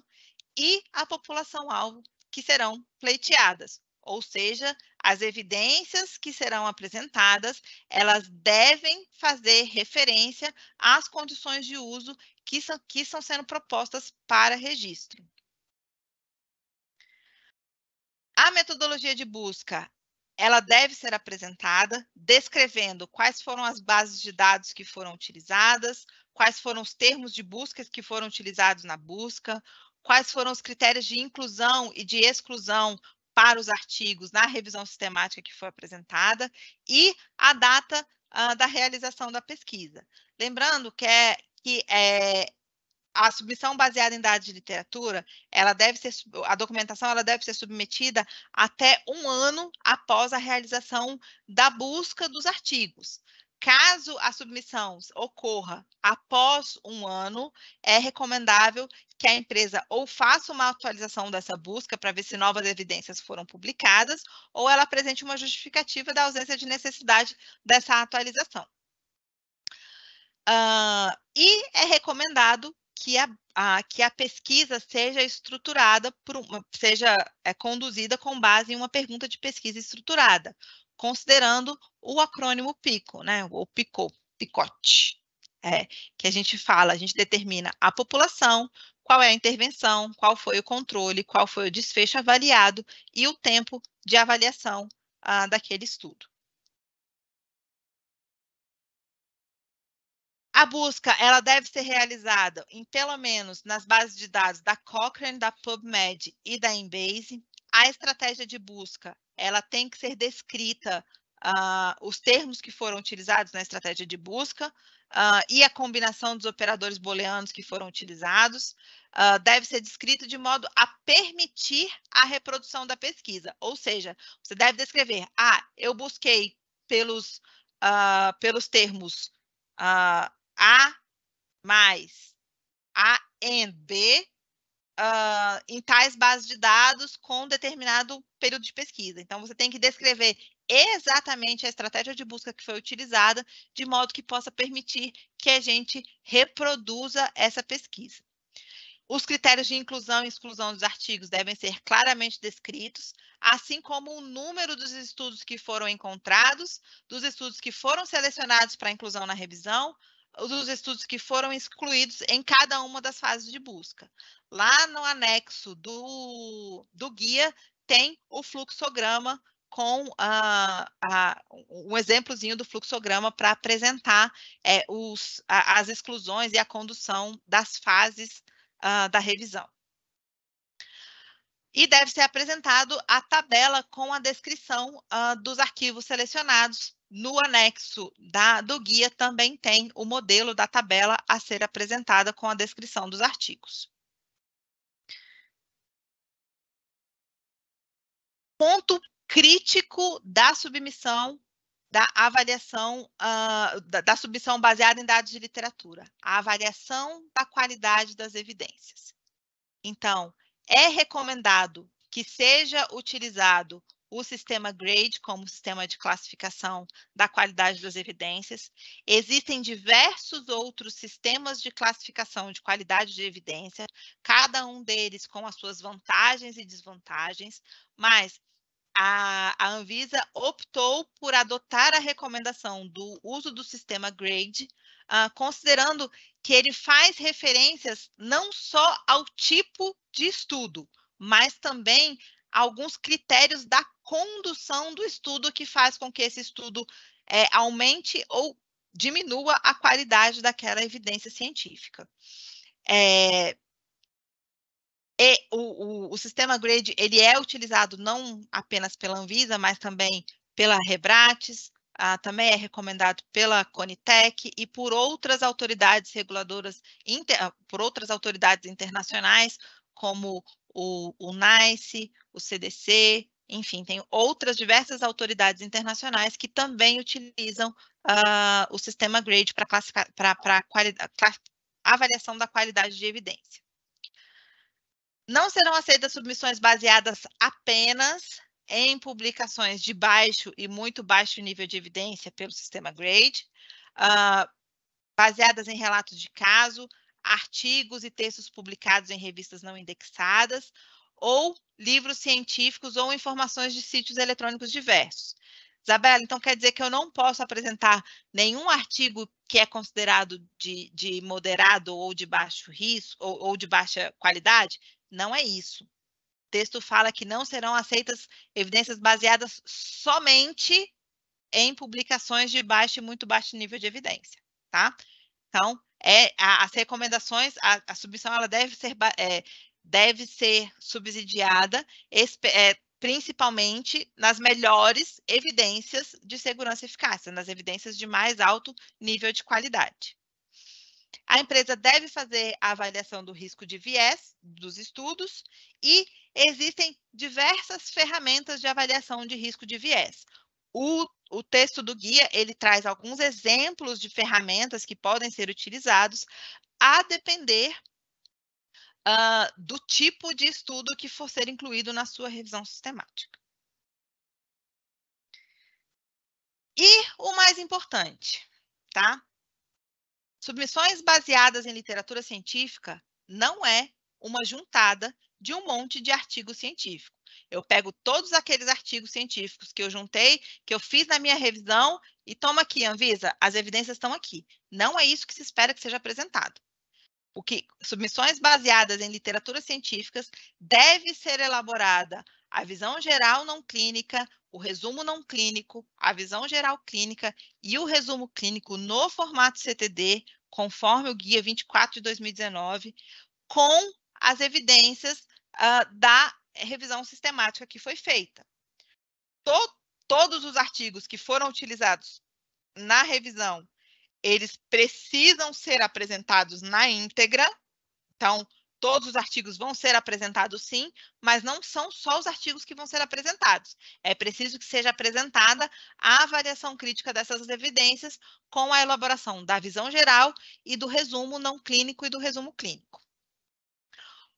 e a população-alvo que serão pleiteadas. Ou seja, as evidências que serão apresentadas, elas devem fazer referência às condições de uso que são, que são sendo propostas para registro. A metodologia de busca, ela deve ser apresentada descrevendo quais foram as bases de dados que foram utilizadas, quais foram os termos de busca que foram utilizados na busca, quais foram os critérios de inclusão e de exclusão para os artigos na revisão sistemática que foi apresentada e a data uh, da realização da pesquisa. Lembrando que é, que é a submissão baseada em dados de literatura, ela deve ser, a documentação ela deve ser submetida até um ano após a realização da busca dos artigos. Caso a submissão ocorra após um ano, é recomendável que a empresa ou faça uma atualização dessa busca para ver se novas evidências foram publicadas, ou ela apresente uma justificativa da ausência de necessidade dessa atualização. Uh, e é recomendado que a, a, que a pesquisa seja estruturada, por uma, seja é, conduzida com base em uma pergunta de pesquisa estruturada, considerando o acrônimo PICO, né? O PICO, picote, é, que a gente fala, a gente determina a população, qual é a intervenção, qual foi o controle, qual foi o desfecho avaliado e o tempo de avaliação ah, daquele estudo. A busca ela deve ser realizada em pelo menos nas bases de dados da Cochrane, da PubMed e da Embase. A estratégia de busca ela tem que ser descrita Uh, os termos que foram utilizados na estratégia de busca uh, e a combinação dos operadores booleanos que foram utilizados uh, deve ser descrita de modo a permitir a reprodução da pesquisa. Ou seja, você deve descrever, ah, eu busquei pelos, pelos termos a mais A and B uh, em tais bases de dados com determinado período de pesquisa. Então, você tem que descrever exatamente a estratégia de busca que foi utilizada, de modo que possa permitir que a gente reproduza essa pesquisa. Os critérios de inclusão e exclusão dos artigos devem ser claramente descritos, assim como o número dos estudos que foram encontrados, dos estudos que foram selecionados para inclusão na revisão, dos estudos que foram excluídos em cada uma das fases de busca. Lá no anexo do, do guia tem o fluxograma com ah, um exemplozinho do fluxograma para apresentar é, os, as exclusões e a condução das fases uh, da revisão e deve ser apresentado a tabela com a descrição uh, dos arquivos selecionados. No anexo da, do guia também tem o modelo da tabela a ser apresentada com a descrição dos artigos. Ponto crítico da submissão da avaliação uh, da, da submissão baseada em dados de literatura, a avaliação da qualidade das evidências. Então, é recomendado que seja utilizado o sistema GRADE como sistema de classificação da qualidade das evidências. Existem diversos outros sistemas de classificação de qualidade de evidência, cada um deles com as suas vantagens e desvantagens, mas a, a Anvisa optou por adotar a recomendação do uso do sistema GRADE, uh, considerando que ele faz referências não só ao tipo de estudo, mas também a alguns critérios da condução do estudo que faz com que esse estudo é, aumente ou diminua a qualidade daquela evidência científica. É, o, o, o, sistema GRADE ele é utilizado não apenas pela Anvisa, mas também pela Rebrates, ah, também é recomendado pela Conitec e por outras autoridades reguladoras, inter, ah, por outras autoridades internacionais, como o, o NICE, o CDC, enfim, tem outras diversas autoridades internacionais que também utilizam ah, o sistema GRADE para avaliação da qualidade de evidência. Não serão aceitas submissões baseadas apenas em publicações de baixo e muito baixo nível de evidência pelo sistema GRADE, uh, baseadas em relatos de caso, artigos e textos publicados em revistas não indexadas, ou livros científicos ou informações de sítios eletrônicos diversos. Isabela, então quer dizer que eu não posso apresentar nenhum artigo que é considerado de, de moderado ou de baixo risco ou, ou de baixa qualidade? Não é isso texto fala que não serão aceitas evidências baseadas somente em publicações de baixo e muito baixo nível de evidência, tá? Então, é, a, as recomendações, a, a, submissão, ela deve ser, é, deve ser subsidiada é, principalmente nas melhores evidências de segurança e eficácia, nas evidências de mais alto nível de qualidade. A empresa deve fazer a avaliação do risco de viés dos estudos e existem diversas ferramentas de avaliação de risco de viés. O, o texto do guia ele traz alguns exemplos de ferramentas que podem ser utilizados a depender uh, do tipo de estudo que for ser incluído na sua revisão sistemática. E o mais importante, tá? Submissões baseadas em literatura científica não é uma juntada de um monte de artigo científico. Eu pego todos aqueles artigos científicos que eu juntei, que eu fiz na minha revisão e toma aqui, Anvisa, as evidências estão aqui. Não é isso que se espera que seja apresentado. O que submissões baseadas em literaturas científicas deve ser elaborada a visão geral não clínica, o resumo não clínico, a visão geral clínica e o resumo clínico no formato CTD conforme o Guia 24 de 2019, com as evidências uh, da revisão sistemática que foi feita. To todos os artigos que foram utilizados na revisão, eles precisam ser apresentados na íntegra. Então, Todos os artigos vão ser apresentados, sim, mas não são só os artigos que vão ser apresentados. É preciso que seja apresentada a avaliação crítica dessas evidências com a elaboração da visão geral e do resumo não clínico e do resumo clínico.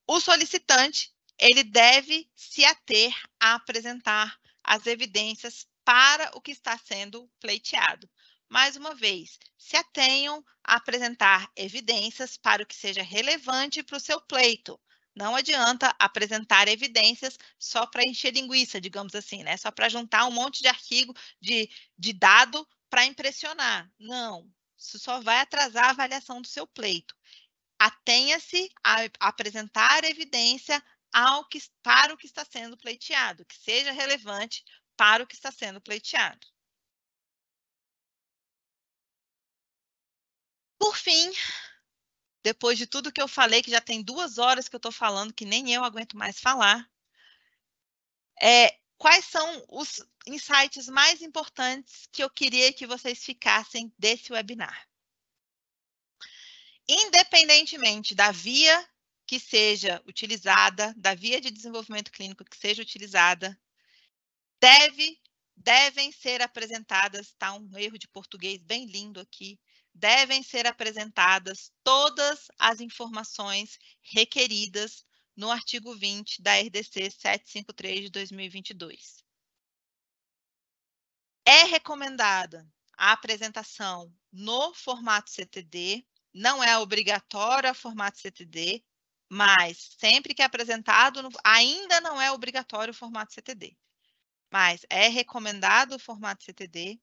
O solicitante, ele deve se ater a apresentar as evidências para o que está sendo pleiteado mais uma vez, se atenham a apresentar evidências para o que seja relevante para o seu pleito. Não adianta apresentar evidências só para encher linguiça, digamos assim, né? Só para juntar um monte de arquivo de, de dado para impressionar. Não, isso só vai atrasar a avaliação do seu pleito. Atenha-se a apresentar evidência ao que, para o que está sendo pleiteado, que seja relevante para o que está sendo pleiteado. Por fim, depois de tudo que eu falei, que já tem duas horas que eu estou falando, que nem eu aguento mais falar, é, quais são os insights mais importantes que eu queria que vocês ficassem desse webinar? Independentemente da via que seja utilizada, da via de desenvolvimento clínico que seja utilizada, deve, devem ser apresentadas, está um erro de português bem lindo aqui, devem ser apresentadas todas as informações requeridas no artigo 20 da RDC 753 de 2022. É recomendada a apresentação no formato CTD, não é obrigatório o formato CTD, mas sempre que é apresentado, ainda não é obrigatório o formato CTD, mas é recomendado o formato CTD.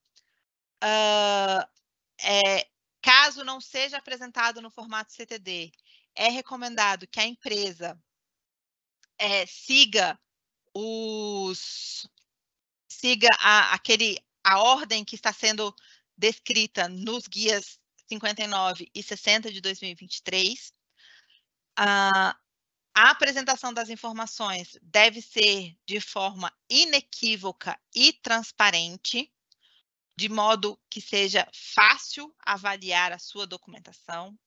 Uh, é, Caso não seja apresentado no formato CTD, é recomendado que a empresa é, siga os siga a, aquele a ordem que está sendo descrita nos guias 59 e 60 de 2023. a apresentação das informações deve ser de forma inequívoca e transparente de modo que seja fácil avaliar a sua documentação.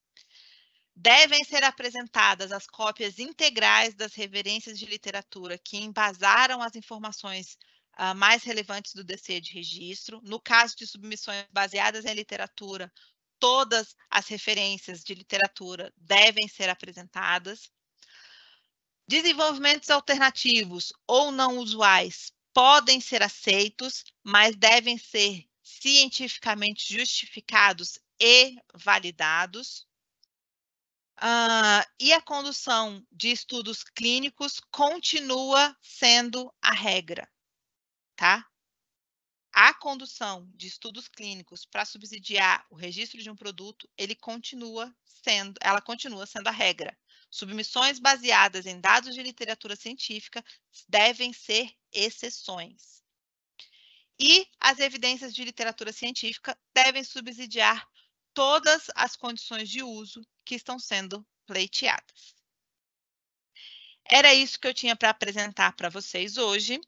Devem ser apresentadas as cópias integrais das referências de literatura que embasaram as informações uh, mais relevantes do DC de registro. No caso de submissões baseadas em literatura, todas as referências de literatura devem ser apresentadas. Desenvolvimentos alternativos ou não usuais podem ser aceitos, mas devem ser cientificamente justificados e validados, uh, e a condução de estudos clínicos continua sendo a regra, tá? A condução de estudos clínicos para subsidiar o registro de um produto, ele continua sendo, ela continua sendo a regra. Submissões baseadas em dados de literatura científica devem ser exceções. E as evidências de literatura científica devem subsidiar todas as condições de uso que estão sendo pleiteadas. Era isso que eu tinha para apresentar para vocês hoje.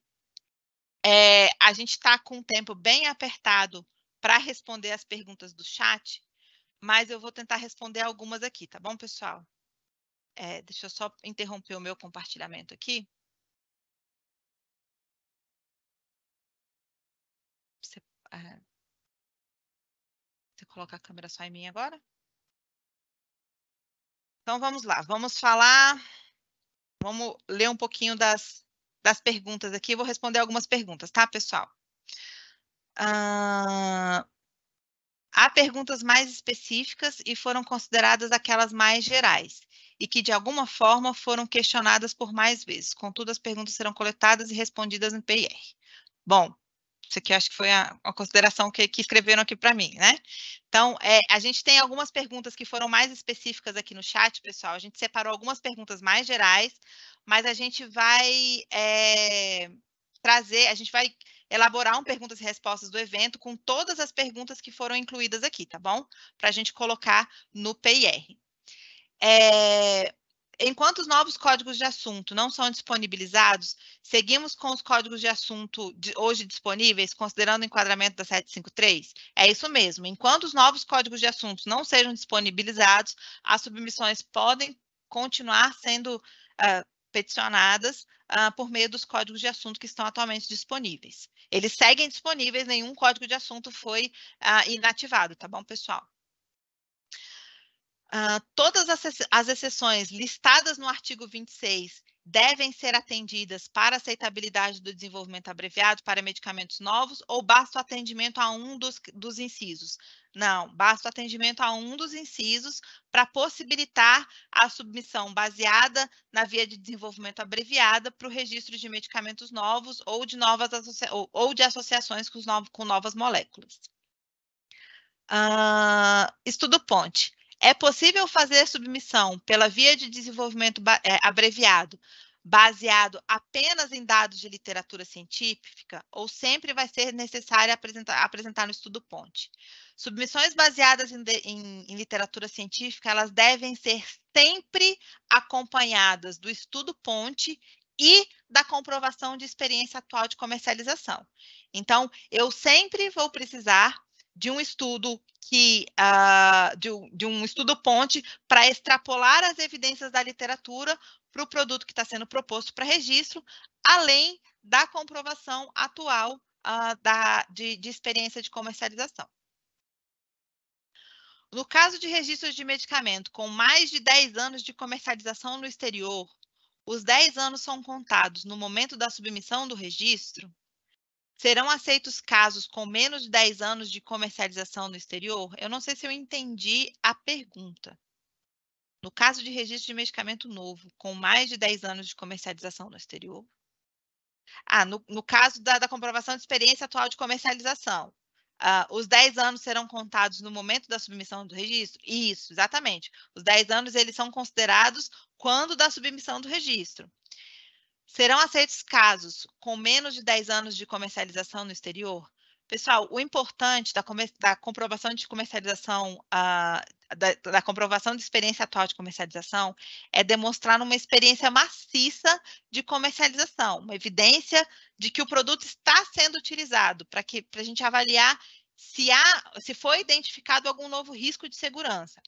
É, a gente está com um tempo bem apertado para responder as perguntas do chat, mas eu vou tentar responder algumas aqui, tá bom, pessoal? É, deixa eu só interromper o meu compartilhamento aqui. É... Você coloca a câmera só em mim agora? Então vamos lá, vamos falar, vamos ler um pouquinho das, das perguntas aqui, vou responder algumas perguntas, tá, pessoal? há perguntas mais específicas e foram consideradas aquelas mais gerais, e que de alguma forma foram questionadas por mais vezes. Contudo, as perguntas serão coletadas e respondidas no PIR. Bom, isso aqui acho que foi a, a consideração que, que, escreveram aqui para mim, né? Então, é, a gente tem algumas perguntas que foram mais específicas aqui no chat, pessoal. A gente separou algumas perguntas mais gerais, mas a gente vai é, trazer, a gente vai elaborar um perguntas e respostas do evento com todas as perguntas que foram incluídas aqui, tá bom? Para a gente colocar no PIR. É, Enquanto os novos códigos de assunto não são disponibilizados, seguimos com os códigos de assunto de hoje disponíveis, considerando o enquadramento da 753? É isso mesmo. Enquanto os novos códigos de assuntos não sejam disponibilizados, as submissões podem continuar sendo uh, peticionadas uh, por meio dos códigos de assunto que estão atualmente disponíveis. Eles seguem disponíveis, nenhum código de assunto foi uh, inativado, tá bom, pessoal? Ah, todas as, as exceções listadas no artigo 26 devem ser atendidas para aceitabilidade do desenvolvimento abreviado para medicamentos novos ou basta o atendimento a um dos, dos incisos? Não, basta o atendimento a um dos incisos para possibilitar a submissão baseada na via de desenvolvimento abreviada para o registro de medicamentos novos ou de, novas ou, ou de associações com, com novas moléculas. Uh, estudo Ponte. É possível fazer submissão pela via de desenvolvimento é, abreviado, baseado apenas em dados de literatura científica, ou sempre vai ser necessário apresentar, apresentar no estudo ponte. Submissões baseadas em, em, em literatura científica, elas devem ser sempre acompanhadas do estudo ponte e da comprovação de experiência atual de comercialização. Então, eu sempre vou precisar de um estudo que uh, de, de, um estudo ponte para extrapolar as evidências da literatura para o produto que está sendo proposto para registro, além da comprovação atual uh, da, de, de experiência de comercialização. No caso de registros de medicamento com mais de 10 anos de comercialização no exterior, os 10 anos são contados no momento da submissão do registro, Serão aceitos casos com menos de 10 anos de comercialização no exterior? Eu não sei se eu entendi a pergunta. No caso de registro de medicamento novo, com mais de 10 anos de comercialização no exterior? Ah, no, no caso da, da, comprovação de experiência atual de comercialização, ah, os 10 anos serão contados no momento da submissão do registro? Isso, exatamente. Os 10 anos eles são considerados quando da submissão do registro. Serão aceitos casos com menos de 10 anos de comercialização no exterior? Pessoal, o importante da, da comprovação de comercialização, uh, da, da, comprovação de experiência atual de comercialização, é demonstrar uma experiência maciça de comercialização, uma evidência de que o produto está sendo utilizado, para a gente avaliar se, há, se foi identificado algum novo risco de segurança.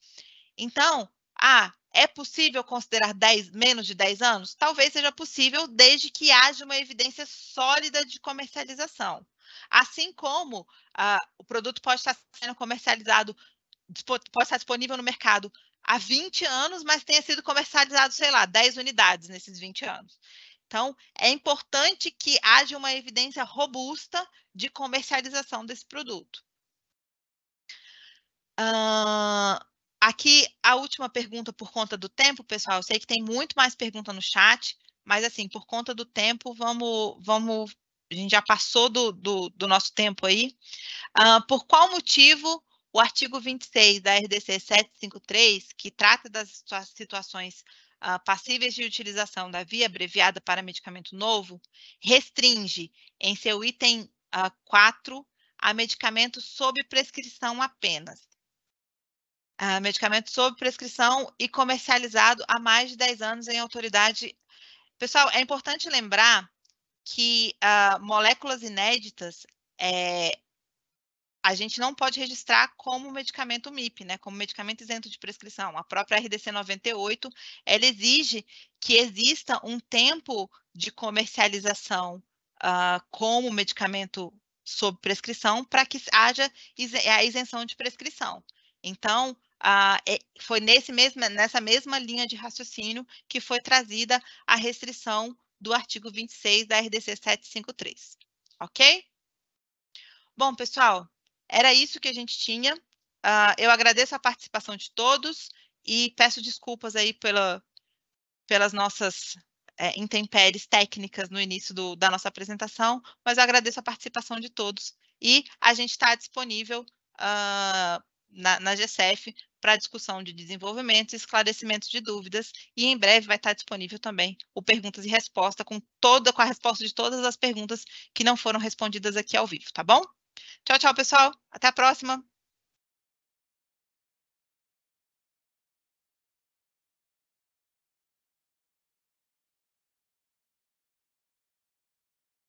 Então, ah, é possível considerar 10, menos de 10 anos? Talvez seja possível, desde que haja uma evidência sólida de comercialização. Assim como ah, o produto pode estar sendo comercializado, pode estar disponível no mercado há 20 anos, mas tenha sido comercializado, sei lá, 10 unidades nesses 20 anos. Então, é importante que haja uma evidência robusta de comercialização desse produto. Uh, Aqui, a última pergunta por conta do tempo, pessoal. Eu sei que tem muito mais pergunta no chat, mas assim, por conta do tempo, vamos, vamos a gente já passou do, do, do nosso tempo aí. Uh, por qual motivo o artigo 26 da RDC 753, que trata das situações uh, passíveis de utilização da via abreviada para medicamento novo, restringe em seu item uh, ah, 4 a medicamento sob prescrição apenas? Ah, medicamento sob prescrição e comercializado há mais de 10 anos em autoridade. Pessoal, é importante lembrar que uh, moléculas inéditas é, a gente não pode registrar como medicamento MIP, né? Como medicamento isento de prescrição. A própria RDC 98, ela exige que exista um tempo de comercialização uh, como medicamento sob prescrição para que haja a isenção de prescrição. Então, ah, é, foi nesse mesmo, nessa mesma linha de raciocínio que foi trazida a restrição do artigo 26 da RDC 753, ok? Bom, pessoal, era isso que a gente tinha. Ah, eu agradeço a participação de todos e peço desculpas aí pela, pelas nossas é, intempéries técnicas no início do, da nossa apresentação, mas eu agradeço a participação de todos e a gente está disponível ah, na, na GCF para discussão de desenvolvimento e esclarecimento de dúvidas, e em breve vai estar disponível também o perguntas e resposta com toda com a resposta de todas as perguntas que não foram respondidas aqui ao vivo, tá bom? Tchau, tchau, pessoal. Até a próxima.